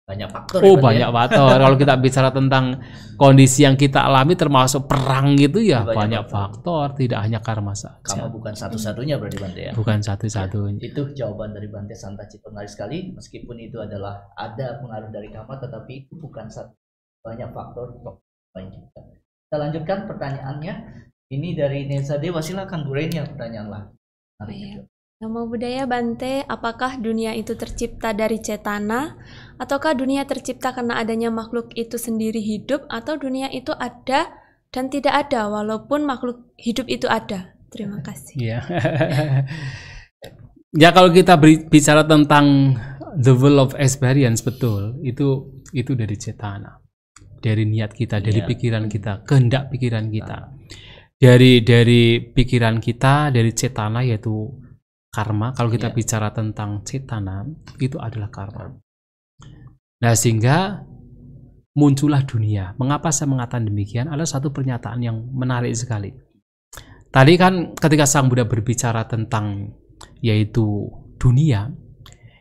banyak faktor. Ya oh, ya, banyak faktor. Kalau kita bicara tentang kondisi yang kita alami termasuk perang gitu ya banyak, banyak faktor. faktor, tidak hanya karma saja. Karma bukan satu-satunya berarti Bante ya. Bukan satu-satunya. Ya, itu jawaban dari Bante Santacito menarik sekali meskipun itu adalah ada pengaruh dari karma tetapi itu bukan satu banyak faktor lanjutkan. Kita lanjutkan pertanyaannya. Ini dari Nesa Dewa silakan Bu Renia pertanyaan lah. oh, iya. Nama budaya Bante, apakah dunia itu tercipta dari cetana, ataukah dunia tercipta karena adanya makhluk itu sendiri hidup, atau dunia itu ada dan tidak ada walaupun makhluk hidup itu ada? Terima kasih. Ya, [laughs] ya kalau kita bicara tentang the will of experience betul, itu itu dari cetana, dari niat kita, dari iya. pikiran kita, kehendak pikiran kita, dari dari pikiran kita, dari cetana yaitu karma kalau kita yeah. bicara tentang cetana itu adalah karma nah sehingga muncullah dunia mengapa saya mengatakan demikian ada satu pernyataan yang menarik sekali tadi kan ketika sang Buddha berbicara tentang yaitu dunia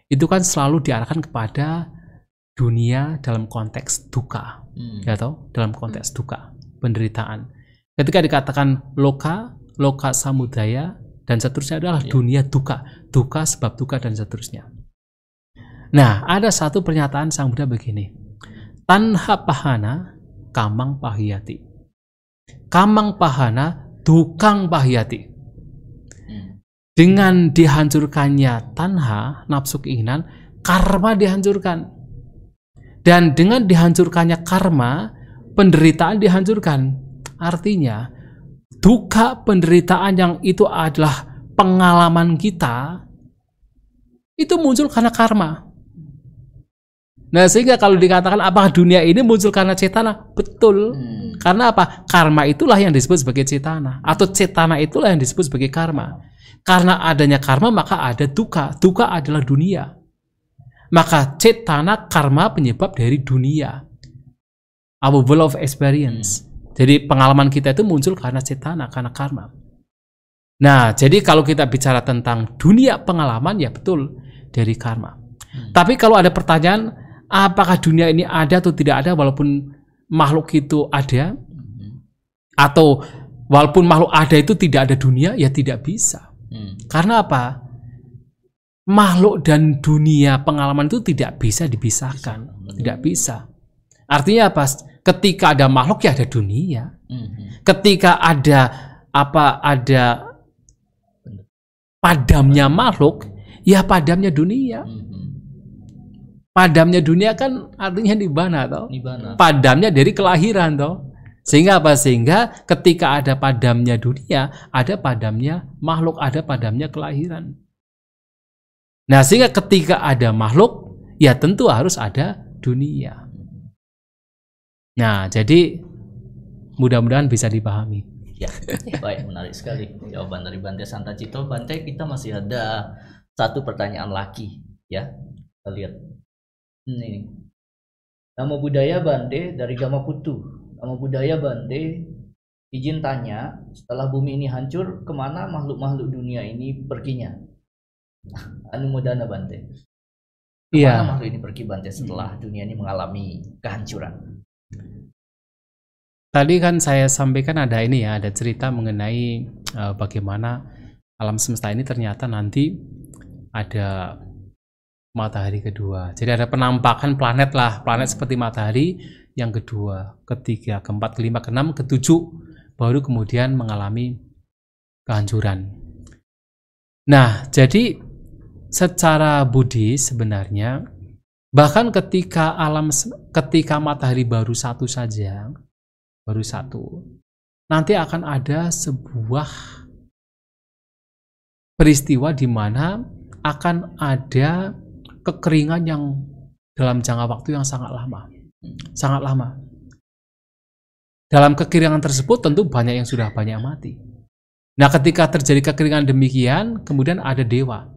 itu kan selalu diarahkan kepada dunia dalam konteks duka, hmm. ya toh? Dalam konteks duka, penderitaan. Ketika dikatakan loka, loka samudaya, dan seterusnya adalah ya. dunia duka, duka sebab duka dan seterusnya. Nah, ada satu pernyataan Sang Buddha begini. Tanha pahana kamang pahiyati. Kamang pahana dukang pahiyati. Dengan dihancurkannya tanha, nafsu keinginan, karma dihancurkan. Dan dengan dihancurkannya karma, penderitaan dihancurkan. Artinya, duka penderitaan yang itu adalah pengalaman kita itu muncul karena karma. Nah sehingga kalau dikatakan apa dunia ini muncul karena cetana betul hmm. karena apa karma itulah yang disebut sebagai cetana atau cetana itulah yang disebut sebagai karma karena adanya karma maka ada duka duka adalah dunia maka cetana karma penyebab dari dunia our world of experience jadi pengalaman kita itu muncul karena cetana, karena karma. Nah, jadi kalau kita bicara tentang dunia pengalaman, ya betul dari karma. Hmm. Tapi kalau ada pertanyaan, apakah dunia ini ada atau tidak ada, walaupun makhluk itu ada, hmm. atau walaupun makhluk ada itu tidak ada dunia, ya tidak bisa. Hmm. Karena apa? Makhluk dan dunia pengalaman itu tidak bisa dipisahkan, bisa. tidak bisa. Artinya apa? ketika ada makhluk ya ada dunia. hmm Ketika ada apa ada padamnya makhluk ya padamnya dunia. hmm Padamnya dunia kan artinya mana toh. Nibana. Padamnya dari kelahiran toh. Sehingga apa? Sehingga ketika ada padamnya dunia, ada padamnya makhluk, ada padamnya kelahiran. Nah, sehingga ketika ada makhluk, ya tentu harus ada dunia. Nah, jadi mudah-mudahan bisa dipahami. Ya. [laughs] ya, baik menarik sekali jawaban dari Bante Santa Cito, Bante, kita masih ada satu pertanyaan lagi ya. Kita lihat. Ini. Nama budaya Bante dari Gama Putu. Nama budaya Bante izin tanya, setelah bumi ini hancur, kemana makhluk-makhluk dunia ini perginya? Nah, anu mudana Bante. Iya. Kemana makhluk ini pergi Bante setelah dunia ini mengalami kehancuran? Tadi kan saya sampaikan ada ini ya, ada cerita mengenai uh, bagaimana alam semesta ini ternyata nanti ada matahari kedua. Jadi ada penampakan planet lah, planet seperti matahari yang kedua, ketiga, keempat, kelima, keenam, ketujuh, baru kemudian mengalami kehancuran. Nah, jadi secara budi sebenarnya bahkan ketika alam ketika matahari baru satu saja baru satu. Nanti akan ada sebuah peristiwa di mana akan ada kekeringan yang dalam jangka waktu yang sangat lama. Sangat lama. Dalam kekeringan tersebut tentu banyak yang sudah banyak mati. Nah, ketika terjadi kekeringan demikian, kemudian ada dewa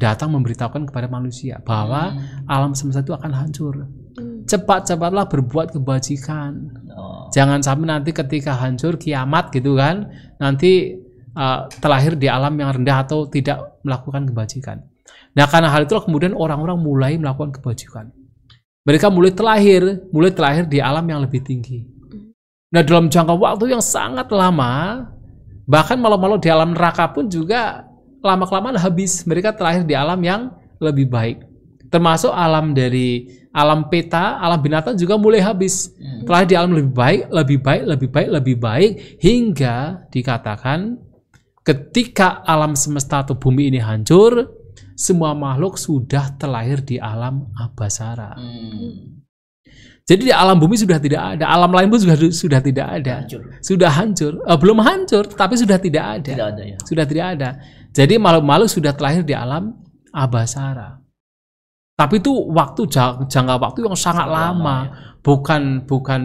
datang memberitahukan kepada manusia bahwa hmm. alam semesta itu akan hancur. Hmm cepat-cepatlah berbuat kebajikan. Oh. Jangan sampai nanti ketika hancur kiamat gitu kan, nanti uh, terlahir di alam yang rendah atau tidak melakukan kebajikan. Nah, karena hal itu, kemudian orang-orang mulai melakukan kebajikan. Mereka mulai terlahir, mulai terlahir di alam yang lebih tinggi. Nah, dalam jangka waktu yang sangat lama, bahkan malam-malam di alam neraka pun juga lama-kelamaan habis. Mereka terlahir di alam yang lebih baik. Termasuk alam dari alam peta, alam binatang juga mulai habis. Hmm. Telah di alam lebih baik, lebih baik, lebih baik, lebih baik hingga dikatakan ketika alam semesta atau bumi ini hancur, semua makhluk sudah terlahir di alam abasara. Hmm. Jadi di alam bumi sudah tidak ada, alam lain pun sudah sudah tidak ada. Hancur. Sudah hancur. Eh, belum hancur, tapi sudah tidak ada. Tidak ada ya. Sudah tidak ada. Jadi makhluk-makhluk sudah terlahir di alam abasara. Tapi itu waktu jangka waktu yang sangat, sangat lama, lama ya. bukan bukan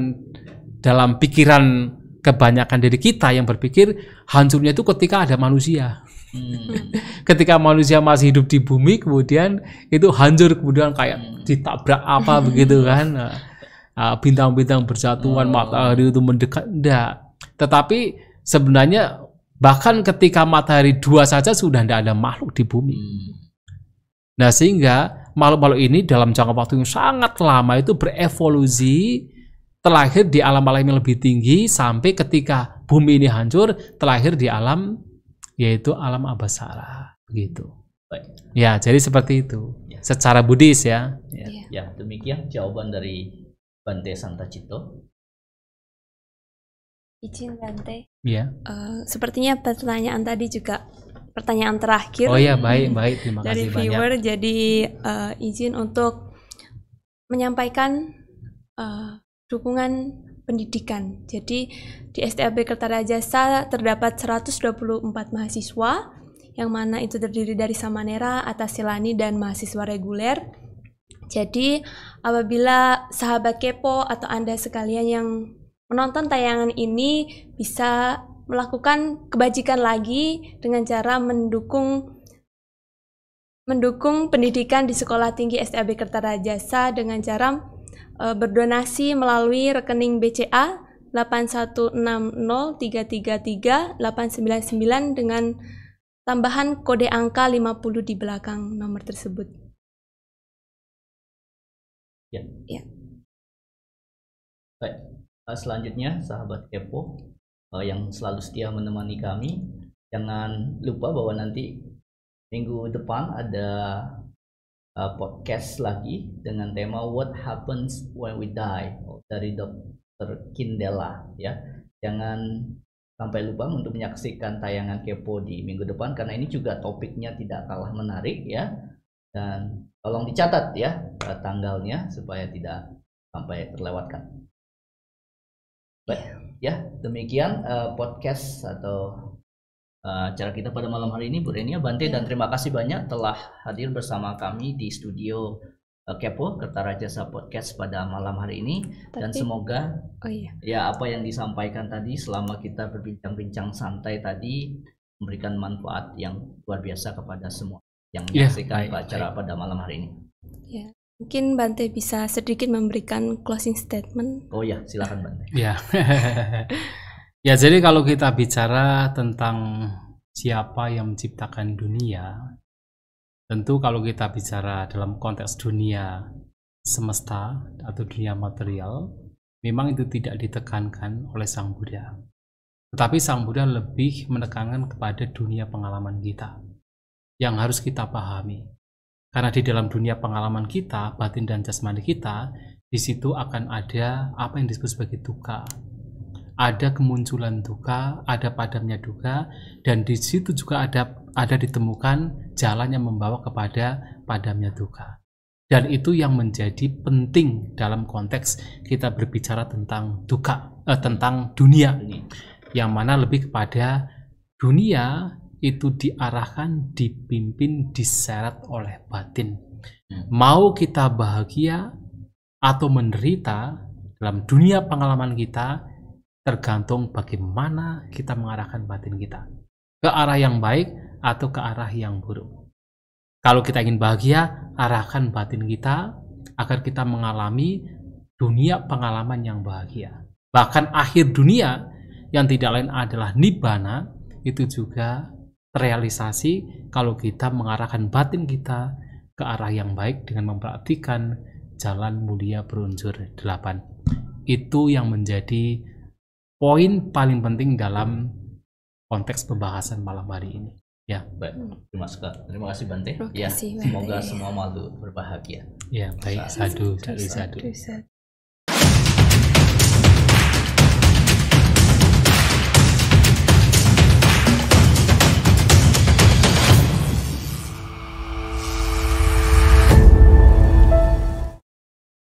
dalam pikiran kebanyakan dari kita yang berpikir hancurnya itu ketika ada manusia. Hmm. [laughs] ketika manusia masih hidup di bumi kemudian itu hancur kemudian kayak hmm. ditabrak apa [laughs] begitu kan. Nah, ah, bintang-bintang berjatuhan, oh. matahari itu mendekat enggak. Tetapi sebenarnya bahkan ketika matahari dua saja sudah tidak ada makhluk di bumi. Hmm. Nah, sehingga makhluk-makhluk ini dalam jangka waktu yang sangat lama itu berevolusi, terlahir di alam-alam yang lebih tinggi sampai ketika bumi ini hancur, terlahir di alam yaitu alam abasara. Begitu. Baik. Ya, jadi seperti itu. Ya. Secara Buddhis ya. Ya. ya, ya demikian jawaban dari Bante Santa Cito Izin Bante. Ya. Uh, sepertinya pertanyaan tadi juga pertanyaan terakhir. Oh ya, baik, baik. Terima dari kasih viewer, banyak. Jadi uh, izin untuk menyampaikan uh, dukungan pendidikan. Jadi di STAB Kertarajasa terdapat 124 mahasiswa yang mana itu terdiri dari Samanera, Atasilani, dan mahasiswa reguler. Jadi apabila sahabat kepo atau Anda sekalian yang menonton tayangan ini bisa melakukan kebajikan lagi dengan cara mendukung mendukung pendidikan di Sekolah Tinggi STAB Kertarajasa dengan cara e, berdonasi melalui rekening BCA 816033389 dengan tambahan kode angka 50 di belakang nomor tersebut. Ya. ya. Baik. Eh, selanjutnya sahabat kepo, uh, yang selalu setia menemani kami. Jangan lupa bahwa nanti minggu depan ada uh, podcast lagi dengan tema What Happens When We Die oh, dari Dr. Kindela ya. Jangan sampai lupa untuk menyaksikan tayangan Kepo di minggu depan karena ini juga topiknya tidak kalah menarik ya. Dan tolong dicatat ya eh, tanggalnya supaya tidak sampai terlewatkan. Baik, ya demikian uh, podcast atau uh, acara kita pada malam hari ini Bu Renia Bante dan terima kasih banyak telah hadir bersama kami di studio eh, Kepo Kertara Jasa Podcast pada malam hari ini Tapi, dan semoga oh iya. ya apa yang disampaikan tadi selama kita berbincang-bincang santai tadi memberikan manfaat yang luar biasa kepada semua yang iya, menyaksikan yeah, acara pada malam hari ini. Yeah. Mungkin Bante bisa sedikit memberikan closing statement. Oh ya, silakan Bante. ya. [laughs] ya, jadi kalau kita bicara tentang siapa yang menciptakan dunia, tentu kalau kita bicara dalam konteks dunia semesta atau dunia material, memang itu tidak ditekankan oleh Sang Buddha. Tetapi Sang Buddha lebih menekankan kepada dunia pengalaman kita yang harus kita pahami karena di dalam dunia pengalaman kita, batin dan jasmani kita, di situ akan ada apa yang disebut sebagai duka. Ada kemunculan duka, ada padamnya duka, dan di situ juga ada ada ditemukan jalan yang membawa kepada padamnya duka. Dan itu yang menjadi penting dalam konteks kita berbicara tentang duka, eh, tentang dunia, yang mana lebih kepada dunia itu diarahkan, dipimpin, diseret oleh batin. Hmm. Mau kita bahagia atau menderita dalam dunia pengalaman kita, tergantung bagaimana kita mengarahkan batin kita ke arah yang baik atau ke arah yang buruk. Kalau kita ingin bahagia, arahkan batin kita agar kita mengalami dunia pengalaman yang bahagia. Bahkan akhir dunia yang tidak lain adalah nibbana itu juga terrealisasi kalau kita mengarahkan batin kita ke arah yang baik dengan memperhatikan jalan mulia berunsur 8. Itu yang menjadi poin paling penting dalam konteks pembahasan malam hari ini. Ya, baik. Hmm. Terima kasih, terima kasih Bante. Terima ya, kasih, ya, semoga semua malu berbahagia. Ya, baik. Sadu, sadu, sadu. sadu.